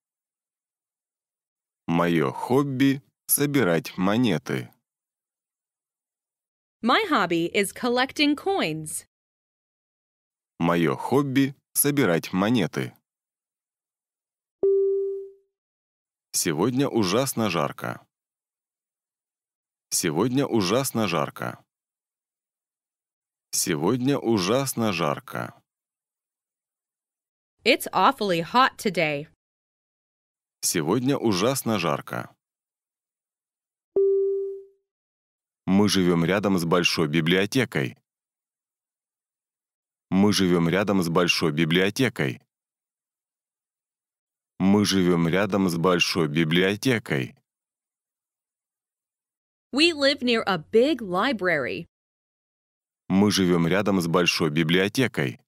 Speaker 1: Мое хобби — собирать монеты.
Speaker 2: My hobby is collecting coins.
Speaker 1: Мое хобби — собирать монеты. Сегодня ужасно жарко. Сегодня ужасно жарко. Сегодня ужасно жарко.
Speaker 2: It's awfully hot today.
Speaker 1: Сегодня ужасно жарко. Мы живем рядом с большой библиотекой. Мы живем рядом с большой библиотекой. Мы живем рядом с большой библиотекой.
Speaker 2: We live near a big library.
Speaker 1: Мы живем рядом с большой библиотекой.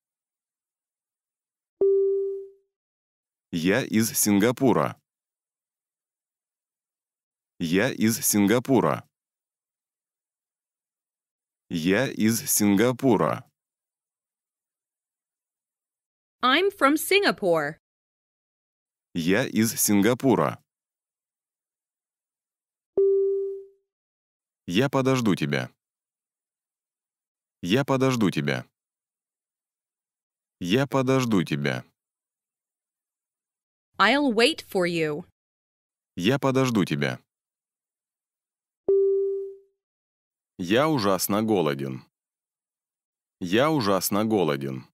Speaker 1: Я из Сингапура. Я из Сингапура. Я из Сингапура.
Speaker 2: I'm from Singapore.
Speaker 1: Я из Сингапура. Я подожду тебя. Я подожду тебя. Я подожду тебя.
Speaker 2: I'll wait for you.
Speaker 1: Я подожду тебя. Я ужасно голоден. Я ужасно голоден.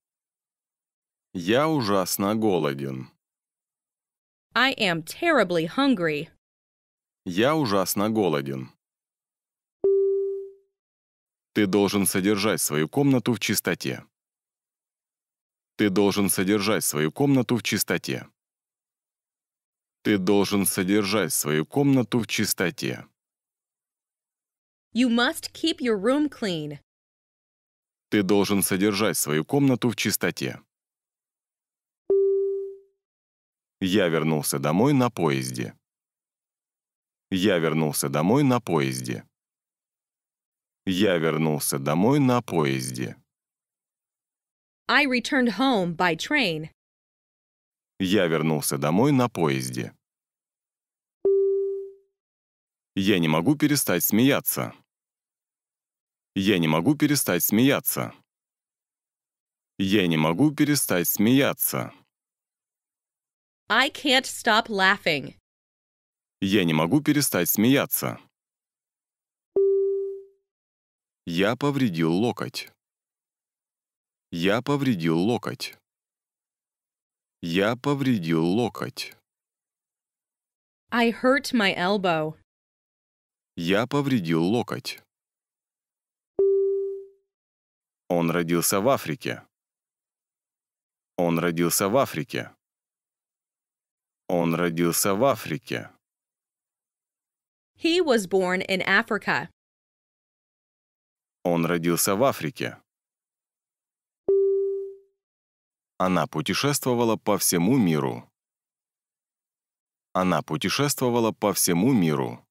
Speaker 1: Я ужасно голоден.
Speaker 2: I am terribly hungry.
Speaker 1: Я ужасно голоден. Ты должен содержать свою комнату в чистоте. Ты должен содержать свою комнату в чистоте. Ты должен содержать свою комнату в чистоте.
Speaker 2: You must keep your room clean.
Speaker 1: Ты должен содержать свою комнату в чистоте. Я вернулся домой на поезде. Я вернулся домой на поезде. Я вернулся домой на поезде.
Speaker 2: I returned home by train.
Speaker 1: Я вернулся домой на поезде. Я не могу перестать смеяться. Я не могу перестать смеяться. Я не могу перестать смеяться.
Speaker 2: I can't stop laughing.
Speaker 1: Я не могу перестать смеяться. Я повредил локоть. Я повредил локоть. Я повредил локоть.
Speaker 2: I hurt my elbow.
Speaker 1: Я повредил локоть. Он родился в Африке. Он родился в Африке. Он родился в Африке.
Speaker 2: He was born in Africa.
Speaker 1: Он родился в Африке. Она путешествовала по всему миру. Она путешествовала по всему миру.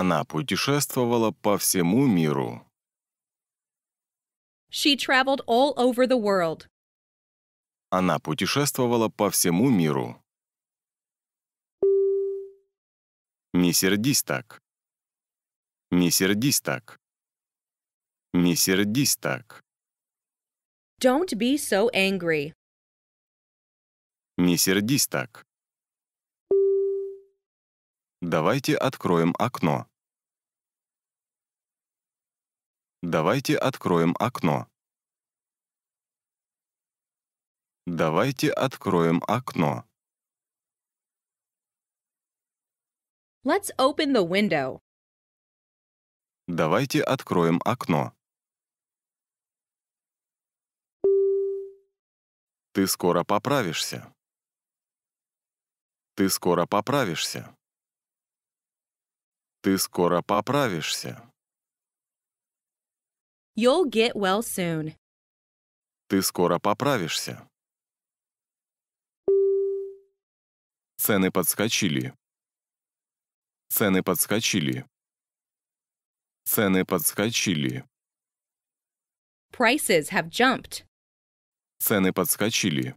Speaker 1: Она путешествовала по всему миру.
Speaker 2: She traveled all over the world.
Speaker 1: Она путешествовала по всему миру. Не сердись так. Не сердись так. Не сердись так.
Speaker 2: Don't be so angry.
Speaker 1: Не сердись так. Давайте откроем окно. Давайте откроем окно. Давайте откроем окно.
Speaker 2: Let's open the window.
Speaker 1: Давайте откроем окно. Ты скоро поправишься. Ты скоро поправишься. Ты скоро поправишься.
Speaker 2: You'll get well soon.
Speaker 1: Ты скоро поправишься. Цены подскочили. Цены подскочили. Цены подскочили.
Speaker 2: Prices have jumped.
Speaker 1: Цены подскочили.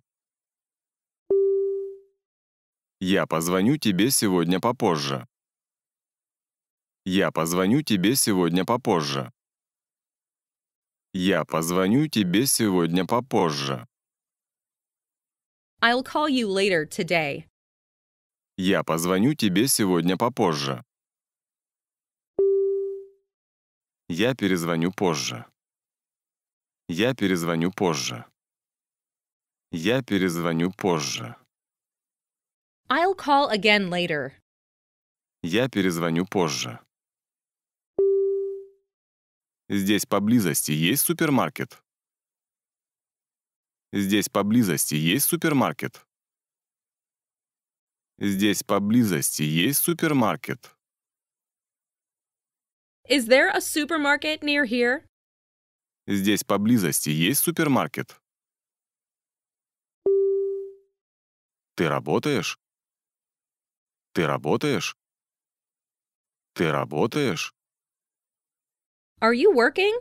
Speaker 1: Я позвоню тебе сегодня попозже. Я позвоню тебе сегодня попозже. Я позвоню тебе сегодня попозже.
Speaker 2: I'll call you later today.
Speaker 1: Я позвоню тебе сегодня попозже. Я перезвоню позже. Я перезвоню позже. Я перезвоню позже.
Speaker 2: I'll call again later.
Speaker 1: Я перезвоню позже. Здесь поблизости есть супермаркет? Здесь поблизости есть супермаркет? Здесь поблизости есть супермаркет?
Speaker 2: Is there a supermarket near here?
Speaker 1: Здесь поблизости есть супермаркет? Ты работаешь? Ты работаешь? Ты работаешь?
Speaker 2: Are you working?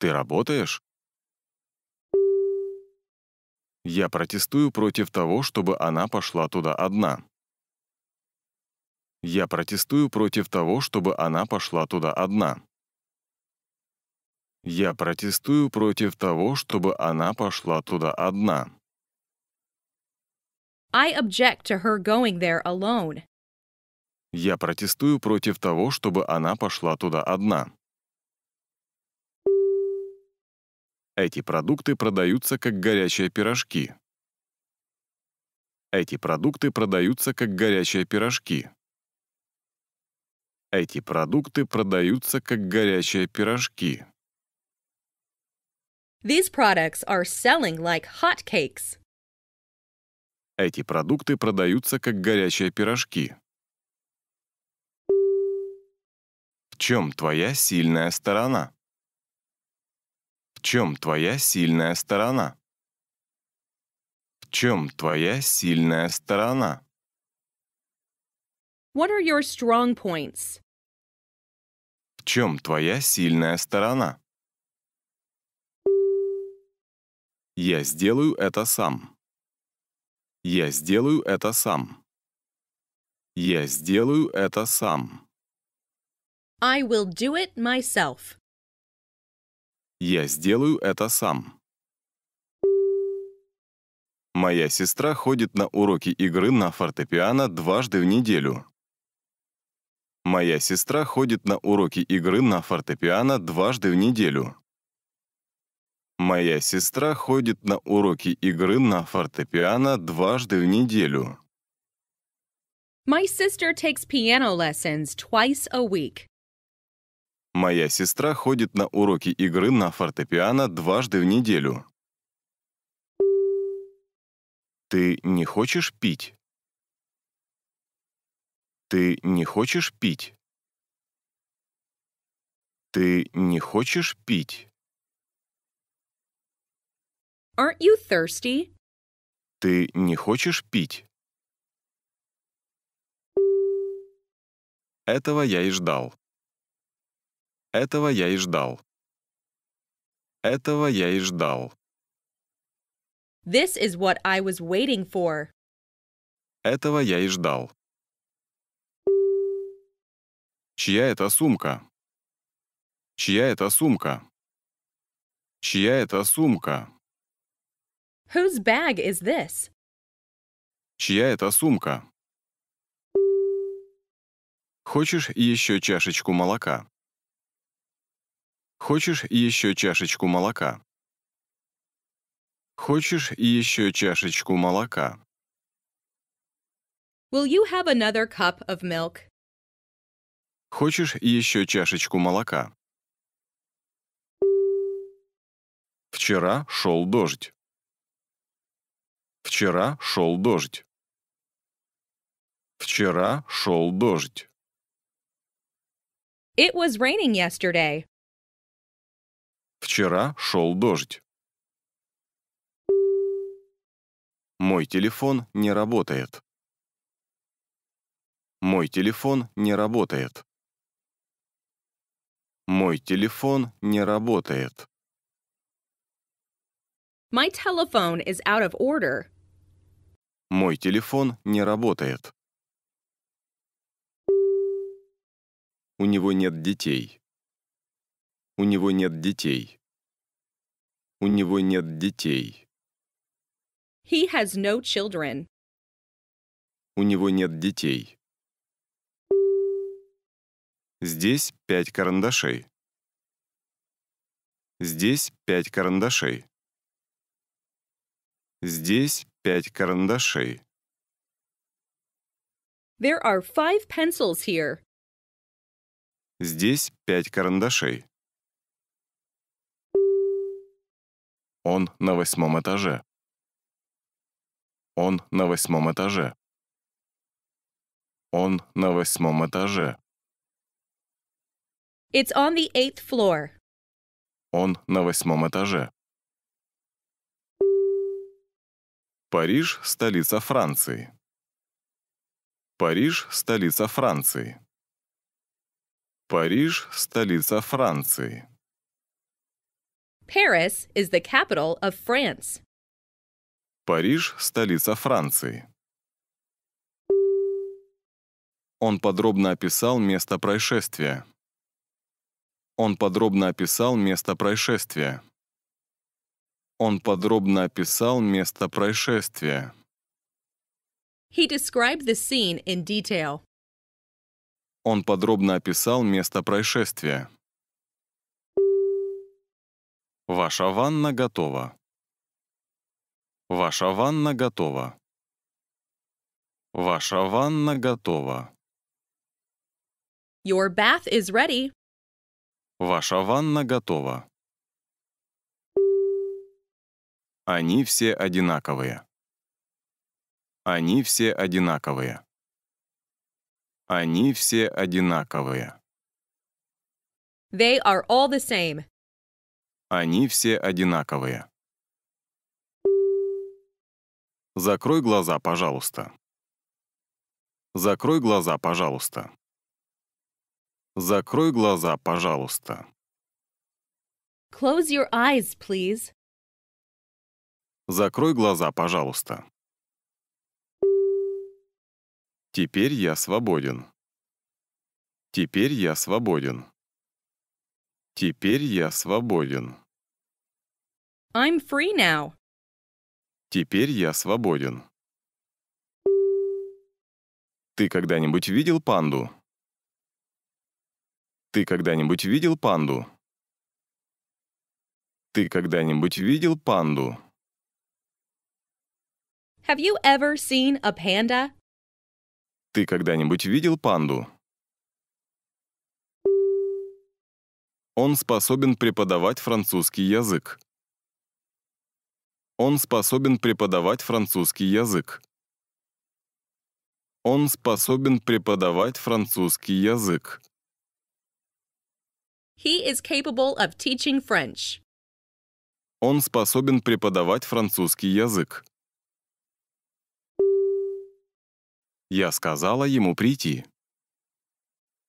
Speaker 1: Ты работаешь? Я протестую против того, чтобы она пошла туда одна. Я протестую против того, чтобы она пошла туда одна. Я протестую против того, чтобы она пошла туда одна.
Speaker 2: I object to her going there alone.
Speaker 1: Я протестую против того, чтобы она пошла туда одна. Эти продукты продаются как горячие пирожки. Эти продукты продаются как горячие пирожки. Эти продукты продаются как горячие пирожки.
Speaker 2: These products are selling like hot cakes.
Speaker 1: Эти продукты продаются как горячие пирожки. В чем твоя сильная сторона? В чем твоя сильная сторона? В чем твоя сильная сторона?
Speaker 2: What are your strong points?
Speaker 1: В чем твоя сильная сторона? Я сделаю это сам. Я сделаю это сам. Я сделаю это сам.
Speaker 2: I will do it myself.
Speaker 1: Я сделаю это сам. Моя сестра ходит на уроки игры на фортепиано дважды в неделю. Моя сестра ходит на уроки игры на фортепиано дважды в неделю. Моя сестра ходит на уроки игры на фортепиано дважды в неделю.
Speaker 2: My sister takes piano lessons twice a week.
Speaker 1: Моя сестра ходит на уроки игры на фортепиано дважды в неделю. Ты не хочешь пить? Ты не хочешь пить? Ты не хочешь пить?
Speaker 2: Aren't you thirsty?
Speaker 1: Ты не хочешь пить? Этого я и ждал. Этого я и ждал. Этого я и ждал.
Speaker 2: This is what I was waiting for.
Speaker 1: Этого я и ждал. Чья это сумка? Чья это сумка? Чья это сумка?
Speaker 2: Whose bag is this?
Speaker 1: Чья это сумка? Хочешь еще чашечку молока? Хочешь еще чашечку молока? Хочешь еще чашечку молока?
Speaker 2: Will you have another cup of milk?
Speaker 1: Хочешь еще чашечку молока? Вчера шел дождь. Вчера шел дождь. Вчера шел дождь.
Speaker 2: It was raining yesterday.
Speaker 1: Вчера шел дождь. Мой телефон не работает. Мой телефон не работает. Мой телефон не работает.
Speaker 2: My telephone is out of order.
Speaker 1: Мой телефон не работает. У него нет детей. У него нет детей. У него нет детей.
Speaker 2: He has no children.
Speaker 1: У него нет детей. Здесь пять карандашей. Здесь пять карандашей. Здесь пять карандашей.
Speaker 2: There are five pencils here.
Speaker 1: Здесь пять карандашей. Он на восьмом этаже. Он на восьмом этаже. Он на восьмом этаже.
Speaker 2: It's on the eighth floor.
Speaker 1: Он на восьмом этаже. Париж – столица Франции. Париж – столица Франции. Париж – столица Франции.
Speaker 2: Paris is the capital of France.
Speaker 1: Париж – столица Франции. Он подробно описал место происшествия. Он подробно описал место происшествия. Он подробно описал место происшествия.
Speaker 2: He described the scene in detail.
Speaker 1: Он подробно описал место происшествия. Ваша ванна готова. Ваша ванна готова. Ваша ванна готова.
Speaker 2: Your bath is ready.
Speaker 1: Ваша ванна готова. Они все одинаковые. Они все одинаковые. Они все одинаковые.
Speaker 2: They are all the same.
Speaker 1: Они все одинаковые. Закрой глаза, пожалуйста. Закрой глаза, пожалуйста. Закрой глаза, пожалуйста.
Speaker 2: Close your eyes, please.
Speaker 1: Закрой глаза, пожалуйста. Теперь я свободен. Теперь я свободен. Теперь я свободен.
Speaker 2: I'm free now.
Speaker 1: Теперь я свободен. Ты когда-нибудь видел панду? Ты когда-нибудь видел панду? Ты когда-нибудь видел панду?
Speaker 2: Have you ever seen a panda?
Speaker 1: Ты когда-нибудь видел панду? Он способен преподавать французский язык. Он способен преподавать французский язык. Он способен преподавать французский язык.
Speaker 2: He is capable of teaching French.
Speaker 1: Он способен преподавать французский язык. Я сказала ему прийти.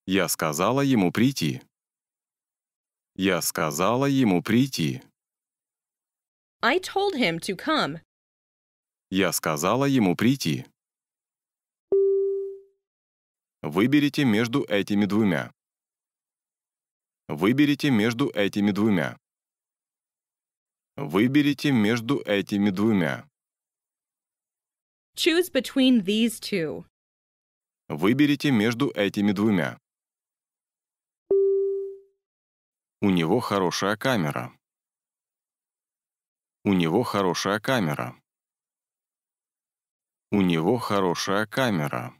Speaker 1: Я сказала ему прийти. Я сказала ему прийти.
Speaker 2: I told him to come.
Speaker 1: Я сказала ему прийти. Выберите между этими двумя. Выберите между этими двумя. Выберите между этими двумя.
Speaker 2: Choose between these two.
Speaker 1: Выберите между этими двумя. У него хорошая камера. У него хорошая камера. У него хорошая камера.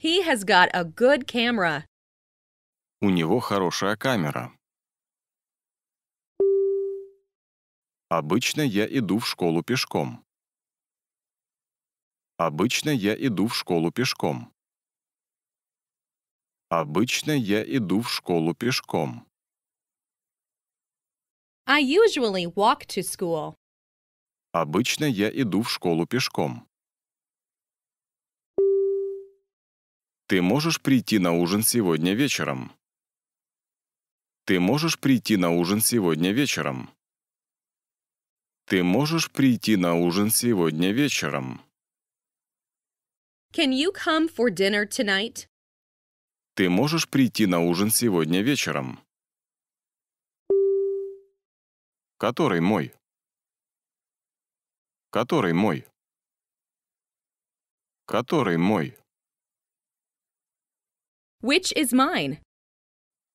Speaker 2: He has got a good camera.
Speaker 1: У него хорошая камера. Обычно я иду в школу пешком. Обычно я иду в школу пешком. Обычно я иду в школу пешком.
Speaker 2: I usually walk to school.
Speaker 1: Обычно я иду в школу пешком. Ты можешь прийти на ужин сегодня вечером? Ты можешь прийти на ужин сегодня вечером? Ты можешь прийти на ужин сегодня вечером?
Speaker 2: Can you come for dinner tonight?
Speaker 1: Ты можешь прийти на ужин сегодня вечером?» «Который мой?» «Который мой?» «Который мой?»
Speaker 2: Which is mine?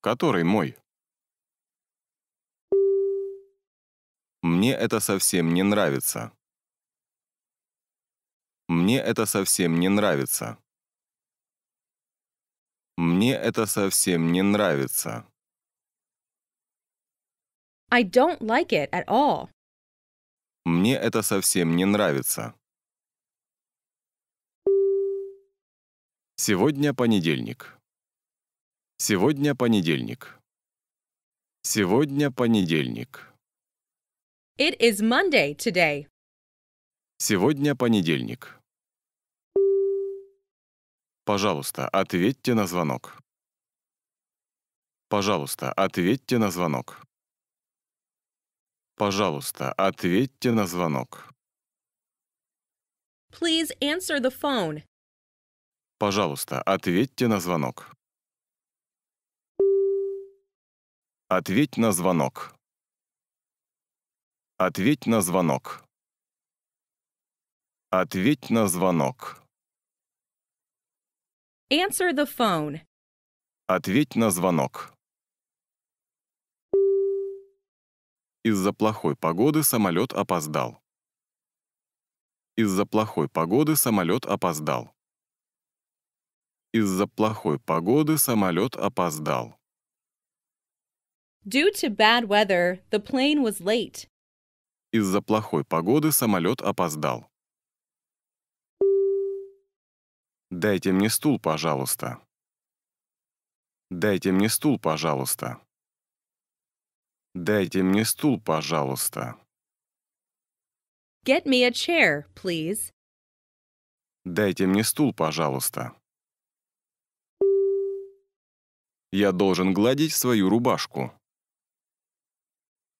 Speaker 1: Который мой? Мне это совсем не нравится. Мне это совсем не нравится. Мне это совсем не нравится.
Speaker 2: I don't like it at all.
Speaker 1: Мне это совсем не нравится. Сегодня понедельник. Сегодня понедельник. Сегодня понедельник.
Speaker 2: It is Monday today.
Speaker 1: Сегодня понедельник. Пожалуйста, ответьте на звонок. Пожалуйста, ответьте на звонок. Пожалуйста, ответьте на звонок.
Speaker 2: Please answer the phone.
Speaker 1: Пожалуйста, ответьте на звонок. Ответь на звонок. Ответь на звонок. Ответь на звонок.
Speaker 2: Answer the phone.
Speaker 1: Ответь на звонок. Из-за плохой погоды самолет опоздал. Из-за плохой погоды самолет опоздал. Из-за плохой погоды самолет опоздал.
Speaker 2: Due to bad weather, the plane was late.
Speaker 1: Из-за плохой погоды самолет опоздал. «Дайте мне стул, пожалуйста». «Дайте мне стул, пожалуйста». «Дайте мне стул, пожалуйста».
Speaker 2: Get me a chair, please.
Speaker 1: Дайте мне стул, пожалуйста. Я должен гладить свою рубашку.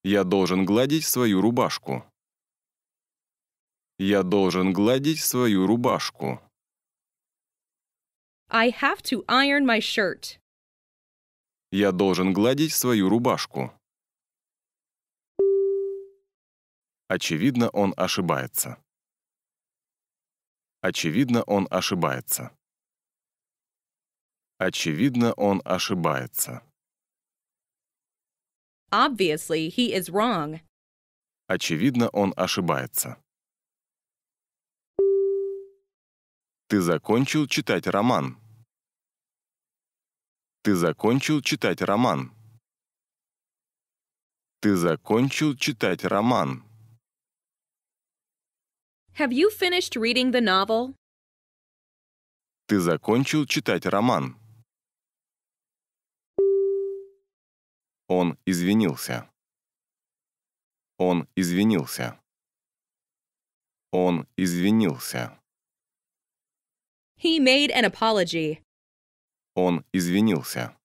Speaker 1: Я должен гладить свою рубашку. Я должен гладить свою рубашку.
Speaker 2: I have to iron my shirt.
Speaker 1: Я должен гладить свою рубашку. Очевидно, он ошибается. Очевидно, он ошибается. Очевидно, он ошибается.
Speaker 2: Obviously, he is wrong.
Speaker 1: Очевидно, он ошибается. Ты закончил читать роман. Ты закончил читать роман. Ты закончил читать роман.
Speaker 2: Have you finished reading the novel?
Speaker 1: Ты закончил читать роман. Он извинился. Он извинился. Он извинился.
Speaker 2: He made an apology.
Speaker 1: Он извинился.